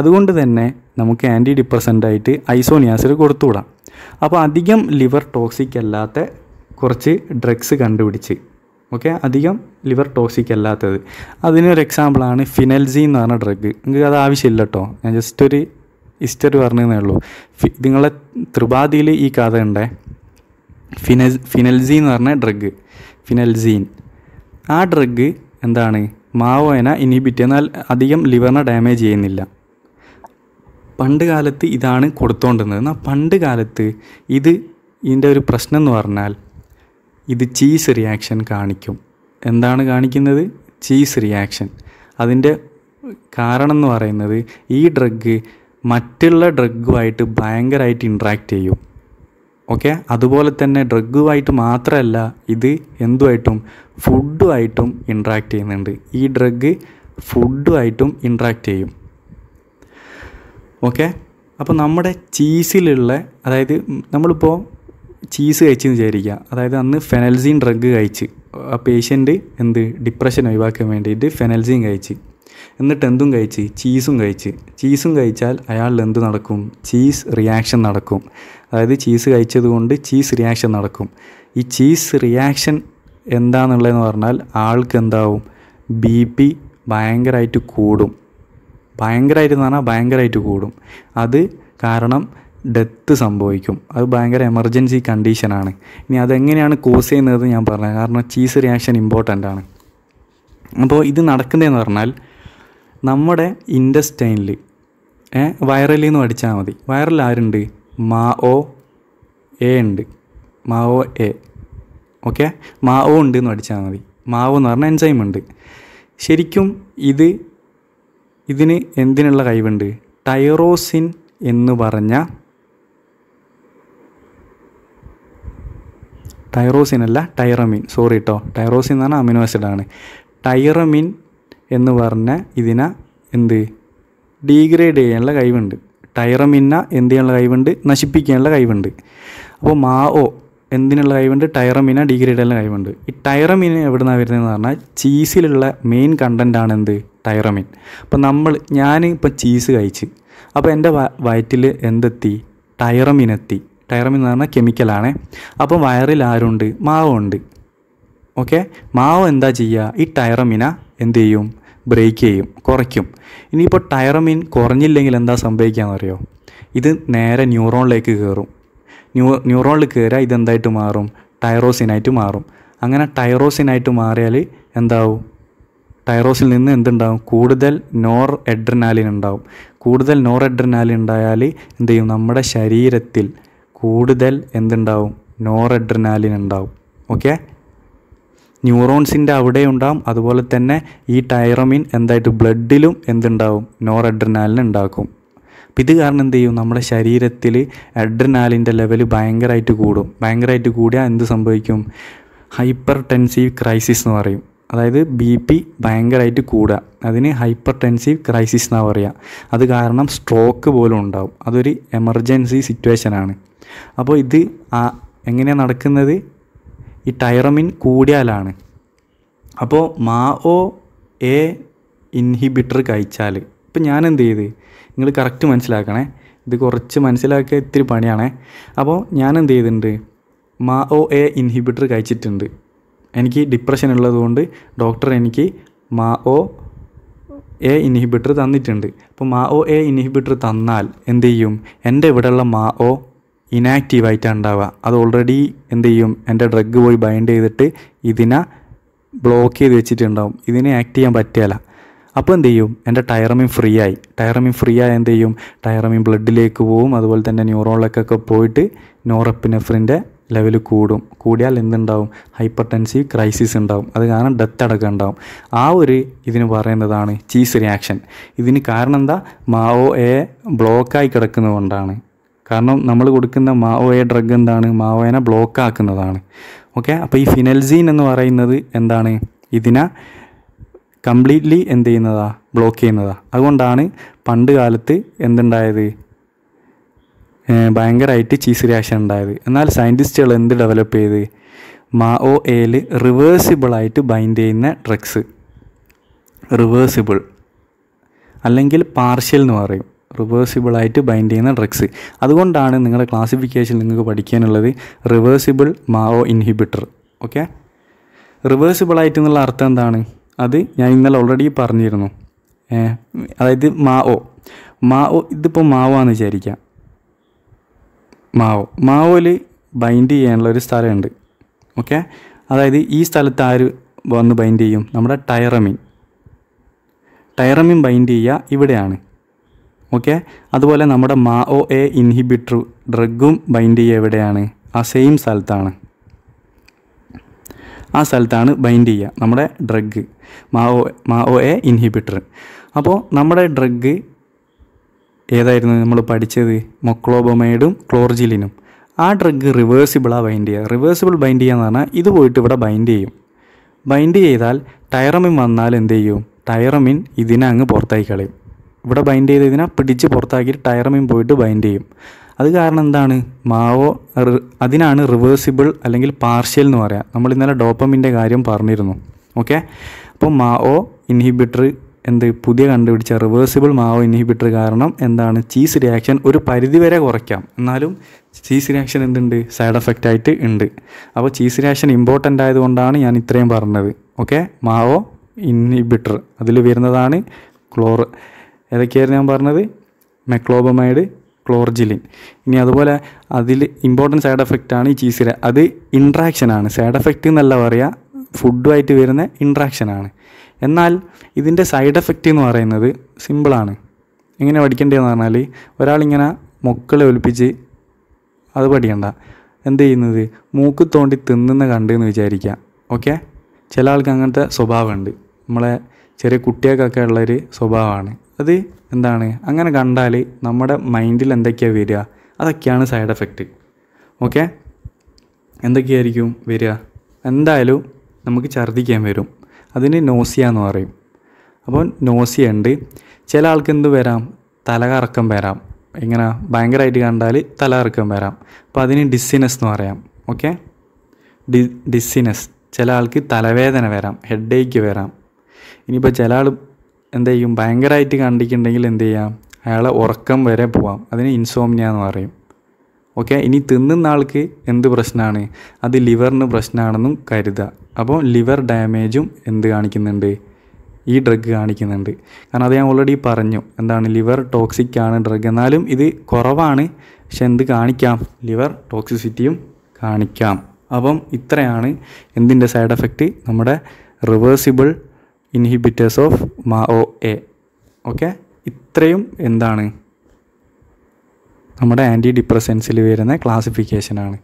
അതുകൊണ്ട് തന്നെ നമുക്ക് ആൻറ്റി ഡിപ്രസൻ്റായിട്ട് ഐസോനിയാസിഡ് കൊടുത്തുവിടാം അപ്പോൾ അധികം ലിവർ ടോക്സിക് അല്ലാത്ത കുറച്ച് ഡ്രഗ്സ് കണ്ടുപിടിച്ച് ഓക്കെ അധികം ലിവർ ടോക്സിക് അല്ലാത്തത് അതിനൊരു എക്സാമ്പിളാണ് ഫിനൽസി എന്ന് പറഞ്ഞ ഡ്രഗ് നിങ്ങൾക്ക് അത് ആവശ്യമില്ല കേട്ടോ ഞാൻ ജസ്റ്റ് ഒരു ഹിസ്റ്ററി പറഞ്ഞതേ ഉള്ളൂ ഫി നിങ്ങളെ ത്രിപാതിയിൽ ഈ കഥ ഉണ്ടേ ഫിനൽ ഫിനൽസി എന്ന് പറഞ്ഞ ഡ്രഗ് ഫിനൽസീൻ ആ ഡ്രഗ് എന്താണ് മാവോയന ഇനിബിറ്റ് എന്നാൽ അധികം ലിവറിനെ ഡാമേജ് ചെയ്യുന്നില്ല പണ്ട് കാലത്ത് ഇതാണ് കൊടുത്തോണ്ടിരുന്നത് എന്നാൽ പണ്ട് കാലത്ത് ഇത് ഇതിൻ്റെ ഒരു പ്രശ്നം എന്ന് പറഞ്ഞാൽ ഇത് ചീസ് റിയാക്ഷൻ കാണിക്കും എന്താണ് കാണിക്കുന്നത് ചീസ് റിയാക്ഷൻ അതിൻ്റെ കാരണം എന്ന് പറയുന്നത് ഈ ഡ്രഗ് മറ്റുള്ള ഡ്രഗുമായിട്ട് ഭയങ്കരമായിട്ട് ഇൻട്രാക്റ്റ് ചെയ്യും ഓക്കെ അതുപോലെ തന്നെ ഡ്രഗുമായിട്ട് മാത്രമല്ല ഇത് എന്തുമായിട്ടും ഫുഡുമായിട്ടും ഇൻട്രാക്റ്റ് ചെയ്യുന്നുണ്ട് ഈ ഡ്രഗ് ഫുഡുമായിട്ടും ഇൻട്രാക്റ്റ് ചെയ്യും ഓക്കെ അപ്പോൾ നമ്മുടെ ചീസിലുള്ള അതായത് നമ്മളിപ്പോൾ ചീസ് കഴിച്ചെന്ന് വിചാരിക്കുക അതായത് അന്ന് ഫെനൽസീൻ ഡ്രഗ് കഴിച്ച് ആ പേഷ്യൻ്റ് എന്ത് ഡിപ്രഷൻ ഒഴിവാക്കാൻ വേണ്ടിയിട്ട് ഫെനൽസീൻ കഴിച്ച് എന്നിട്ട് എന്തും കഴിച്ച് ചീസും കഴിച്ച് ചീസും കഴിച്ചാൽ അയാളിൽ എന്ത് നടക്കും ചീസ് റിയാക്ഷൻ നടക്കും അതായത് ചീസ് കഴിച്ചതുകൊണ്ട് ചീസ് റിയാക്ഷൻ നടക്കും ഈ ചീസ് റിയാക്ഷൻ എന്താണെന്നുള്ളതെന്ന് പറഞ്ഞാൽ ആൾക്ക് എന്താവും ബി പി ഭയങ്കരമായിട്ട് കൂടും ഭയങ്കരമായിട്ട് എന്ന് പറഞ്ഞാൽ ഭയങ്കരമായിട്ട് കൂടും അത് കാരണം ഡെത്ത് സംഭവിക്കും അത് ഭയങ്കര എമർജൻസി കണ്ടീഷനാണ് ഇനി അതെങ്ങനെയാണ് കോസ് ചെയ്യുന്നത് ഞാൻ പറഞ്ഞത് കാരണം ചീസ് റിയാക്ഷൻ ഇമ്പോർട്ടൻ്റ് ആണ് അപ്പോൾ ഇത് നടക്കുന്നതെന്ന് പറഞ്ഞാൽ നമ്മുടെ ഇൻഡസ്റ്റൈനിൽ വൈറലിൽ നിന്ന് പഠിച്ചാൽ മതി വൈറൽ ആരുണ്ട് മാ ഒ എ ഉണ്ട് MAO A okay MAO ഉണ്ട് എന്ന് പഠിച്ചാൽ മതി മാവ് എന്ന് പറഞ്ഞാൽ എൻസൈം ഉണ്ട് ശരിക്കും ഇത് ഇതിന് എന്തിനുള്ള കഴിവുണ്ട് ടൈറോസിൻ എന്ന് പറഞ്ഞ ടൈറോസിൻ അല്ല ടൈറമിൻ സോറി കേട്ടോ ടൈറോസിൻ എന്ന് പറഞ്ഞാൽ അമിനോ ആസിഡാണ് ടൈറമിൻ എന്ന് പറഞ്ഞ ഇതിനെ എന്ത് ഡീഗ്രേഡ് ചെയ്യാനുള്ള കഴിവുണ്ട് ടൈറമിന എന്ത് ചെയ്യാനുള്ള കഴിവുണ്ട് നശിപ്പിക്കാനുള്ള കഴിവുണ്ട് അപ്പോൾ മാവോ എന്തിനുള്ള കഴിവുണ്ട് ടൈറമിന ഡീഗ്രേഡ് ചെയ്യാനുള്ള കഴിവുണ്ട് ഈ ടൈറമിന് എവിടെ നിന്നാണ് വരുന്നതെന്ന് പറഞ്ഞാൽ ചീസിലുള്ള മെയിൻ കണ്ടൻ്റാണ് എന്ത് ടൈറമിൻ അപ്പോൾ നമ്മൾ ഞാൻ ഇപ്പോൾ ചീസ് കഴിച്ച് അപ്പോൾ എൻ്റെ വയറ്റിൽ എന്തെത്തി ടൈറമിനെത്തി ടയറം എന്ന് പറഞ്ഞാൽ കെമിക്കലാണ് അപ്പം വയറിൽ ആരുണ്ട് മാവുണ്ട് ഓക്കെ മാവ് എന്താ ചെയ്യുക ഈ ടയറമിന എന്ത് ചെയ്യും ബ്രേക്ക് ചെയ്യും കുറയ്ക്കും ഇനിയിപ്പോൾ ടയറമിൻ കുറഞ്ഞില്ലെങ്കിൽ എന്താ സംഭവിക്കുകയെന്ന് അറിയോ ഇത് നേരെ ന്യൂറോണിലേക്ക് കയറും ന്യൂ ന്യൂറോണിൽ കയറുക ഇതെന്തായിട്ട് മാറും ടൈറോസിനായിട്ട് മാറും അങ്ങനെ ടൈറോസിനായിട്ട് മാറിയാൽ എന്താവും ടൈറോസിൽ നിന്ന് എന്തുണ്ടാവും കൂടുതൽ നോർ എഡ്രനാലിൻ ഉണ്ടാവും കൂടുതൽ നോർ എഡ്രനാലിൻ ഉണ്ടായാൽ എന്ത് ചെയ്യും നമ്മുടെ ശരീരത്തിൽ കൂടുതൽ എന്തുണ്ടാവും നോറെഡ്രിനാലിൻ ഉണ്ടാവും ഓക്കെ ന്യൂറോൺസിൻ്റെ അവിടെ ഉണ്ടാവും അതുപോലെ തന്നെ ഈ ടൈറമിൻ എന്തായിട്ട് ബ്ലഡിലും എന്തുണ്ടാവും നോറെഡ്രിനാലിൻ ഉണ്ടാക്കും അപ്പം ഇത് കാരണം എന്ത് ചെയ്യും നമ്മുടെ ശരീരത്തിൽ അഡ്രിനാലിൻ്റെ ലെവൽ ഭയങ്കരമായിട്ട് കൂടും ഭയങ്കരമായിട്ട് കൂടിയാൽ എന്ത് സംഭവിക്കും ഹൈപ്പർ ടെൻസീവ് ക്രൈസിസ് എന്ന് പറയും അതായത് ബി പി ഭയങ്കരമായിട്ട് കൂടുക അതിന് ഹൈപ്പർ ടെൻസീവ് ക്രൈസിസ് എന്നാണ് പറയുക അത് കാരണം സ്ട്രോക്ക് പോലും ഉണ്ടാവും അതൊരു എമർജൻസി സിറ്റുവേഷനാണ് അപ്പോൾ ഇത് എങ്ങനെയാണ് നടക്കുന്നത് ഈ ടൈറമിൻ കൂടിയാലാണ് അപ്പോൾ മാ ഒ എ ഇൻഹിബിറ്റർ കഴിച്ചാൽ ഇപ്പം ഞാൻ എന്ത് ചെയ്ത് നിങ്ങൾ കറക്റ്റ് മനസ്സിലാക്കണേ ഇത് കുറച്ച് മനസ്സിലാക്കുക ഇത്തിരി പണിയാണേ അപ്പോൾ ഞാൻ എന്ത് ചെയ്തിട്ടുണ്ട് മാ ഒ എ ഇൻഹിബിറ്റർ കഴിച്ചിട്ടുണ്ട് എനിക്ക് ഡിപ്രഷൻ ഉള്ളതുകൊണ്ട് ഡോക്ടർ എനിക്ക് മാ ഒ എ ഇൻഹിബിറ്റർ തന്നിട്ടുണ്ട് അപ്പോൾ മാ ഒ എ ഇൻഹിബിറ്റർ തന്നാൽ എന്ത് ചെയ്യും എൻ്റെ ഇവിടെയുള്ള മാ ഒ ആയിട്ടാണ് ഉണ്ടാവുക അത് ഓൾറെഡി എന്ത് ചെയ്യും എൻ്റെ ഡ്രഗ് പോയി ബൈൻഡ് ചെയ്തിട്ട് ഇതിനെ ബ്ലോക്ക് ചെയ്ത് വെച്ചിട്ടുണ്ടാവും ഇതിനെ ആക്ട് ചെയ്യാൻ പറ്റുകയില്ല അപ്പോൾ എന്ത് ചെയ്യും എൻ്റെ ടയറമിൻ ഫ്രീ ആയി ടയറമിൻ ഫ്രീ ആയ എന്ത് ചെയ്യും ടയറമിൻ ബ്ലഡിലേക്ക് പോവും അതുപോലെ തന്നെ ന്യൂറോണിലേക്കൊക്കെ പോയിട്ട് നോറപ്പിനെഫ്രിൻ്റെ ലെവൽ കൂടും കൂടിയാൽ എന്തുണ്ടാവും ഹൈപ്പർ ടെൻസീവ് ക്രൈസിസ് ഉണ്ടാവും അത് കാരണം ഡെത്ത് അടക്കം ഉണ്ടാവും ആ ഒരു ഇതിന് പറയുന്നതാണ് ചീസ് റിയാക്ഷൻ ഇതിന് കാരണം എന്താ മാവോ എ ബ്ലോക്കായി കിടക്കുന്നതുകൊണ്ടാണ് കാരണം നമ്മൾ കൊടുക്കുന്ന മാവോയ ഡ്രഗ് എന്താണ് മാവോയനെ ബ്ലോക്ക് ആക്കുന്നതാണ് ഓക്കെ അപ്പോൾ ഈ ഫിനൽസീൻ എന്ന് പറയുന്നത് എന്താണ് ഇതിനെ കംപ്ലീറ്റ്ലി എന്ത് ചെയ്യുന്നതാ ബ്ലോക്ക് ചെയ്യുന്നതാ അതുകൊണ്ടാണ് പണ്ട് കാലത്ത് എന്തുണ്ടായത് ഭയങ്കരമായിട്ട് ചീസ് റിയാക്ഷൻ ഉണ്ടായത് എന്നാൽ സയൻറ്റിസ്റ്റുകൾ എന്ത് ഡെവലപ്പ് ചെയ്ത് ഒ എയിൽ റിവേഴ്സിബിളായിട്ട് ബൈൻഡ് ചെയ്യുന്ന ഡ്രഗ്സ് റിവേഴ്സിബിൾ അല്ലെങ്കിൽ പാർഷ്യൽ എന്ന് പറയും റിവേഴ്സിബിൾ ആയിട്ട് ബൈൻഡ് ചെയ്യുന്ന ഡ്രഗ്സ് അതുകൊണ്ടാണ് നിങ്ങളുടെ ക്ലാസിഫിക്കേഷൻ നിങ്ങൾക്ക് പഠിക്കാനുള്ളത് റിവേഴ്സിബിൾ മാവോ ഇൻഹിബിറ്റർ ഓക്കെ ആയിട്ട് എന്നുള്ള അർത്ഥം എന്താണ് അത് ഞാൻ ഇന്നലെ ഓൾറെഡി പറഞ്ഞിരുന്നു അതായത് മാവോ മാവോ ഇതിപ്പോൾ മാവോ എന്ന് വിചാരിക്കാം മാവോ മാവോയിൽ ബൈൻഡ് ചെയ്യാനുള്ള ഒരു സ്ഥലമുണ്ട് ഓക്കെ അതായത് ഈ സ്ഥലത്ത് ആര് വന്ന് ബൈൻഡ് ചെയ്യും നമ്മുടെ ടൈറമിൻ ടൈറമിൻ ബൈൻഡ് ചെയ്യുക ഇവിടെയാണ് ഓക്കെ അതുപോലെ നമ്മുടെ മാ ഒ എ ഇൻഹിബിറ്റർ ഡ്രഗും ബൈൻഡ് ചെയ്യുക എവിടെയാണ് ആ സെയിം സ്ഥലത്താണ് ആ സ്ഥലത്താണ് ബൈൻഡ് ചെയ്യുക നമ്മുടെ ഡ്രഗ് മാ ഒ മാ ഒ എ ഇൻഹിബിറ്റർ അപ്പോൾ നമ്മുടെ ഡ്രഗ് ഏതായിരുന്നു നമ്മൾ പഠിച്ചത് മൊക്ലോബൊമൈഡും ക്ലോർജിലിനും ആ ഡ്രഗ് റിവേഴ്സിബിളാണ് ബൈൻഡ് ചെയ്യുക റിവേഴ്സിബിൾ ബൈൻഡ് ചെയ്യുക പറഞ്ഞാൽ ഇത് പോയിട്ട് ഇവിടെ ബൈൻഡ് ചെയ്യും ബൈൻഡ് ചെയ്താൽ ടൈറമിൻ വന്നാൽ എന്ത് ചെയ്യും ടൈറമിൻ ഇതിനെ അങ്ങ് പുറത്തായി കളയും ഇവിടെ ബൈൻഡ് ചെയ്തതിനാൽ പിടിച്ച് പുറത്താക്കിയിട്ട് ടയറമീൻ പോയിട്ട് ബൈൻഡ് ചെയ്യും അത് കാരണം എന്താണ് മാവോ അതിനാണ് റിവേഴ്സിബിൾ അല്ലെങ്കിൽ പാർഷ്യൽ എന്ന് പറയാം നമ്മൾ ഇന്നലെ ഡോപ്പമിൻ്റെ കാര്യം പറഞ്ഞിരുന്നു ഓക്കെ അപ്പോൾ മാവോ ഇൻഹിബിറ്റർ എന്ത് പുതിയ കണ്ടുപിടിച്ച റിവേഴ്സിബിൾ മാവോ ഇൻഹിബിറ്റർ കാരണം എന്താണ് ചീസ് റിയാക്ഷൻ ഒരു പരിധിവരെ കുറയ്ക്കാം എന്നാലും ചീസ് റിയാക്ഷൻ എന്തുണ്ട് സൈഡ് എഫക്റ്റ് ആയിട്ട് ഉണ്ട് അപ്പോൾ ചീസ് റിയാക്ഷൻ ഇമ്പോർട്ടൻ്റ് ആയതുകൊണ്ടാണ് ഞാൻ ഇത്രയും പറഞ്ഞത് ഓക്കെ മാവോ ഇൻഹിബിറ്റർ അതിൽ വരുന്നതാണ് ക്ലോർ ഏതൊക്കെയായിരുന്നു ഞാൻ പറഞ്ഞത് മെക്ലോബമൈഡ് ക്ലോർജിലിൻ ഇനി അതുപോലെ അതിൽ ഇമ്പോർട്ടൻറ്റ് സൈഡ് എഫക്റ്റ് ആണ് ഈ ചീസിര അത് ഇൻട്രാക്ഷനാണ് സൈഡ് എഫക്റ്റ് എന്നല്ല പറയുക ഫുഡുമായിട്ട് വരുന്ന ഇൻട്രാക്ഷനാണ് എന്നാൽ ഇതിൻ്റെ സൈഡ് എഫക്റ്റ് എന്ന് പറയുന്നത് സിമ്പിളാണ് എങ്ങനെ പഠിക്കേണ്ടതെന്ന് പറഞ്ഞാൽ ഒരാളിങ്ങനെ മൊക്കളെ ഒലിപ്പിച്ച് അത് പഠിക്കണ്ട എന്ത് ചെയ്യുന്നത് മൂക്ക് തോണ്ടി തിന്നുന്ന എന്ന് വിചാരിക്കുക ഓക്കെ ചില ആൾക്ക് അങ്ങനത്തെ സ്വഭാവമുണ്ട് നമ്മളെ ചെറിയ കുട്ടികൾക്കൊക്കെ ഉള്ളൊരു സ്വഭാവമാണ് അത് എന്താണ് അങ്ങനെ കണ്ടാൽ നമ്മുടെ മൈൻഡിൽ എന്തൊക്കെയാണ് വരിക അതൊക്കെയാണ് സൈഡ് എഫക്റ്റ് ഓക്കെ എന്തൊക്കെയായിരിക്കും വരിക എന്തായാലും നമുക്ക് ഛർദ്ദിക്കാൻ വരും അതിന് നോസിയ എന്ന് പറയും അപ്പോൾ നോസിയ ഉണ്ട് ചില ആൾക്ക് എന്ത് വരാം തലകറക്കം വരാം ഇങ്ങനെ ഭയങ്കരമായിട്ട് കണ്ടാൽ തലകറക്കം വരാം അപ്പോൾ അതിന് ഡിസിനസ് എന്ന് പറയാം ഓക്കെ ഡി ഡിസിനസ് ചില ആൾക്ക് തലവേദന വരാം ഹെഡേക്ക് വരാം ഇനിയിപ്പോൾ ചില ആൾ എന്ത് ചെയ്യും ഭയങ്കരമായിട്ട് കണ്ടിട്ടുണ്ടെങ്കിൽ എന്ത് ചെയ്യാം അയാളെ ഉറക്കം വരെ പോവാം അതിന് ഇൻസോമിനിയ എന്ന് പറയും ഓക്കെ ഇനി തിന്നുന്ന ആൾക്ക് എന്ത് പ്രശ്നമാണ് അത് ലിവറിന് പ്രശ്നമാണെന്നും കരുതുക അപ്പോൾ ലിവർ ഡാമേജും എന്ത് കാണിക്കുന്നുണ്ട് ഈ ഡ്രഗ് കാണിക്കുന്നുണ്ട് കാരണം അത് ഞാൻ ഓൾറെഡി പറഞ്ഞു എന്താണ് ലിവർ ടോക്സിക് ആണ് ഡ്രഗ് എന്നാലും ഇത് കുറവാണ് പക്ഷെ എന്ത് കാണിക്കാം ലിവർ ടോക്സിസിറ്റിയും കാണിക്കാം അപ്പം ഇത്രയാണ് എന്തിൻ്റെ സൈഡ് എഫക്റ്റ് നമ്മുടെ reversible inhibitors of MAO A okay ഇത്രയും എന്താണ് നമ്മുടെ ആൻറ്റി ഡിപ്രസൻസിൽ വരുന്ന ക്ലാസിഫിക്കേഷനാണ്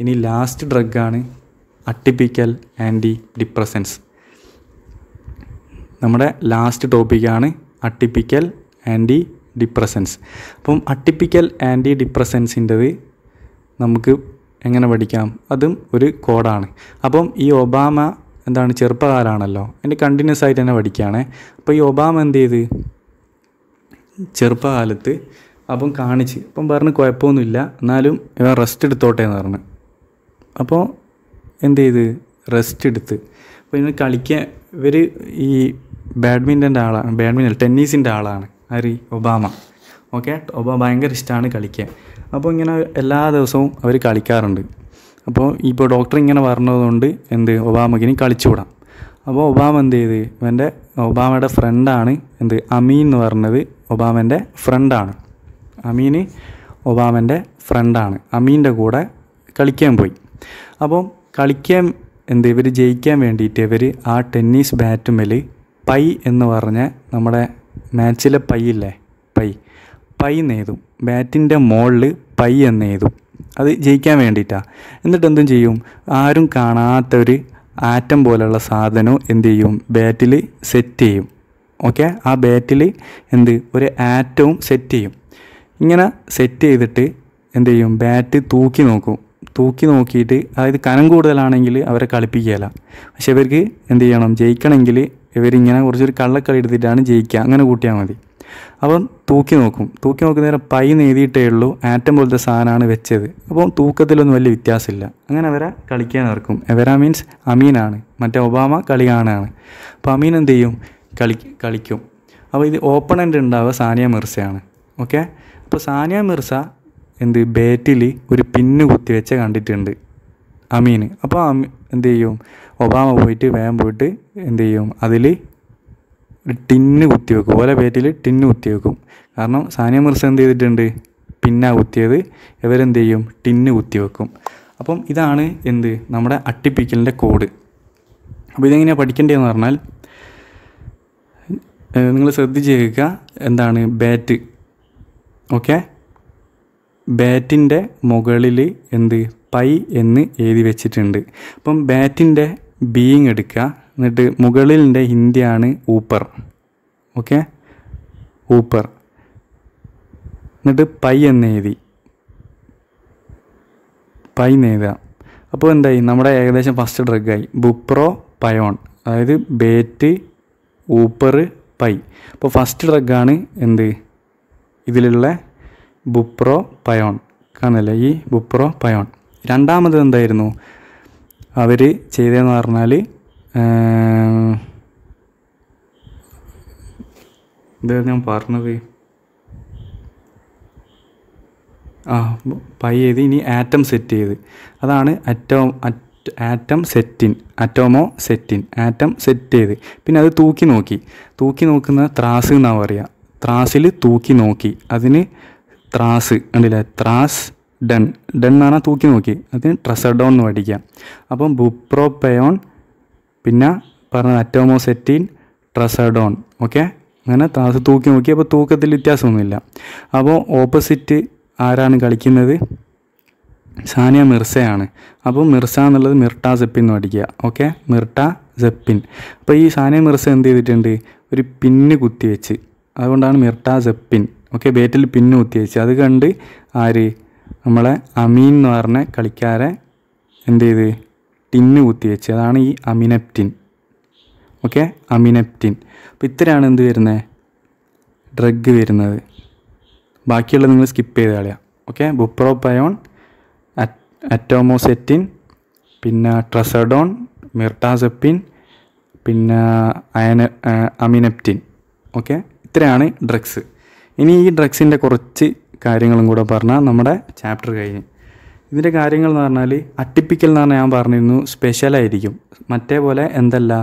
ഇനി ലാസ്റ്റ് ഡ്രഗാണ് അട്ടിപ്പിക്കൽ ആൻറ്റി ഡിപ്രസൻസ് നമ്മുടെ ലാസ്റ്റ് ടോപ്പിക്കാണ് അട്ടിപ്പിക്കൽ ആൻറ്റി ഡിപ്രസൻസ് അപ്പം അട്ടിപ്പിക്കൽ ആൻറ്റി ഡിപ്രസൻസിൻ്റെത് നമുക്ക് എങ്ങനെ പഠിക്കാം അതും ഒരു കോഡാണ് അപ്പം ഈ ഒബാമ എന്താണ് ചെറുപ്പകാലമാണല്ലോ എൻ്റെ കണ്ടിന്യൂസ് ആയിട്ട് തന്നെ പഠിക്കുകയാണേ അപ്പോൾ ഈ ഒബാമ എന്ത് ചെയ്ത് ചെറുപ്പകാലത്ത് അപ്പം കാണിച്ച് അപ്പം പറഞ്ഞ് കുഴപ്പമൊന്നുമില്ല എന്നാലും ഇവൻ റെസ്റ്റ് എടുത്തോട്ടെ എന്ന് പറഞ്ഞു അപ്പോൾ എന്ത് ചെയ്ത് റെസ്റ്റ് എടുത്ത് അപ്പോൾ ഇങ്ങനെ കളിക്കാൻ ഇവർ ഈ ബാഡ്മിൻ്റൻ്റെ ആളാണ് ബാഡ്മിൻ്റൺ ടെന്നീസിൻ്റെ ആളാണ് ആര് ഒബാമ ഓക്കെ ഒബാമ ഭയങ്കര ഇഷ്ടമാണ് കളിക്കാൻ അപ്പോൾ ഇങ്ങനെ എല്ലാ ദിവസവും അവർ കളിക്കാറുണ്ട് അപ്പോൾ ഇപ്പോൾ ഡോക്ടർ ഇങ്ങനെ പറഞ്ഞതുകൊണ്ട് എന്ത് ഒബാമക്കിന് കളിച്ചുകൂടാം അപ്പോൾ ഒബാമ എന്ത് ചെയ്ത് ഇവൻ്റെ ഒബാമയുടെ ഫ്രണ്ടാണ് എന്ത് അമീൻ എന്ന് പറഞ്ഞത് ഒബാമൻ്റെ ഫ്രണ്ടാണ് അമീന് ഒബാമൻ്റെ ഫ്രണ്ടാണ് അമീൻ്റെ കൂടെ കളിക്കാൻ പോയി അപ്പം കളിക്കാൻ എന്ത് ഇവർ ജയിക്കാൻ വേണ്ടിയിട്ട് ഇവർ ആ ടെന്നീസ് ബാറ്റുമ്മൽ പൈ എന്ന് പറഞ്ഞ നമ്മുടെ മാച്ചിലെ പൈ ഇല്ലേ പൈ പൈ നെയ്തും ബാറ്റിൻ്റെ മുകളിൽ പൈ എന്നെയ്തും അത് ജയിക്കാൻ വേണ്ടിയിട്ടാണ് എന്നിട്ട് എന്തും ചെയ്യും ആരും കാണാത്ത ഒരു ആറ്റം പോലെയുള്ള സാധനവും എന്ത് ചെയ്യും ബാറ്റിൽ സെറ്റ് ചെയ്യും ഓക്കെ ആ ബാറ്റിൽ എന്ത് ഒരു ആറ്റവും സെറ്റ് ചെയ്യും ഇങ്ങനെ സെറ്റ് ചെയ്തിട്ട് എന്ത് ചെയ്യും ബാറ്റ് തൂക്കി നോക്കും തൂക്കി നോക്കിയിട്ട് അതായത് കനം കൂടുതലാണെങ്കിൽ അവരെ കളിപ്പിക്കുകയില്ല പക്ഷെ ഇവർക്ക് എന്ത് ചെയ്യണം ജയിക്കണമെങ്കിൽ ഇവരിങ്ങനെ കുറച്ചൊരു കള്ളക്കളി എടുത്തിട്ടാണ് ജയിക്കുക അങ്ങനെ കൂട്ടിയാൽ മതി അപ്പം തൂക്കി നോക്കും തൂക്കി നോക്കുന്നതിന് പൈ നേതിയിട്ടേ ഉള്ളൂ ആറ്റം പോലത്തെ സാധനമാണ് വെച്ചത് അപ്പോൾ തൂക്കത്തിലൊന്നും വലിയ വ്യത്യാസമില്ല അങ്ങനെ അവരെ കളിക്കാൻ ഇറക്കും എവര മീൻസ് അമീനാണ് മറ്റേ ഒബാമ കളി കാണാണ് അപ്പോൾ അമീൻ എന്ത് ചെയ്യും കളി കളിക്കും അപ്പോൾ ഇത് ഓപ്പണൻ്റ് ഉണ്ടാവുക സാനിയ മിർസയാണ് ഓക്കെ അപ്പോൾ സാനിയ മിർസ എന്ത് ബാറ്റിൽ ഒരു പിന്ന് കുത്തിവെച്ച കണ്ടിട്ടുണ്ട് അമീൻ അപ്പോൾ എന്ത് ചെയ്യും ഒബാമ പോയിട്ട് വേഗം പോയിട്ട് എന്ത് ചെയ്യും അതിൽ ടിന്ന് കുത്തിവെക്കും ഓരോ പേറ്റിൽ ടിന്ന് കുത്തിവെക്കും കാരണം സാനിയ മിർസ എന്ത് ചെയ്തിട്ടുണ്ട് പിന്നെ കുത്തിയത് ഇവരെന്ത് ചെയ്യും ടിന്ന് കുത്തി വെക്കും അപ്പം ഇതാണ് എന്ത് നമ്മുടെ അട്ടിപ്പിക്കലിൻ്റെ കോഡ് അപ്പോൾ ഇതെങ്ങനെയാണ് പഠിക്കേണ്ടതെന്ന് പറഞ്ഞാൽ നിങ്ങൾ ശ്രദ്ധിച്ച് കേൾക്കുക എന്താണ് ബാറ്റ് ഓക്കെ ബാറ്റിൻ്റെ മുകളിൽ എന്ത് പൈ എന്ന് എഴുതി വെച്ചിട്ടുണ്ട് അപ്പം ബാറ്റിൻ്റെ ബീങ് എടുക്കുക എന്നിട്ട് മുകളിലിൻ്റെ ഹിന്ദിയാണ് ഊപ്പർ ഓക്കെ ഊപ്പർ എന്നിട്ട് പൈ എന്ന് എഴുതി പൈ എന്ന് എഴുതുക അപ്പോൾ എന്തായി നമ്മുടെ ഏകദേശം ഫസ്റ്റ് ഡ്രഗായി ബുപ്രോ പയോൺ അതായത് ബേറ്റ് ഊപ്പർ പൈ അപ്പോൾ ഫസ്റ്റ് ഡ്രഗാണ് എന്ത് ഇതിലുള്ള ബുപ്രോ പയോൺ കാണുന്നില്ലേ ഈ ബുപ്രോ പയോൺ രണ്ടാമത് എന്തായിരുന്നു അവർ ചെയ്തതെന്ന് പറഞ്ഞാൽ ഇത് ഞാൻ പറഞ്ഞത് ആ പൈ ചെയ്ത് ഇനി ആറ്റം സെറ്റ് ചെയ്ത് അതാണ് അറ്റോം ആറ്റം സെറ്റിൻ അറ്റോമോ സെറ്റിൻ ആറ്റം സെറ്റ് ചെയ്ത് പിന്നെ അത് തൂക്കി നോക്കി തൂക്കി നോക്കുന്ന ത്രാസ് എന്നാണ് പറയുക ത്രാസിൽ തൂക്കി നോക്കി അതിന് ത്രാസ് കണ്ടില്ല ത്രാസ് ഡൺ ഡൺ ആണ് തൂക്കി നോക്കി അതിന് ട്രസഡോൺ എന്ന് പഠിക്കാം അപ്പം ബുപ്രോപ്പയോൺ പിന്നെ പറഞ്ഞ സെറ്റിൻ ട്രസഡോൺ ഓക്കെ അങ്ങനെ ത്രാസ് തൂക്കി നോക്കി അപ്പോൾ തൂക്കത്തിൽ വ്യത്യാസമൊന്നുമില്ല അപ്പോൾ ഓപ്പോസിറ്റ് ആരാണ് കളിക്കുന്നത് സാനിയ മിർസയാണ് അപ്പോൾ മിർസ എന്നുള്ളത് മിർട്ട സെപ്പിൻ എന്ന് പഠിക്കുക ഓക്കെ മിർട്ട സെപ്പിൻ അപ്പോൾ ഈ സാനിയ മിർസ എന്ത് ചെയ്തിട്ടുണ്ട് ഒരു പിന്ന് കുത്തിവെച്ച് അതുകൊണ്ടാണ് മിർട്ട സെപ്പിൻ ഓക്കെ ബേറ്റിൽ പിന്ന് കുത്തിവെച്ച് അത് കണ്ട് ആര് നമ്മളെ അമീൻ എന്ന് പറഞ്ഞ കളിക്കാരെ എന്ത് ചെയ്ത് ടിന്ന് കുത്തിവെച്ച് അതാണ് ഈ അമിനെപ്റ്റിൻ ഓക്കെ അമിനെപ്റ്റിൻ അപ്പോൾ ഇത്രയാണ് എന്ത് വരുന്നത് ഡ്രഗ് വരുന്നത് ബാക്കിയുള്ള നിങ്ങൾ സ്കിപ്പ് ചെയ്ത് കളയുക ഓക്കെ ബുപ്രോപ്പയോൺ അറ്റോമോസെറ്റിൻ പിന്നെ ട്രസഡോൺ മിർട്ടാസെപ്പിൻ പിന്നെ അയന അമിനെപ്റ്റിൻ ഓക്കെ ഇത്രയാണ് ഡ്രഗ്സ് ഇനി ഈ ഡ്രഗ്സിൻ്റെ കുറച്ച് കാര്യങ്ങളും കൂടെ പറഞ്ഞാൽ നമ്മുടെ ചാപ്റ്റർ കഴിഞ്ഞ് ഇതിൻ്റെ കാര്യങ്ങൾ എന്ന് പറഞ്ഞാൽ അട്ടിപ്പിക്കൽ എന്ന് പറഞ്ഞാൽ ഞാൻ പറഞ്ഞിരുന്നു സ്പെഷ്യലായിരിക്കും മറ്റേ പോലെ എന്തല്ല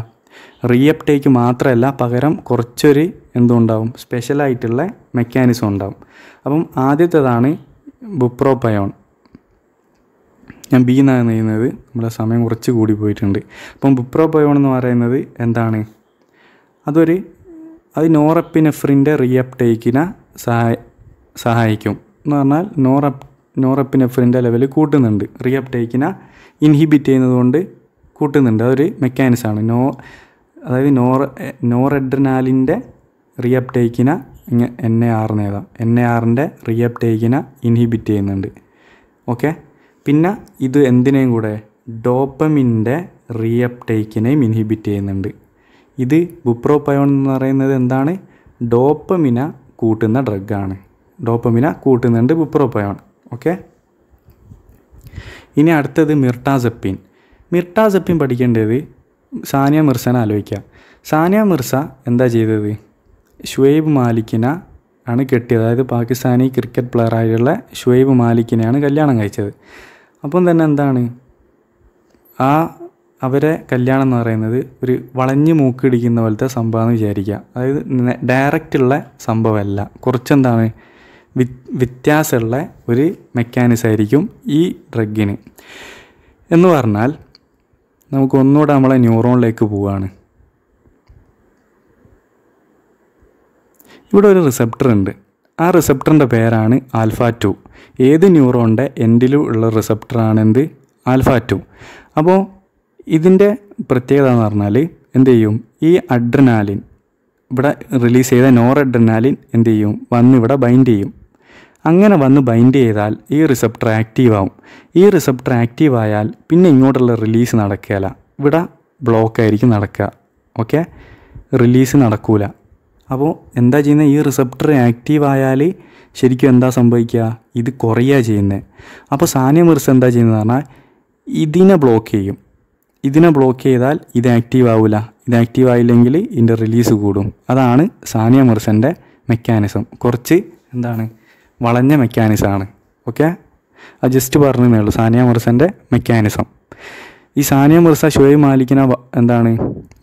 റീഅപ്ടേക്ക് മാത്രമല്ല പകരം കുറച്ചൊരു എന്തുണ്ടാവും സ്പെഷ്യലായിട്ടുള്ള മെക്കാനിസം ഉണ്ടാവും അപ്പം ആദ്യത്തേതാണ് ബുപ്രോപ്പയോൺ ഞാൻ ബി എന്നാണ് ചെയ്യുന്നത് നമ്മുടെ സമയം കുറച്ച് കൂടി പോയിട്ടുണ്ട് അപ്പം ബുപ്രോപ്പയോൺ എന്ന് പറയുന്നത് എന്താണ് അതൊരു അത് നോറപ്പിനെഫ്രിൻ്റെ റീഅപ്ടേക്കിനെ സഹായ സഹായിക്കും എന്ന് പറഞ്ഞാൽ നോറപ് നോറപ്പിനെഫ്രിൻ്റെ ലെവൽ കൂട്ടുന്നുണ്ട് റീഅപ്ടേക്കിനെ ഇൻഹിബിറ്റ് ചെയ്യുന്നതുകൊണ്ട് കൂട്ടുന്നുണ്ട് അതൊരു മെക്കാനിസമാണ് നോ അതായത് നോറ നോറഡ്രനാലിൻ്റെ റിയപ്ടേക്കിനെ എൻ എ ആറിന് എഴുതാം എൻ എ ആറിൻ്റെ റിയപ്ടേക്കിനെ ഇൻഹിബിറ്റ് ചെയ്യുന്നുണ്ട് ഓക്കെ പിന്നെ ഇത് എന്തിനേയും കൂടെ ഡോപ്പമിൻ്റെ റിയപ്ടേക്കിനെയും ഇൻഹിബിറ്റ് ചെയ്യുന്നുണ്ട് ഇത് ബുപ്രോപ്പയോൺ എന്ന് പറയുന്നത് എന്താണ് ഡോപ്പമിന കൂട്ടുന്ന ഡ്രഗാണ് ഡോപ്പമിന കൂട്ടുന്നുണ്ട് ബുപ്രോപ്പയോൺ ഓക്കെ ഇനി അടുത്തത് മിർട്ടാസെപ്പിൻ മിർട്ടാസെപ്പിൻ പഠിക്കേണ്ടത് സാനിയ മിർസനെ ആലോചിക്കുക സാനിയ മിർസ എന്താ ചെയ്തത് ഷുഐബ് മാലിക്കിന ആണ് കെട്ടിയത് അതായത് പാകിസ്ഥാനി ക്രിക്കറ്റ് പ്ലെയറായിട്ടുള്ള ഷുഐബ് മാലിക്കിനെയാണ് കല്യാണം കഴിച്ചത് അപ്പം തന്നെ എന്താണ് ആ അവരെ കല്യാണം എന്ന് പറയുന്നത് ഒരു വളഞ്ഞു മൂക്കിടിക്കുന്ന പോലത്തെ സംഭവമാണെന്ന് വിചാരിക്കുക അതായത് ഡയറക്റ്റുള്ള സംഭവമല്ല കുറച്ചെന്താണ് വി വ്യത്യാസമുള്ള ഒരു മെക്കാനിസം ആയിരിക്കും ഈ ഡ്രഗിന് എന്ന് പറഞ്ഞാൽ നമുക്ക് ഒന്നുകൂടെ നമ്മളെ ന്യൂറോണിലേക്ക് പോവുകയാണ് ഇവിടെ ഒരു റിസപ്റ്റർ ഉണ്ട് ആ റിസെപ്റ്ററിൻ്റെ പേരാണ് ആൽഫ ടു ഏത് ന്യൂറോണിൻ്റെ എൻഡിലും ഉള്ള റിസെപ്റ്ററാണെന്ത് ആൽഫ ടു അപ്പോൾ ഇതിൻ്റെ പ്രത്യേകത എന്ന് പറഞ്ഞാൽ എന്ത് ചെയ്യും ഈ അഡ്രനാലിൻ ഇവിടെ റിലീസ് ചെയ്ത അഡ്രനാലിൻ എന്ത് ചെയ്യും വന്ന് ഇവിടെ ബൈൻഡ് ചെയ്യും അങ്ങനെ വന്ന് ബൈൻഡ് ചെയ്താൽ ഈ റിസെപ്റ്റർ ആക്റ്റീവ് ആവും ഈ റിസെപ്റ്റർ ആക്റ്റീവ് ആയാൽ പിന്നെ ഇങ്ങോട്ടുള്ള റിലീസ് നടക്കില്ല ഇവിടെ ബ്ലോക്ക് ആയിരിക്കും നടക്കുക ഓക്കെ റിലീസ് നടക്കൂല അപ്പോൾ എന്താ ചെയ്യുന്നത് ഈ റിസപ്റ്റർ ആക്റ്റീവ് ആയാൽ ശരിക്കും എന്താ സംഭവിക്കുക ഇത് കുറയുക ചെയ്യുന്നത് അപ്പോൾ സാനിയ മിർസ എന്താ ചെയ്യുന്നത് പറഞ്ഞാൽ ഇതിനെ ബ്ലോക്ക് ചെയ്യും ഇതിനെ ബ്ലോക്ക് ചെയ്താൽ ഇത് ആക്റ്റീവ് ആവില്ല ഇത് ആക്റ്റീവ് ആയില്ലെങ്കിൽ ഇതിൻ്റെ റിലീസ് കൂടും അതാണ് സാനിയ മിർസൻ്റെ മെക്കാനിസം കുറച്ച് എന്താണ് വളഞ്ഞ മെക്കാനിസമാണ് ഓക്കെ അത് ജസ്റ്റ് പറഞ്ഞു ഉള്ളൂ സാനിയ മിർസൻ്റെ മെക്കാനിസം ഈ സാനിയ മിർസ ഷുഹൈബ് മാലിക്കിനെ എന്താണ്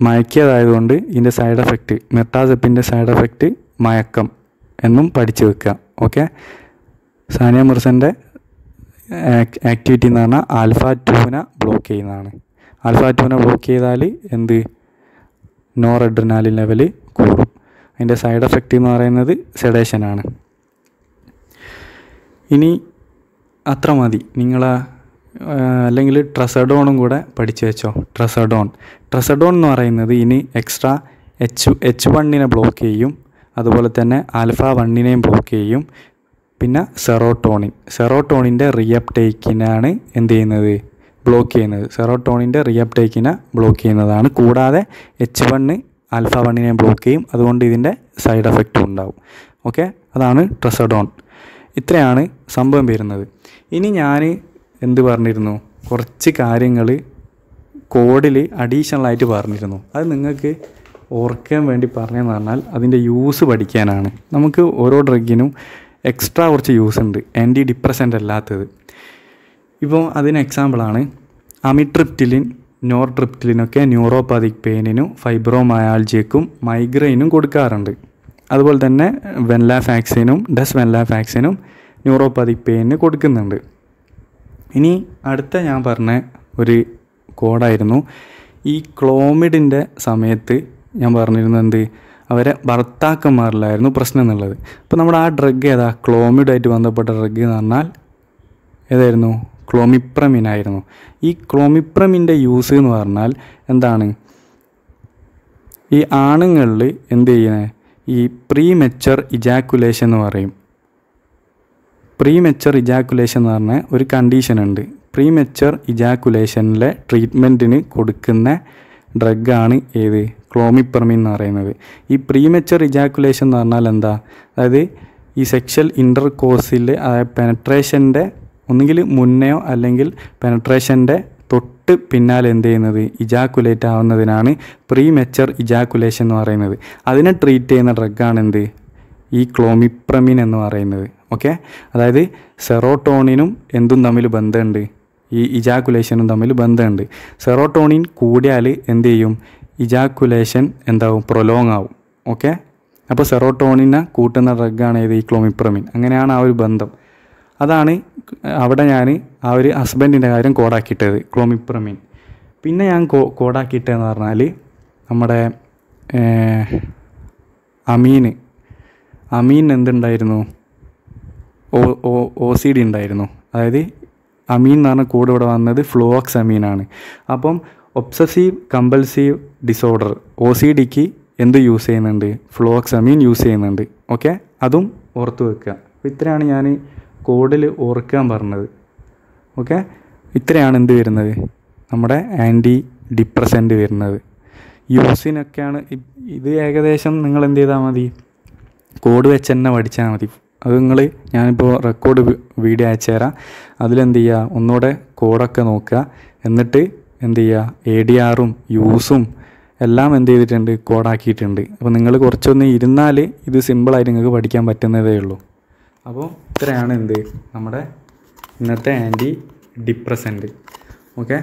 മയക്കിയതായതുകൊണ്ട് ഇതിൻ്റെ സൈഡ് എഫക്റ്റ് മെട്ടാസെപ്പിൻ്റെ സൈഡ് എഫക്റ്റ് മയക്കം എന്നും പഠിച്ചു വെക്കുക ഓക്കെ സാനിയ മുർസൻ്റെ ആക്ടിവിറ്റി എന്ന് പറഞ്ഞാൽ ആൽഫ ട്യൂന ബ്ലോക്ക് ചെയ്യുന്നതാണ് ആൽഫ ട്യൂന ബ്ലോക്ക് ചെയ്താൽ എന്ത് നോർ അഡ്രിനാലിൻ ലെവൽ കൂടും അതിൻ്റെ സൈഡ് എഫക്റ്റ് എന്ന് പറയുന്നത് സെഡേഷനാണ് ഇനി അത്ര മതി നിങ്ങളാ അല്ലെങ്കിൽ ട്രസഡോണും കൂടെ പഠിച്ചു വെച്ചോ ട്രസഡോൺ ട്രസഡോൺ എന്ന് പറയുന്നത് ഇനി എക്സ്ട്രാ എച്ച് എച്ച് വണ്ണിനെ ബ്ലോക്ക് ചെയ്യും അതുപോലെ തന്നെ ആൽഫ വണ്ണിനെയും ബ്ലോക്ക് ചെയ്യും പിന്നെ സെറോട്ടോണിൻ സെറോട്ടോണിൻ്റെ റിയപ്ടേക്കിനാണ് എന്ത് ചെയ്യുന്നത് ബ്ലോക്ക് ചെയ്യുന്നത് സെറോട്ടോണിൻ്റെ റിയപ്ടേക്കിനെ ബ്ലോക്ക് ചെയ്യുന്നതാണ് കൂടാതെ എച്ച് വണ്ണ് ആൽഫ വണ്ണിനെ ബ്ലോക്ക് ചെയ്യും അതുകൊണ്ട് ഇതിൻ്റെ സൈഡ് എഫക്റ്റും ഉണ്ടാവും ഓക്കെ അതാണ് ട്രസഡോൺ ഇത്രയാണ് സംഭവം വരുന്നത് ഇനി ഞാൻ എന്ത് പറഞ്ഞിരുന്നു കുറച്ച് കാര്യങ്ങൾ കോഡിൽ അഡീഷണലായിട്ട് പറഞ്ഞിരുന്നു അത് നിങ്ങൾക്ക് ഓർക്കാൻ വേണ്ടി പറഞ്ഞതെന്ന് പറഞ്ഞാൽ അതിൻ്റെ യൂസ് പഠിക്കാനാണ് നമുക്ക് ഓരോ ഡ്രഗിനും എക്സ്ട്രാ കുറച്ച് യൂസ് ഉണ്ട് ആൻറ്റി ഡിപ്രസൻ്റ് അല്ലാത്തത് ഇപ്പോൾ അതിന് എക്സാമ്പിളാണ് അമിട്രിപ്റ്റിലിൻ നോർട്രിപ്റ്റിലിനൊക്കെ ന്യൂറോപാതിക് പെയിനിനും ഫൈബ്രോമയാൾജിയക്കും മൈഗ്രെയിനും കൊടുക്കാറുണ്ട് അതുപോലെ തന്നെ വെൻലാഫാക്സിനും ഡെസ് വെൻലാഫാക്സിനും ന്യൂറോപാതിക് പെയിനിന് കൊടുക്കുന്നുണ്ട് ഇനി അടുത്ത ഞാൻ പറഞ്ഞ ഒരു കോഡായിരുന്നു ഈ ക്ലോമിഡിൻ്റെ സമയത്ത് ഞാൻ പറഞ്ഞിരുന്നത് എന്ത് അവരെ ഭർത്താക്കന്മാരിലായിരുന്നു പ്രശ്നം എന്നുള്ളത് അപ്പോൾ നമ്മുടെ ആ ഡ്രഗ് ഏതാ ക്ലോമിഡായിട്ട് ബന്ധപ്പെട്ട ഡ്രഗ് എന്ന് പറഞ്ഞാൽ ഏതായിരുന്നു ക്ലോമിപ്രമിനായിരുന്നു ഈ ക്ലോമിപ്രമിൻ്റെ യൂസ് എന്ന് പറഞ്ഞാൽ എന്താണ് ഈ ആണുങ്ങളിൽ എന്ത് ചെയ്യണേ ഈ പ്രീ മെച്ചർ ഇജാക്കുലേഷൻ എന്ന് പറയും പ്രീ മെച്ചർ ഇജാക്കുലേഷൻ എന്ന് പറഞ്ഞ ഒരു കണ്ടീഷൻ ഉണ്ട് പ്രീ മെച്ചർ ഇജാക്കുലേഷനിലെ ട്രീറ്റ്മെൻറ്റിന് കൊടുക്കുന്ന ഡ്രഗാണ് ഏത് ക്ലോമിപ്പെർമിൻ എന്ന് പറയുന്നത് ഈ പ്രീ മെച്ചർ ഇജാക്കുലേഷൻ എന്ന് പറഞ്ഞാൽ എന്താ അതായത് ഈ സെക്ഷൽ ഇൻ്റർ കോഴ്സിൽ അതായത് പെനട്രേഷൻ്റെ ഒന്നുകിൽ മുന്നെയോ അല്ലെങ്കിൽ പെനട്രേഷൻ്റെ തൊട്ട് പിന്നാലെ എന്ത് ചെയ്യുന്നത് ഇജാക്കുലേറ്റ് ആവുന്നതിനാണ് പ്രീ മെച്ചർ ഇജാക്കുലേഷൻ എന്ന് പറയുന്നത് അതിനെ ട്രീറ്റ് ചെയ്യുന്ന ഡ്രഗാണ് എന്ത് ഈ ക്ലോമിപ്രമിൻ എന്ന് പറയുന്നത് ഓക്കെ അതായത് സെറോട്ടോണിനും എന്തും തമ്മിൽ ബന്ധമുണ്ട് ഈ ഇജാക്കുലേഷനും തമ്മിൽ ബന്ധമുണ്ട് സെറോട്ടോണിൻ കൂടിയാൽ എന്ത് ചെയ്യും ഇജാക്കുലേഷൻ എന്താവും പ്രൊലോങ് ആവും ഓക്കെ അപ്പോൾ സെറോട്ടോണിനെ കൂട്ടുന്ന ഡ്രഗാണ് ഏത് ഈ ക്ലോമിപ്രമിൻ അങ്ങനെയാണ് ആ ഒരു ബന്ധം അതാണ് അവിടെ ഞാൻ ആ ഒരു ഹസ്ബൻഡിൻ്റെ കാര്യം കോഡാക്കിയിട്ടത് ക്ലോമിപ്രമിൻ പിന്നെ ഞാൻ കോ കോഡാക്കിയിട്ടെന്ന് പറഞ്ഞാൽ നമ്മുടെ അമീൻ അമീൻ എന്തുണ്ടായിരുന്നു ഒ സി ഡി ഉണ്ടായിരുന്നു അതായത് അമീൻ എന്ന് പറഞ്ഞ കൂടെ ഇവിടെ വന്നത് ഫ്ലോക്സ് അമീനാണ് അപ്പം obsessive compulsive disorder O C ഡിക്ക് എന്ത് യൂസ് ചെയ്യുന്നുണ്ട് ഫ്ലോക്സ് അമീൻ യൂസ് ചെയ്യുന്നുണ്ട് ഓക്കെ അതും ഓർത്ത് വെക്കുക അപ്പോൾ ഇത്രയാണ് ഞാൻ കോഡിൽ ഓർക്കാൻ പറഞ്ഞത് ഓക്കെ ഇത്രയാണ് എന്ത് വരുന്നത് നമ്മുടെ ആൻറ്റി ഡിപ്രസൻ്റ് വരുന്നത് യൂസിനൊക്കെയാണ് ഇത് ഏകദേശം നിങ്ങൾ എന്ത് ചെയ്താൽ മതി കോഡ് വെച്ച് തന്നെ പഠിച്ചാൽ മതി അത് നിങ്ങൾ ഞാനിപ്പോൾ റെക്കോർഡ് വീഡിയോ അയച്ചു തരാം അതിലെന്ത് ചെയ്യുക ഒന്നുകൂടെ കോഡൊക്കെ നോക്കുക എന്നിട്ട് എന്ത് ചെയ്യുക എ ഡി ആറും യൂസും എല്ലാം എന്ത് ചെയ്തിട്ടുണ്ട് കോഡാക്കിയിട്ടുണ്ട് അപ്പോൾ നിങ്ങൾ കുറച്ചൊന്ന് ഇരുന്നാൽ ഇത് സിമ്പിളായിട്ട് നിങ്ങൾക്ക് പഠിക്കാൻ പറ്റുന്നതേ ഉള്ളൂ അപ്പോൾ ഇത്രയാണ് എന്ത് നമ്മുടെ ഇന്നത്തെ ആൻറ്റി ഡിപ്രസൻറ്റ് ഓക്കെ